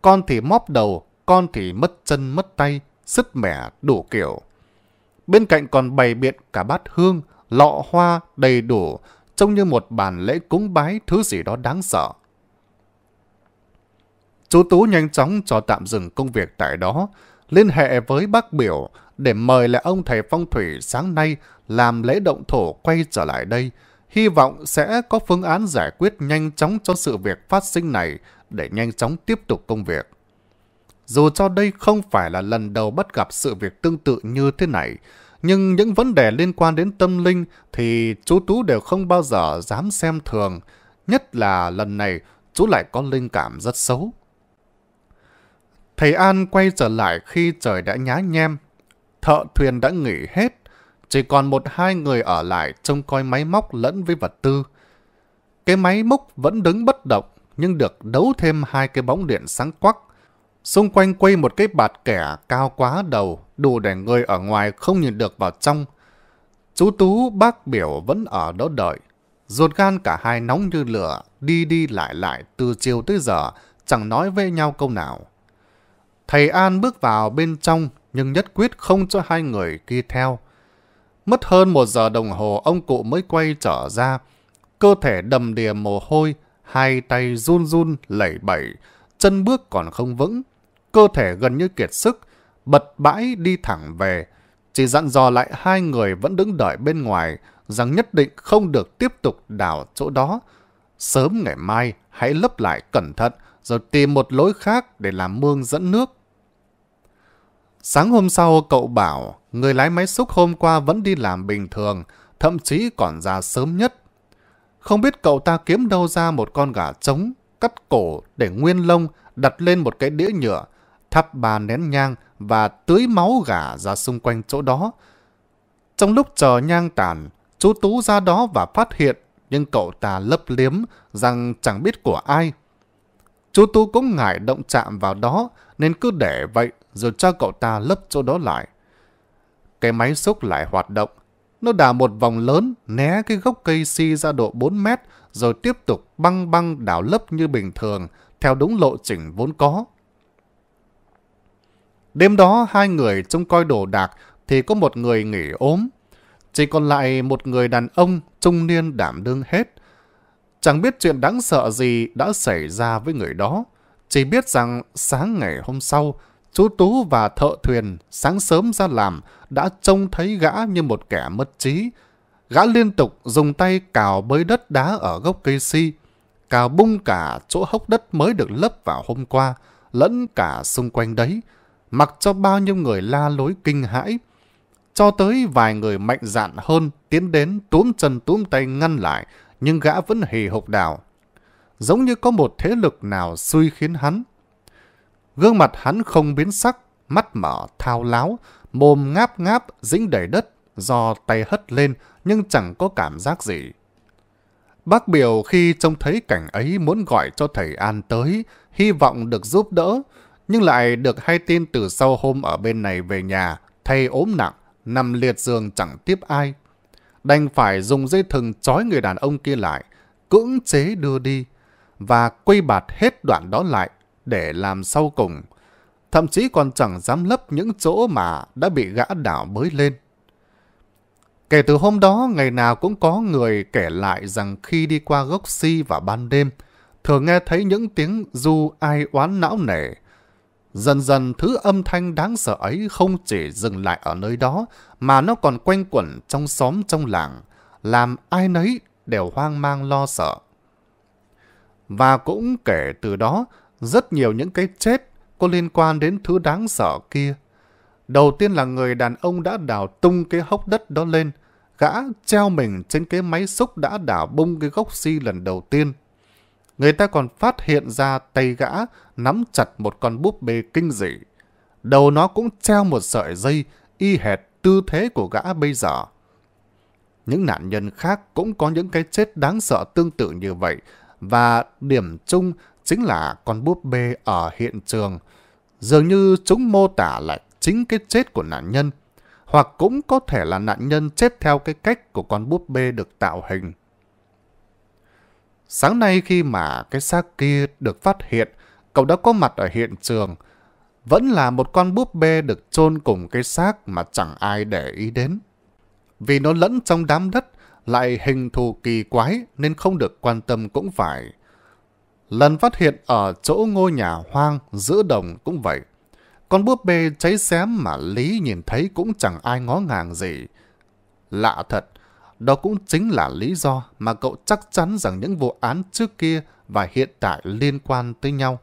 Con thì móp đầu, con thì mất chân mất tay, sứt mẻ đủ kiểu. Bên cạnh còn bày biện cả bát hương, lọ hoa đầy đủ, trông như một bàn lễ cúng bái thứ gì đó đáng sợ. Chú Tú nhanh chóng cho tạm dừng công việc tại đó, liên hệ với bác biểu để mời lại ông thầy phong thủy sáng nay làm lễ động thổ quay trở lại đây, hy vọng sẽ có phương án giải quyết nhanh chóng cho sự việc phát sinh này để nhanh chóng tiếp tục công việc. Dù cho đây không phải là lần đầu bắt gặp sự việc tương tự như thế này, nhưng những vấn đề liên quan đến tâm linh thì chú Tú đều không bao giờ dám xem thường. Nhất là lần này, chú lại có linh cảm rất xấu. Thầy An quay trở lại khi trời đã nhá nhem. Thợ thuyền đã nghỉ hết, chỉ còn một hai người ở lại trông coi máy móc lẫn với vật tư. Cái máy móc vẫn đứng bất động, nhưng được đấu thêm hai cái bóng điện sáng quắc. Xung quanh quay một cái bạt kẻ cao quá đầu, đủ để người ở ngoài không nhìn được vào trong. Chú Tú, bác biểu vẫn ở đó đợi. Ruột gan cả hai nóng như lửa, đi đi lại lại từ chiều tới giờ, chẳng nói với nhau câu nào. Thầy An bước vào bên trong, nhưng nhất quyết không cho hai người kia theo. Mất hơn một giờ đồng hồ, ông cụ mới quay trở ra. Cơ thể đầm đìa mồ hôi, hai tay run run, lẩy bẩy, chân bước còn không vững cơ thể gần như kiệt sức, bật bãi đi thẳng về. Chỉ dặn dò lại hai người vẫn đứng đợi bên ngoài rằng nhất định không được tiếp tục đào chỗ đó. Sớm ngày mai hãy lấp lại cẩn thận rồi tìm một lối khác để làm mương dẫn nước. Sáng hôm sau cậu bảo người lái máy xúc hôm qua vẫn đi làm bình thường, thậm chí còn ra sớm nhất. Không biết cậu ta kiếm đâu ra một con gà trống, cắt cổ để nguyên lông đặt lên một cái đĩa nhựa thắp ba nén nhang và tưới máu gà ra xung quanh chỗ đó. Trong lúc chờ nhang tàn, chú Tú ra đó và phát hiện, nhưng cậu ta lấp liếm rằng chẳng biết của ai. Chú Tú cũng ngại động chạm vào đó, nên cứ để vậy rồi cho cậu ta lấp chỗ đó lại. Cái máy xúc lại hoạt động. Nó đào một vòng lớn, né cái gốc cây si ra độ 4 mét, rồi tiếp tục băng băng đào lấp như bình thường, theo đúng lộ trình vốn có. Đêm đó hai người trông coi đồ đạc thì có một người nghỉ ốm. Chỉ còn lại một người đàn ông trung niên đảm đương hết. Chẳng biết chuyện đáng sợ gì đã xảy ra với người đó. Chỉ biết rằng sáng ngày hôm sau, chú Tú và thợ thuyền sáng sớm ra làm đã trông thấy gã như một kẻ mất trí. Gã liên tục dùng tay cào bới đất đá ở gốc cây si, cào bung cả chỗ hốc đất mới được lấp vào hôm qua, lẫn cả xung quanh đấy mặc cho bao nhiêu người la lối kinh hãi, cho tới vài người mạnh dạn hơn tiến đến túm chân túm tay ngăn lại, nhưng gã vẫn hề hục đảo. Giống như có một thế lực nào suy khiến hắn. Gương mặt hắn không biến sắc, mắt mở, thao láo, mồm ngáp ngáp, dính đầy đất, do tay hất lên nhưng chẳng có cảm giác gì. Bác biểu khi trông thấy cảnh ấy muốn gọi cho thầy An tới, hy vọng được giúp đỡ, nhưng lại được hay tin từ sau hôm ở bên này về nhà, thầy ốm nặng, nằm liệt giường chẳng tiếp ai. Đành phải dùng dây thừng trói người đàn ông kia lại, cưỡng chế đưa đi, và quay bạt hết đoạn đó lại để làm sau cùng. Thậm chí còn chẳng dám lấp những chỗ mà đã bị gã đảo bới lên. Kể từ hôm đó, ngày nào cũng có người kể lại rằng khi đi qua gốc si vào ban đêm, thường nghe thấy những tiếng du ai oán não nể, Dần dần thứ âm thanh đáng sợ ấy không chỉ dừng lại ở nơi đó, mà nó còn quanh quẩn trong xóm trong làng, làm ai nấy đều hoang mang lo sợ. Và cũng kể từ đó, rất nhiều những cái chết có liên quan đến thứ đáng sợ kia. Đầu tiên là người đàn ông đã đào tung cái hốc đất đó lên, gã treo mình trên cái máy xúc đã đào bung cái gốc xi si lần đầu tiên người ta còn phát hiện ra tay gã nắm chặt một con búp bê kinh dị. Đầu nó cũng treo một sợi dây y hệt tư thế của gã bây giờ. Những nạn nhân khác cũng có những cái chết đáng sợ tương tự như vậy và điểm chung chính là con búp bê ở hiện trường. Dường như chúng mô tả lại chính cái chết của nạn nhân hoặc cũng có thể là nạn nhân chết theo cái cách của con búp bê được tạo hình. Sáng nay khi mà cái xác kia được phát hiện, cậu đã có mặt ở hiện trường. Vẫn là một con búp bê được chôn cùng cái xác mà chẳng ai để ý đến. Vì nó lẫn trong đám đất, lại hình thù kỳ quái nên không được quan tâm cũng phải. Lần phát hiện ở chỗ ngôi nhà hoang giữa đồng cũng vậy. Con búp bê cháy xém mà Lý nhìn thấy cũng chẳng ai ngó ngàng gì. Lạ thật, đó cũng chính là lý do mà cậu chắc chắn rằng những vụ án trước kia và hiện tại liên quan tới nhau.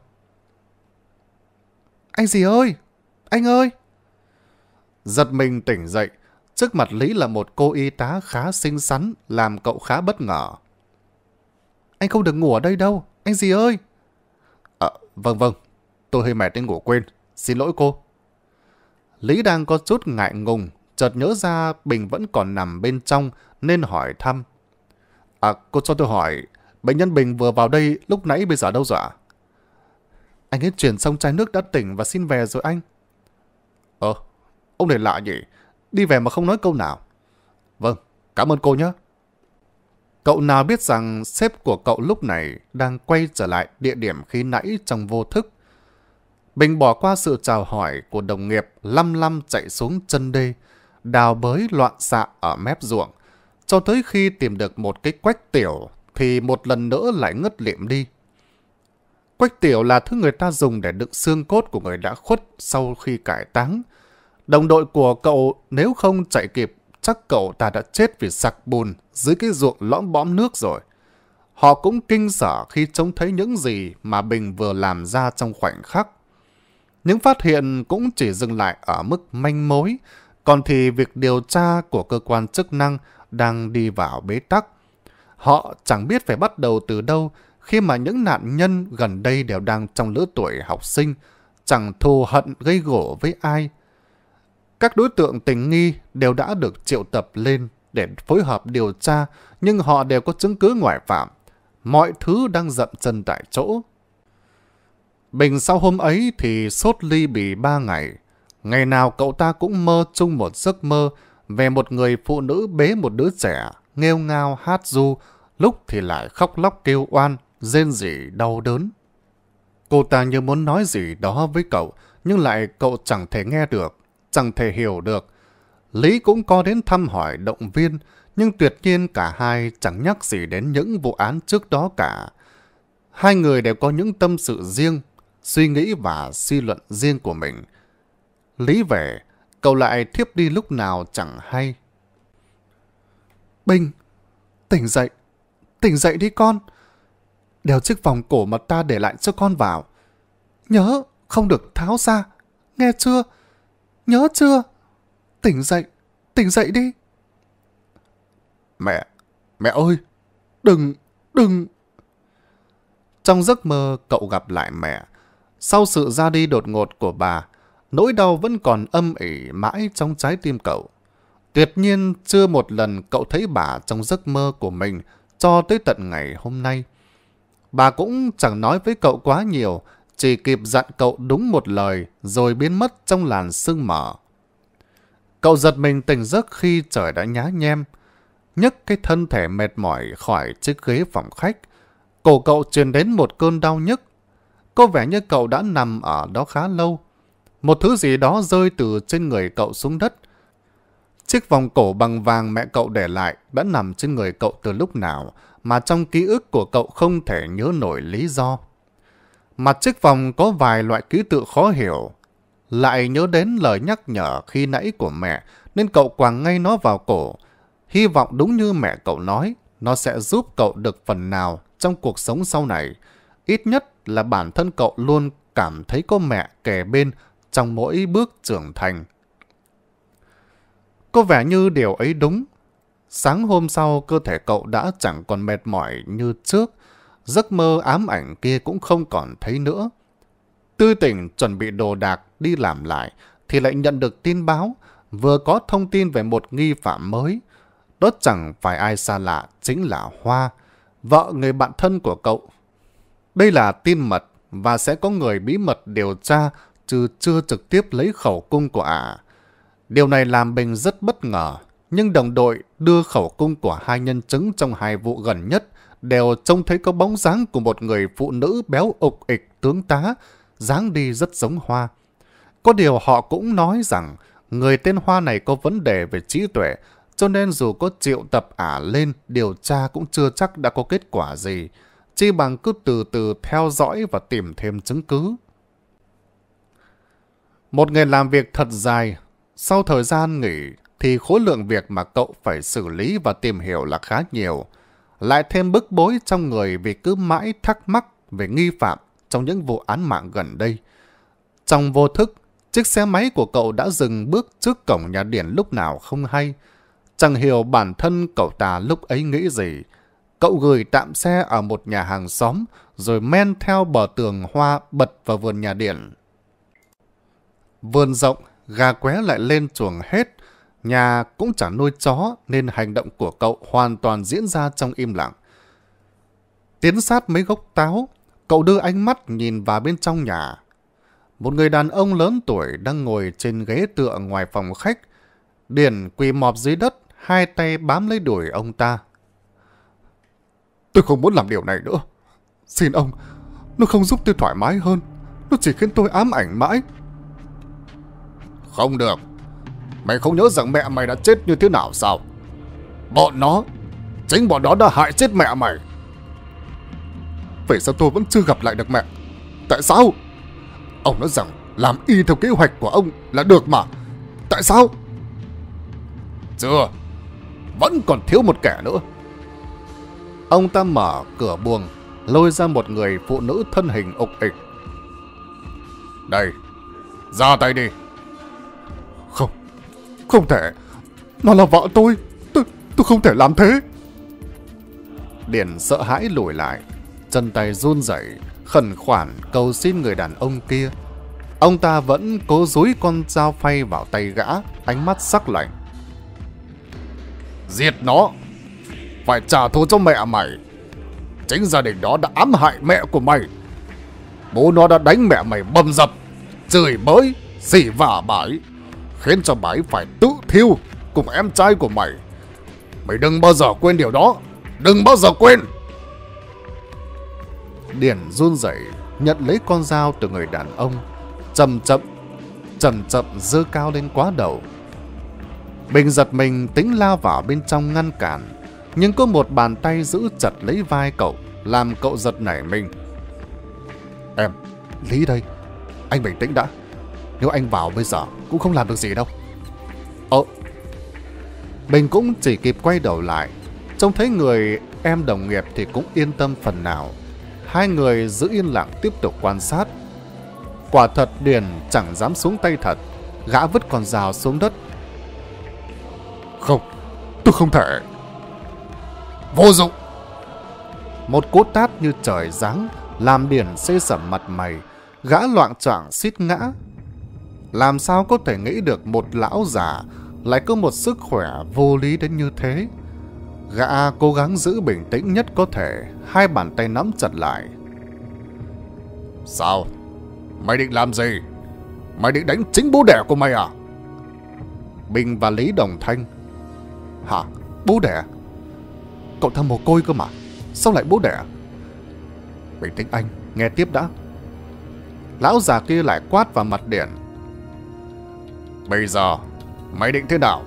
Anh gì ơi! Anh ơi! Giật mình tỉnh dậy, trước mặt Lý là một cô y tá khá xinh xắn, làm cậu khá bất ngờ. Anh không được ngủ ở đây đâu, anh gì ơi! Ờ, vâng vâng, tôi hơi mệt nên ngủ quên, xin lỗi cô. Lý đang có chút ngại ngùng, chợt nhớ ra Bình vẫn còn nằm bên trong nên hỏi thăm. À, cô cho tôi hỏi, bệnh nhân Bình vừa vào đây lúc nãy bây giờ đâu rồi ạ? Anh ấy chuyển xong chai nước đã tỉnh và xin về rồi anh. Ờ, ông để lạ nhỉ, đi về mà không nói câu nào. Vâng, cảm ơn cô nhé. Cậu nào biết rằng sếp của cậu lúc này đang quay trở lại địa điểm khi nãy trong vô thức. Bình bỏ qua sự chào hỏi của đồng nghiệp lăm lăm chạy xuống chân đê, đào bới loạn xạ ở mép ruộng. Cho tới khi tìm được một cái quách tiểu thì một lần nữa lại ngất liệm đi. Quách tiểu là thứ người ta dùng để đựng xương cốt của người đã khuất sau khi cải táng. Đồng đội của cậu nếu không chạy kịp chắc cậu ta đã chết vì sặc bùn dưới cái ruộng lõm bõm nước rồi. Họ cũng kinh sợ khi trông thấy những gì mà Bình vừa làm ra trong khoảnh khắc. Những phát hiện cũng chỉ dừng lại ở mức manh mối, còn thì việc điều tra của cơ quan chức năng đang đi vào bế tắc. Họ chẳng biết phải bắt đầu từ đâu khi mà những nạn nhân gần đây đều đang trong lứa tuổi học sinh, chẳng thù hận gây gỗ với ai. Các đối tượng tình nghi đều đã được triệu tập lên để phối hợp điều tra, nhưng họ đều có chứng cứ ngoại phạm. Mọi thứ đang dậm chân tại chỗ. Bình sau hôm ấy thì sốt ly bị ba ngày, Ngày nào cậu ta cũng mơ chung một giấc mơ về một người phụ nữ bế một đứa trẻ, nghêu ngao hát du, lúc thì lại khóc lóc kêu oan, rên rỉ đau đớn. Cô ta như muốn nói gì đó với cậu, nhưng lại cậu chẳng thể nghe được, chẳng thể hiểu được. Lý cũng có đến thăm hỏi động viên, nhưng tuyệt nhiên cả hai chẳng nhắc gì đến những vụ án trước đó cả. Hai người đều có những tâm sự riêng, suy nghĩ và suy luận riêng của mình. Lý vẻ, cậu lại thiếp đi lúc nào chẳng hay. Bình, tỉnh dậy, tỉnh dậy đi con. Đeo chiếc vòng cổ mà ta để lại cho con vào. Nhớ, không được tháo ra, nghe chưa? Nhớ chưa? Tỉnh dậy, tỉnh dậy đi. Mẹ, mẹ ơi, đừng, đừng. Trong giấc mơ, cậu gặp lại mẹ. Sau sự ra đi đột ngột của bà, nỗi đau vẫn còn âm ỉ mãi trong trái tim cậu. Tuyệt nhiên chưa một lần cậu thấy bà trong giấc mơ của mình cho tới tận ngày hôm nay. Bà cũng chẳng nói với cậu quá nhiều, chỉ kịp dặn cậu đúng một lời rồi biến mất trong làn sương mờ. Cậu giật mình tỉnh giấc khi trời đã nhá nhem, nhấc cái thân thể mệt mỏi khỏi chiếc ghế phòng khách. Cổ cậu truyền đến một cơn đau nhức. Có vẻ như cậu đã nằm ở đó khá lâu, một thứ gì đó rơi từ trên người cậu xuống đất. Chiếc vòng cổ bằng vàng mẹ cậu để lại đã nằm trên người cậu từ lúc nào mà trong ký ức của cậu không thể nhớ nổi lý do. Mặt chiếc vòng có vài loại ký tự khó hiểu. Lại nhớ đến lời nhắc nhở khi nãy của mẹ nên cậu quàng ngay nó vào cổ. Hy vọng đúng như mẹ cậu nói, nó sẽ giúp cậu được phần nào trong cuộc sống sau này. Ít nhất là bản thân cậu luôn cảm thấy có mẹ kề bên trong mỗi bước trưởng thành. Có vẻ như điều ấy đúng. Sáng hôm sau cơ thể cậu đã chẳng còn mệt mỏi như trước. Giấc mơ ám ảnh kia cũng không còn thấy nữa. Tư tỉnh chuẩn bị đồ đạc đi làm lại thì lại nhận được tin báo vừa có thông tin về một nghi phạm mới. Đó chẳng phải ai xa lạ, chính là Hoa, vợ người bạn thân của cậu. Đây là tin mật và sẽ có người bí mật điều tra chứ chưa trực tiếp lấy khẩu cung của ả. À. Điều này làm mình rất bất ngờ, nhưng đồng đội đưa khẩu cung của hai nhân chứng trong hai vụ gần nhất đều trông thấy có bóng dáng của một người phụ nữ béo ục ịch tướng tá, dáng đi rất giống Hoa. Có điều họ cũng nói rằng người tên Hoa này có vấn đề về trí tuệ, cho nên dù có triệu tập ả lên, điều tra cũng chưa chắc đã có kết quả gì. Chi bằng cứ từ từ theo dõi và tìm thêm chứng cứ. Một người làm việc thật dài, sau thời gian nghỉ thì khối lượng việc mà cậu phải xử lý và tìm hiểu là khá nhiều. Lại thêm bức bối trong người vì cứ mãi thắc mắc về nghi phạm trong những vụ án mạng gần đây. Trong vô thức, chiếc xe máy của cậu đã dừng bước trước cổng nhà điển lúc nào không hay. Chẳng hiểu bản thân cậu ta lúc ấy nghĩ gì. Cậu gửi tạm xe ở một nhà hàng xóm rồi men theo bờ tường hoa bật vào vườn nhà điển. Vườn rộng, gà qué lại lên chuồng hết. Nhà cũng chẳng nuôi chó nên hành động của cậu hoàn toàn diễn ra trong im lặng. Tiến sát mấy gốc táo, cậu đưa ánh mắt nhìn vào bên trong nhà. Một người đàn ông lớn tuổi đang ngồi trên ghế tựa ngoài phòng khách. Điển quỳ mọp dưới đất, hai tay bám lấy đuổi ông ta. Tôi không muốn làm điều này nữa. Xin ông, nó không giúp tôi thoải mái hơn. Nó chỉ khiến tôi ám ảnh mãi. Không được Mày không nhớ rằng mẹ mày đã chết như thế nào sao Bọn nó Chính bọn đó đã hại chết mẹ mày Vậy sao tôi vẫn chưa gặp lại được mẹ Tại sao Ông nói rằng làm y theo kế hoạch của ông là được mà Tại sao Chưa Vẫn còn thiếu một kẻ nữa Ông ta mở cửa buồng Lôi ra một người phụ nữ thân hình ục ịch Đây Ra tay đi không thể. Nó là vợ tôi. Tôi, tôi không thể làm thế. Điền sợ hãi lùi lại. Chân tay run rẩy khẩn khoản cầu xin người đàn ông kia. Ông ta vẫn cố dúi con dao phay vào tay gã, ánh mắt sắc lạnh. Diệt nó! Phải trả thù cho mẹ mày! Chính gia đình đó đã ám hại mẹ của mày! Bố nó đã đánh mẹ mày bầm dập, chửi bới, xỉ vả bãi, khiến cho mày phải tự thiêu cùng em trai của mày. Mày đừng bao giờ quên điều đó, đừng bao giờ quên. Điển run rẩy nhận lấy con dao từ người đàn ông, chậm chậm, chậm chậm dơ cao lên quá đầu. Bình giật mình tính lao vào bên trong ngăn cản, nhưng có một bàn tay giữ chặt lấy vai cậu, làm cậu giật nảy mình. Em, Lý đây, anh bình tĩnh đã. Nếu anh vào bây giờ cũng không làm được gì đâu ờ, Mình cũng chỉ kịp quay đầu lại Trông thấy người em đồng nghiệp thì cũng yên tâm phần nào Hai người giữ yên lặng tiếp tục quan sát Quả thật Điền chẳng dám xuống tay thật Gã vứt con dao xuống đất Không Tôi không thể Vô dụng Một cú tát như trời giáng Làm Điền xây sẩm mặt mày Gã loạn trọng xít ngã làm sao có thể nghĩ được một lão già lại có một sức khỏe vô lý đến như thế? Gã cố gắng giữ bình tĩnh nhất có thể, hai bàn tay nắm chặt lại. Sao? Mày định làm gì? Mày định đánh chính bố đẻ của mày à? Bình và Lý đồng thanh. Hả? Bố đẻ? Cậu thằng mồ côi cơ mà. Sao lại bố đẻ? Bình tĩnh anh, nghe tiếp đã. Lão già kia lại quát vào mặt điện. Bây giờ Mày định thế nào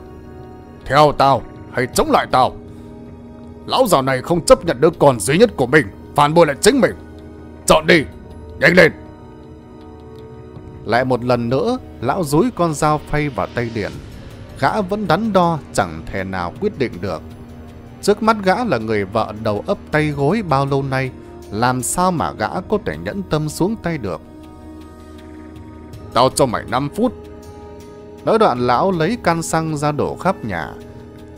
Theo tao hay chống lại tao Lão già này không chấp nhận đứa con duy nhất của mình Phản bội lại chính mình Chọn đi Nhanh lên Lại một lần nữa Lão rúi con dao phay vào tay điện Gã vẫn đắn đo Chẳng thể nào quyết định được Trước mắt gã là người vợ đầu ấp tay gối bao lâu nay Làm sao mà gã có thể nhẫn tâm xuống tay được Tao cho mày 5 phút Nói đoạn lão lấy can xăng ra đổ khắp nhà,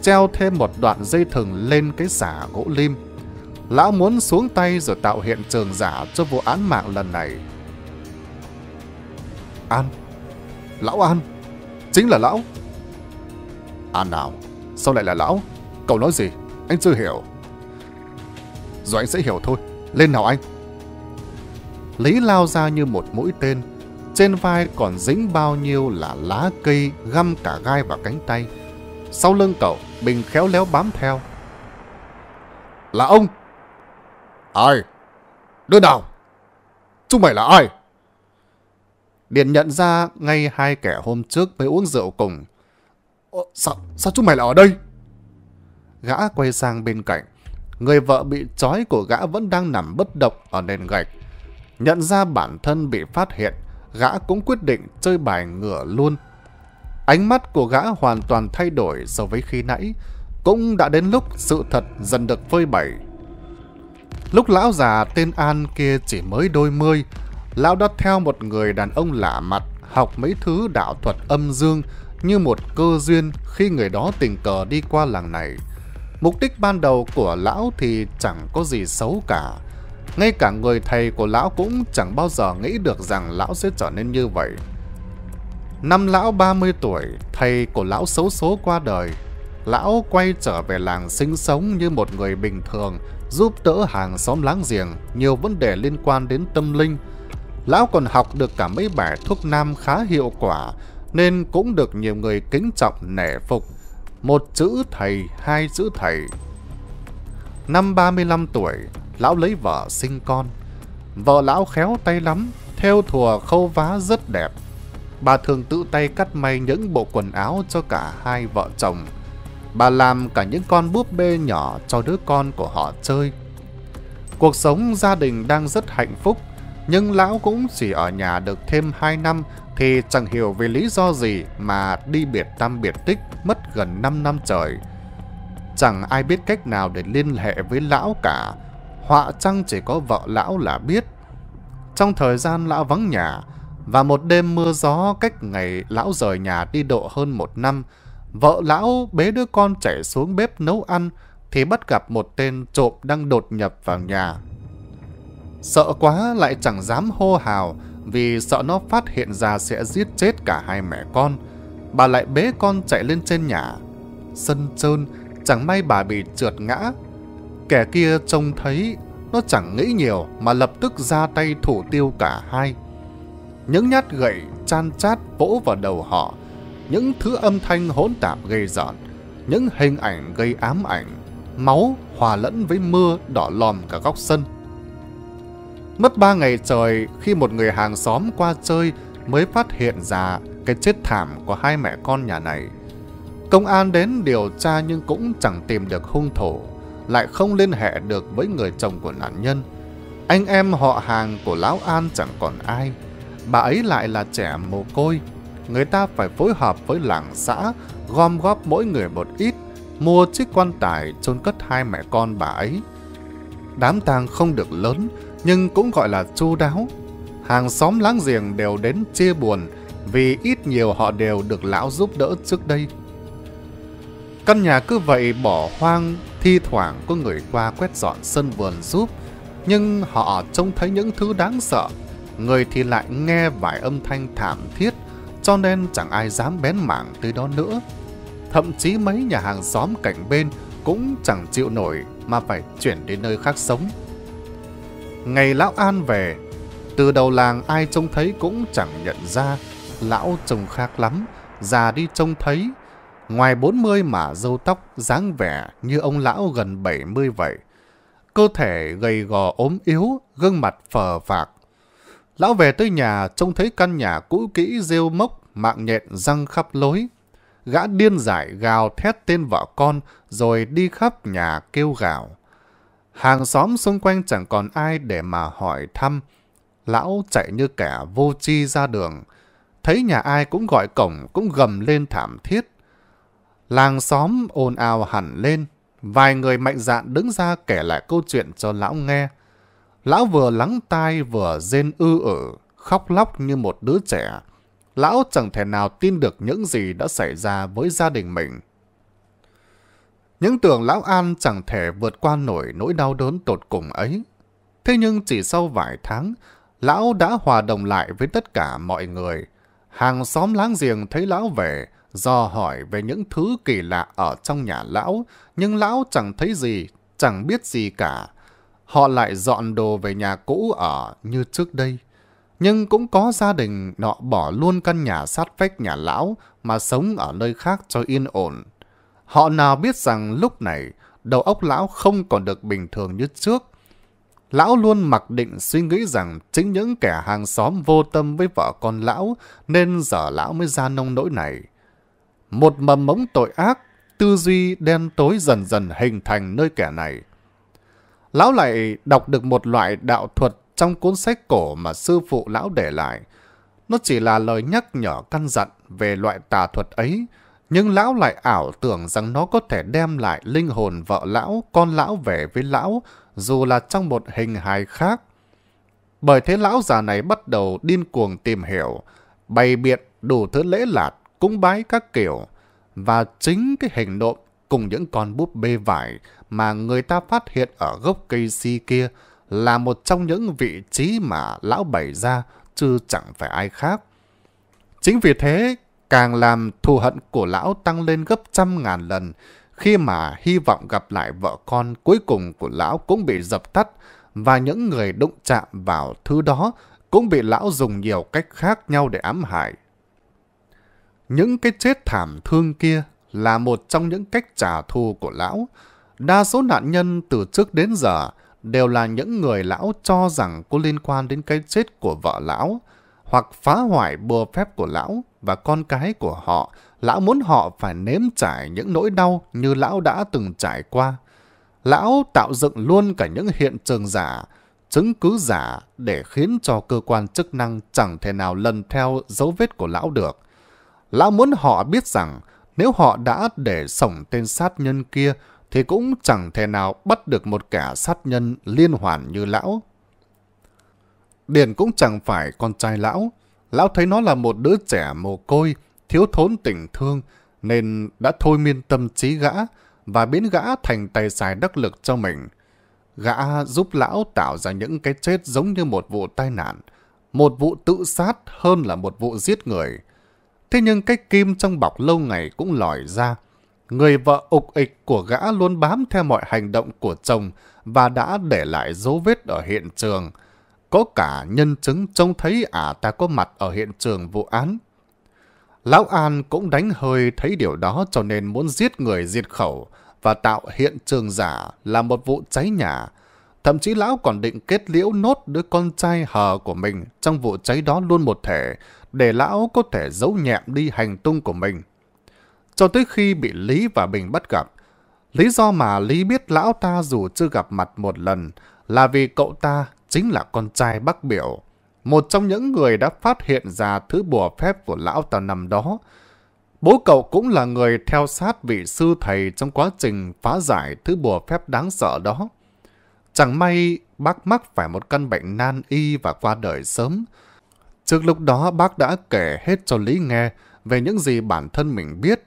treo thêm một đoạn dây thừng lên cái xả gỗ lim. Lão muốn xuống tay rồi tạo hiện trường giả cho vụ án mạng lần này. An, lão An, chính là lão. An nào, sao lại là lão? Cậu nói gì? Anh chưa hiểu. Rồi anh sẽ hiểu thôi. Lên nào anh. Lý lao ra như một mũi tên trên vai còn dính bao nhiêu là lá cây găm cả gai vào cánh tay. Sau lưng cậu, Bình khéo léo bám theo. Là ông! Ai? đưa nào? Chúng mày là ai? điện nhận ra ngay hai kẻ hôm trước mới uống rượu cùng. Ồ, sao, sao chúng mày lại ở đây? Gã quay sang bên cạnh. Người vợ bị trói của gã vẫn đang nằm bất động ở nền gạch. Nhận ra bản thân bị phát hiện, gã cũng quyết định chơi bài ngửa luôn. Ánh mắt của gã hoàn toàn thay đổi so với khi nãy, cũng đã đến lúc sự thật dần được phơi bày. Lúc lão già tên An kia chỉ mới đôi mươi, lão đã theo một người đàn ông lạ mặt học mấy thứ đạo thuật âm dương như một cơ duyên khi người đó tình cờ đi qua làng này. Mục đích ban đầu của lão thì chẳng có gì xấu cả, ngay cả người thầy của lão cũng chẳng bao giờ nghĩ được rằng lão sẽ trở nên như vậy. Năm lão 30 tuổi, thầy của lão xấu số qua đời. Lão quay trở về làng sinh sống như một người bình thường, giúp đỡ hàng xóm láng giềng, nhiều vấn đề liên quan đến tâm linh. Lão còn học được cả mấy bài thuốc nam khá hiệu quả, nên cũng được nhiều người kính trọng nể phục. Một chữ thầy, hai chữ thầy. Năm 35 tuổi, lão lấy vợ sinh con. Vợ lão khéo tay lắm, theo thùa khâu vá rất đẹp. Bà thường tự tay cắt may những bộ quần áo cho cả hai vợ chồng. Bà làm cả những con búp bê nhỏ cho đứa con của họ chơi. Cuộc sống gia đình đang rất hạnh phúc, nhưng lão cũng chỉ ở nhà được thêm 2 năm thì chẳng hiểu vì lý do gì mà đi biệt tăm biệt tích mất gần 5 năm trời. Chẳng ai biết cách nào để liên hệ với lão cả, họa chăng chỉ có vợ lão là biết. Trong thời gian lão vắng nhà, và một đêm mưa gió cách ngày lão rời nhà đi độ hơn một năm, vợ lão bế đứa con chạy xuống bếp nấu ăn thì bắt gặp một tên trộm đang đột nhập vào nhà. Sợ quá lại chẳng dám hô hào vì sợ nó phát hiện ra sẽ giết chết cả hai mẹ con. Bà lại bế con chạy lên trên nhà. Sân trơn, chẳng may bà bị trượt ngã Kẻ kia trông thấy nó chẳng nghĩ nhiều mà lập tức ra tay thủ tiêu cả hai. Những nhát gậy chan chát vỗ vào đầu họ, những thứ âm thanh hỗn tạp gây giòn, những hình ảnh gây ám ảnh, máu hòa lẫn với mưa đỏ lòm cả góc sân. Mất ba ngày trời khi một người hàng xóm qua chơi mới phát hiện ra cái chết thảm của hai mẹ con nhà này. Công an đến điều tra nhưng cũng chẳng tìm được hung thủ lại không liên hệ được với người chồng của nạn nhân. Anh em họ hàng của Lão An chẳng còn ai. Bà ấy lại là trẻ mồ côi. Người ta phải phối hợp với làng xã, gom góp mỗi người một ít, mua chiếc quan tài chôn cất hai mẹ con bà ấy. Đám tang không được lớn, nhưng cũng gọi là chu đáo. Hàng xóm láng giềng đều đến chia buồn, vì ít nhiều họ đều được lão giúp đỡ trước đây. Căn nhà cứ vậy bỏ hoang Thi thoảng có người qua quét dọn sân vườn giúp, nhưng họ trông thấy những thứ đáng sợ. Người thì lại nghe vài âm thanh thảm thiết, cho nên chẳng ai dám bén mảng tới đó nữa. Thậm chí mấy nhà hàng xóm cạnh bên cũng chẳng chịu nổi mà phải chuyển đến nơi khác sống. Ngày lão An về, từ đầu làng ai trông thấy cũng chẳng nhận ra, lão trông khác lắm, già đi trông thấy, Ngoài 40 mà râu tóc, dáng vẻ như ông lão gần 70 vậy. Cơ thể gầy gò ốm yếu, gương mặt phờ phạc. Lão về tới nhà, trông thấy căn nhà cũ kỹ rêu mốc, mạng nhện răng khắp lối. Gã điên dại gào thét tên vợ con, rồi đi khắp nhà kêu gào. Hàng xóm xung quanh chẳng còn ai để mà hỏi thăm. Lão chạy như kẻ vô chi ra đường. Thấy nhà ai cũng gọi cổng, cũng gầm lên thảm thiết. Làng xóm ồn ào hẳn lên, vài người mạnh dạn đứng ra kể lại câu chuyện cho lão nghe. Lão vừa lắng tai vừa rên ư ử, khóc lóc như một đứa trẻ. Lão chẳng thể nào tin được những gì đã xảy ra với gia đình mình. Những tưởng lão An chẳng thể vượt qua nổi nỗi đau đớn tột cùng ấy. Thế nhưng chỉ sau vài tháng, lão đã hòa đồng lại với tất cả mọi người. Hàng xóm láng giềng thấy lão về, do hỏi về những thứ kỳ lạ ở trong nhà lão, nhưng lão chẳng thấy gì, chẳng biết gì cả. Họ lại dọn đồ về nhà cũ ở như trước đây. Nhưng cũng có gia đình nọ bỏ luôn căn nhà sát vách nhà lão mà sống ở nơi khác cho yên ổn. Họ nào biết rằng lúc này đầu óc lão không còn được bình thường như trước. Lão luôn mặc định suy nghĩ rằng chính những kẻ hàng xóm vô tâm với vợ con lão nên giờ lão mới ra nông nỗi này. Một mầm mống tội ác, tư duy đen tối dần dần hình thành nơi kẻ này. Lão lại đọc được một loại đạo thuật trong cuốn sách cổ mà sư phụ lão để lại. Nó chỉ là lời nhắc nhở căn dặn về loại tà thuật ấy, nhưng lão lại ảo tưởng rằng nó có thể đem lại linh hồn vợ lão, con lão về với lão, dù là trong một hình hài khác. Bởi thế lão già này bắt đầu điên cuồng tìm hiểu, bày biện đủ thứ lễ lạt, cúng bái các kiểu, và chính cái hình nộm cùng những con búp bê vải mà người ta phát hiện ở gốc cây si kia là một trong những vị trí mà lão bày ra, chứ chẳng phải ai khác. Chính vì thế, càng làm thù hận của lão tăng lên gấp trăm ngàn lần, khi mà hy vọng gặp lại vợ con cuối cùng của lão cũng bị dập tắt, và những người đụng chạm vào thứ đó cũng bị lão dùng nhiều cách khác nhau để ám hại. Những cái chết thảm thương kia là một trong những cách trả thù của lão. Đa số nạn nhân từ trước đến giờ đều là những người lão cho rằng có liên quan đến cái chết của vợ lão hoặc phá hoại bùa phép của lão và con cái của họ. Lão muốn họ phải nếm trải những nỗi đau như lão đã từng trải qua. Lão tạo dựng luôn cả những hiện trường giả, chứng cứ giả để khiến cho cơ quan chức năng chẳng thể nào lần theo dấu vết của lão được. Lão muốn họ biết rằng nếu họ đã để sổng tên sát nhân kia thì cũng chẳng thể nào bắt được một kẻ sát nhân liên hoàn như lão. Điền cũng chẳng phải con trai lão. Lão thấy nó là một đứa trẻ mồ côi, thiếu thốn tình thương, nên đã thôi miên tâm trí gã và biến gã thành tài xài đắc lực cho mình. Gã giúp lão tạo ra những cái chết giống như một vụ tai nạn, một vụ tự sát hơn là một vụ giết người. Thế nhưng cái kim trong bọc lâu ngày cũng lòi ra. Người vợ ục ịch của gã luôn bám theo mọi hành động của chồng và đã để lại dấu vết ở hiện trường. Có cả nhân chứng trông thấy ả à, ta có mặt ở hiện trường vụ án. Lão An cũng đánh hơi thấy điều đó cho nên muốn giết người diệt khẩu và tạo hiện trường giả là một vụ cháy nhà. Thậm chí lão còn định kết liễu nốt đứa con trai hờ của mình trong vụ cháy đó luôn một thể để lão có thể giấu nhẹm đi hành tung của mình. Cho tới khi bị Lý và Bình bắt gặp, lý do mà Lý biết lão ta dù chưa gặp mặt một lần là vì cậu ta chính là con trai bác biểu, một trong những người đã phát hiện ra thứ bùa phép của lão ta năm đó. Bố cậu cũng là người theo sát vị sư thầy trong quá trình phá giải thứ bùa phép đáng sợ đó. Chẳng may bác mắc phải một căn bệnh nan y và qua đời sớm, Trước lúc đó bác đã kể hết cho Lý nghe về những gì bản thân mình biết.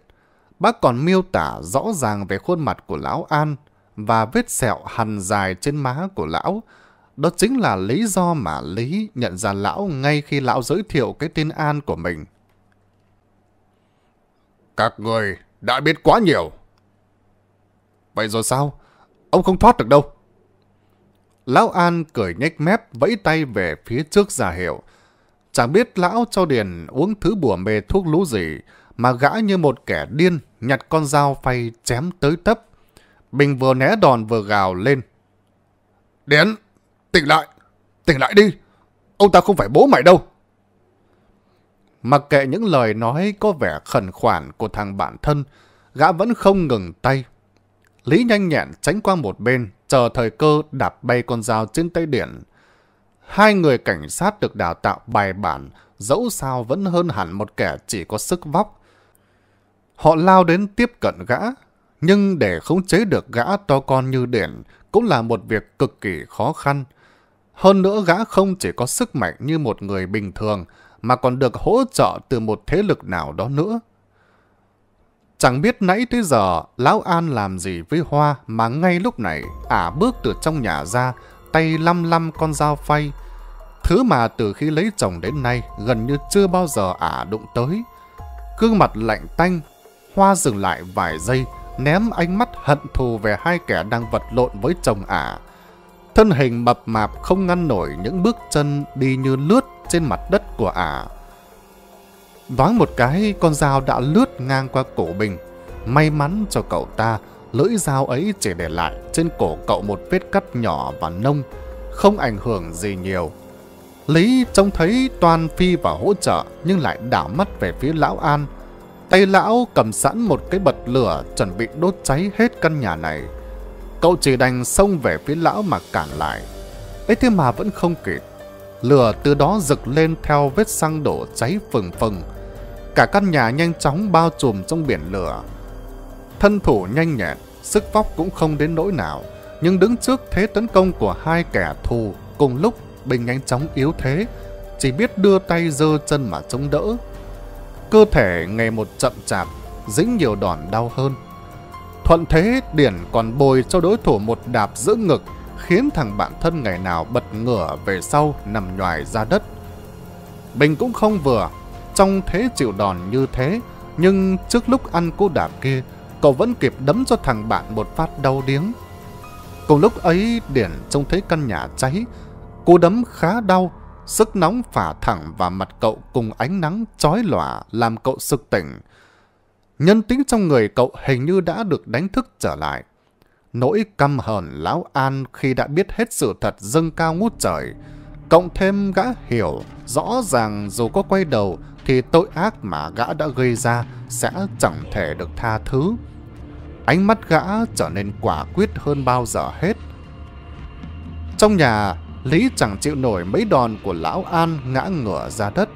Bác còn miêu tả rõ ràng về khuôn mặt của Lão An và vết sẹo hằn dài trên má của Lão. Đó chính là lý do mà Lý nhận ra Lão ngay khi Lão giới thiệu cái tên An của mình. Các người đã biết quá nhiều. Vậy rồi sao? Ông không thoát được đâu. Lão An cười nhếch mép vẫy tay về phía trước ra hiệu. Chẳng biết lão cho điền uống thứ bùa mê thuốc lú gì mà gã như một kẻ điên nhặt con dao phay chém tới tấp. Bình vừa né đòn vừa gào lên. Điền, tỉnh lại, tỉnh lại đi. Ông ta không phải bố mày đâu. Mặc kệ những lời nói có vẻ khẩn khoản của thằng bản thân, gã vẫn không ngừng tay. Lý nhanh nhẹn tránh qua một bên, chờ thời cơ đạp bay con dao trên tay điện. Hai người cảnh sát được đào tạo bài bản, dẫu sao vẫn hơn hẳn một kẻ chỉ có sức vóc. Họ lao đến tiếp cận gã, nhưng để khống chế được gã to con như điển cũng là một việc cực kỳ khó khăn. Hơn nữa gã không chỉ có sức mạnh như một người bình thường, mà còn được hỗ trợ từ một thế lực nào đó nữa. Chẳng biết nãy tới giờ Lão An làm gì với Hoa mà ngay lúc này ả bước từ trong nhà ra tay lăm lăm con dao phay, thứ mà từ khi lấy chồng đến nay gần như chưa bao giờ ả đụng tới. Gương mặt lạnh tanh, Hoa dừng lại vài giây, ném ánh mắt hận thù về hai kẻ đang vật lộn với chồng ả. Thân hình mập mạp không ngăn nổi những bước chân đi như lướt trên mặt đất của ả. À. Đoán một cái, con dao đã lướt ngang qua cổ Bình. May mắn cho cậu ta, lưỡi dao ấy chỉ để lại trên cổ cậu một vết cắt nhỏ và nông, không ảnh hưởng gì nhiều. Lý trông thấy Toàn Phi và hỗ trợ nhưng lại đảo mắt về phía Lão An. Tay Lão cầm sẵn một cái bật lửa chuẩn bị đốt cháy hết căn nhà này. Cậu chỉ đành xông về phía Lão mà cản lại. ấy thế mà vẫn không kịp. Lửa từ đó rực lên theo vết xăng đổ cháy phừng phừng. Cả căn nhà nhanh chóng bao trùm trong biển lửa thân thủ nhanh nhẹn, sức vóc cũng không đến nỗi nào, nhưng đứng trước thế tấn công của hai kẻ thù cùng lúc bình nhanh chóng yếu thế, chỉ biết đưa tay dơ chân mà chống đỡ. Cơ thể ngày một chậm chạp, dính nhiều đòn đau hơn. Thuận thế, Điển còn bồi cho đối thủ một đạp giữa ngực, khiến thằng bạn thân ngày nào bật ngửa về sau nằm nhòi ra đất. Bình cũng không vừa, trong thế chịu đòn như thế, nhưng trước lúc ăn cú đạp kia, cậu vẫn kịp đấm cho thằng bạn một phát đau điếng. Cùng lúc ấy, Điển trông thấy căn nhà cháy. Cú đấm khá đau, sức nóng phả thẳng vào mặt cậu cùng ánh nắng chói lòa làm cậu sực tỉnh. Nhân tính trong người cậu hình như đã được đánh thức trở lại. Nỗi căm hờn lão an khi đã biết hết sự thật dâng cao ngút trời. Cộng thêm gã hiểu, rõ ràng dù có quay đầu thì tội ác mà gã đã gây ra sẽ chẳng thể được tha thứ. Ánh mắt gã trở nên quả quyết hơn bao giờ hết. Trong nhà, Lý chẳng chịu nổi mấy đòn của lão An ngã ngửa ra đất.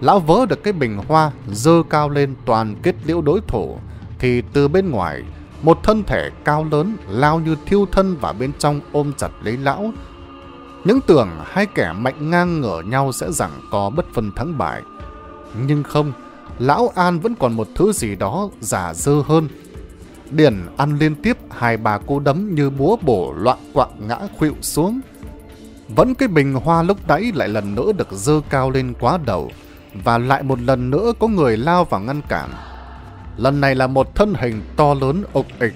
Lão vỡ được cái bình hoa dơ cao lên toàn kết liễu đối thủ thì từ bên ngoài một thân thể cao lớn lao như thiêu thân vào bên trong ôm chặt lấy lão. Những tưởng hai kẻ mạnh ngang ngửa nhau sẽ rằng có bất phân thắng bại. Nhưng không, Lão An vẫn còn một thứ gì đó giả dơ hơn. Điển ăn liên tiếp hai bà cô đấm như búa bổ loạn quạng ngã khuỵu xuống. Vẫn cái bình hoa lúc nãy lại lần nữa được dơ cao lên quá đầu và lại một lần nữa có người lao vào ngăn cản. Lần này là một thân hình to lớn ục ịch,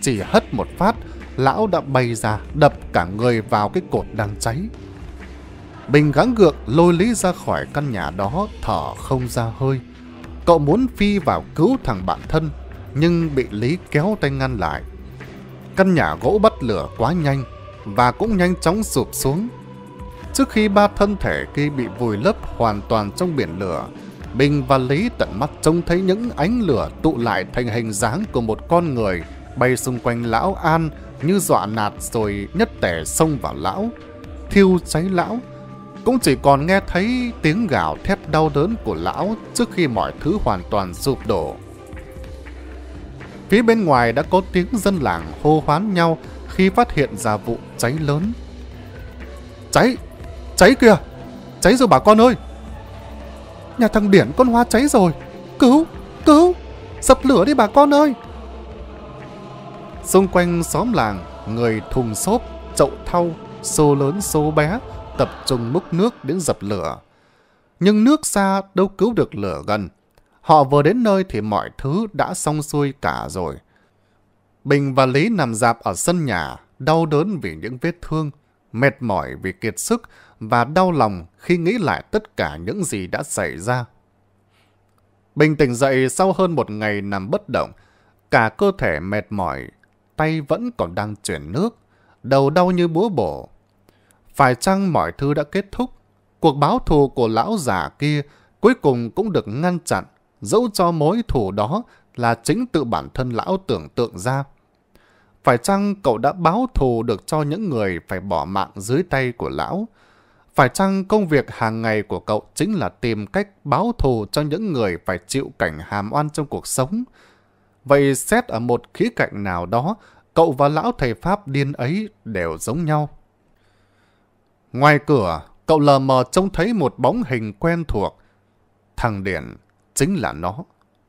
chỉ hất một phát, lão đã bay ra đập cả người vào cái cột đang cháy. Bình gắng gượng lôi Lý ra khỏi căn nhà đó thở không ra hơi. Cậu muốn phi vào cứu thằng bạn thân, nhưng bị Lý kéo tay ngăn lại. Căn nhà gỗ bắt lửa quá nhanh và cũng nhanh chóng sụp xuống. Trước khi ba thân thể kia bị vùi lấp hoàn toàn trong biển lửa, Bình và Lý tận mắt trông thấy những ánh lửa tụ lại thành hình dáng của một con người bay xung quanh lão An như dọa nạt rồi nhất tẻ xông vào lão, thiêu cháy lão, cũng chỉ còn nghe thấy tiếng gào thét đau đớn của lão trước khi mọi thứ hoàn toàn sụp đổ. Phía bên ngoài đã có tiếng dân làng hô hoán nhau khi phát hiện ra vụ cháy lớn. Cháy! Cháy kìa! Cháy rồi bà con ơi! Nhà thằng Điển con hoa cháy rồi! Cứu! Cứu! Dập lửa đi bà con ơi! Xung quanh xóm làng, người thùng xốp, chậu thau, xô lớn xô bé tập trung múc nước đến dập lửa. Nhưng nước xa đâu cứu được lửa gần. Họ vừa đến nơi thì mọi thứ đã xong xuôi cả rồi. Bình và Lý nằm dạp ở sân nhà, đau đớn vì những vết thương, mệt mỏi vì kiệt sức và đau lòng khi nghĩ lại tất cả những gì đã xảy ra. Bình tỉnh dậy sau hơn một ngày nằm bất động, cả cơ thể mệt mỏi, tay vẫn còn đang chuyển nước, đầu đau như búa bổ, phải chăng mọi thứ đã kết thúc? Cuộc báo thù của lão giả kia cuối cùng cũng được ngăn chặn, dẫu cho mối thù đó là chính tự bản thân lão tưởng tượng ra. Phải chăng cậu đã báo thù được cho những người phải bỏ mạng dưới tay của lão? Phải chăng công việc hàng ngày của cậu chính là tìm cách báo thù cho những người phải chịu cảnh hàm oan trong cuộc sống? Vậy xét ở một khía cạnh nào đó, cậu và lão thầy Pháp điên ấy đều giống nhau. Ngoài cửa, cậu lờ mờ trông thấy một bóng hình quen thuộc. Thằng Điển chính là nó.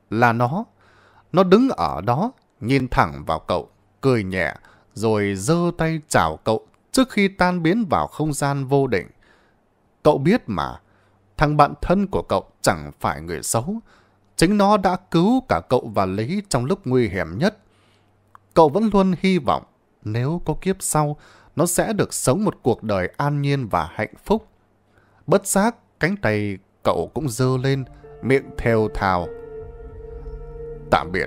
Là nó. Nó đứng ở đó, nhìn thẳng vào cậu, cười nhẹ, rồi giơ tay chào cậu trước khi tan biến vào không gian vô định. Cậu biết mà, thằng bạn thân của cậu chẳng phải người xấu. Chính nó đã cứu cả cậu và Lý trong lúc nguy hiểm nhất. Cậu vẫn luôn hy vọng nếu có kiếp sau, nó sẽ được sống một cuộc đời an nhiên và hạnh phúc. Bất giác, cánh tay cậu cũng dơ lên, miệng theo thào. Tạm biệt.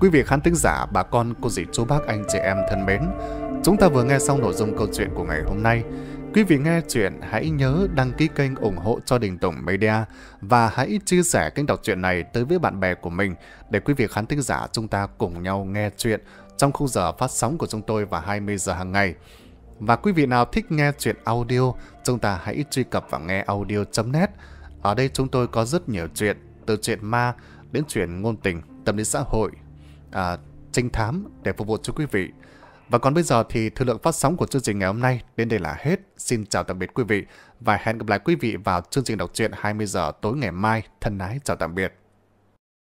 Quý vị khán thính giả, bà con, cô dì chú bác, anh chị em thân mến, chúng ta vừa nghe xong nội dung câu chuyện của ngày hôm nay. Quý vị nghe chuyện hãy nhớ đăng ký kênh ủng hộ cho Đình tổng Media và hãy chia sẻ kênh đọc truyện này tới với bạn bè của mình để quý vị khán thính giả chúng ta cùng nhau nghe chuyện trong khung giờ phát sóng của chúng tôi vào 20 giờ hàng ngày. Và quý vị nào thích nghe chuyện audio, chúng ta hãy truy cập vào nghe audio.net. Ở đây chúng tôi có rất nhiều chuyện, từ chuyện ma đến chuyện ngôn tình, tâm lý xã hội, à, trinh thám để phục vụ cho quý vị. Và còn bây giờ thì thời lượng phát sóng của chương trình ngày hôm nay đến đây là hết. Xin chào tạm biệt quý vị và hẹn gặp lại quý vị vào chương trình đọc truyện 20 giờ tối ngày mai. Thân ái chào tạm biệt.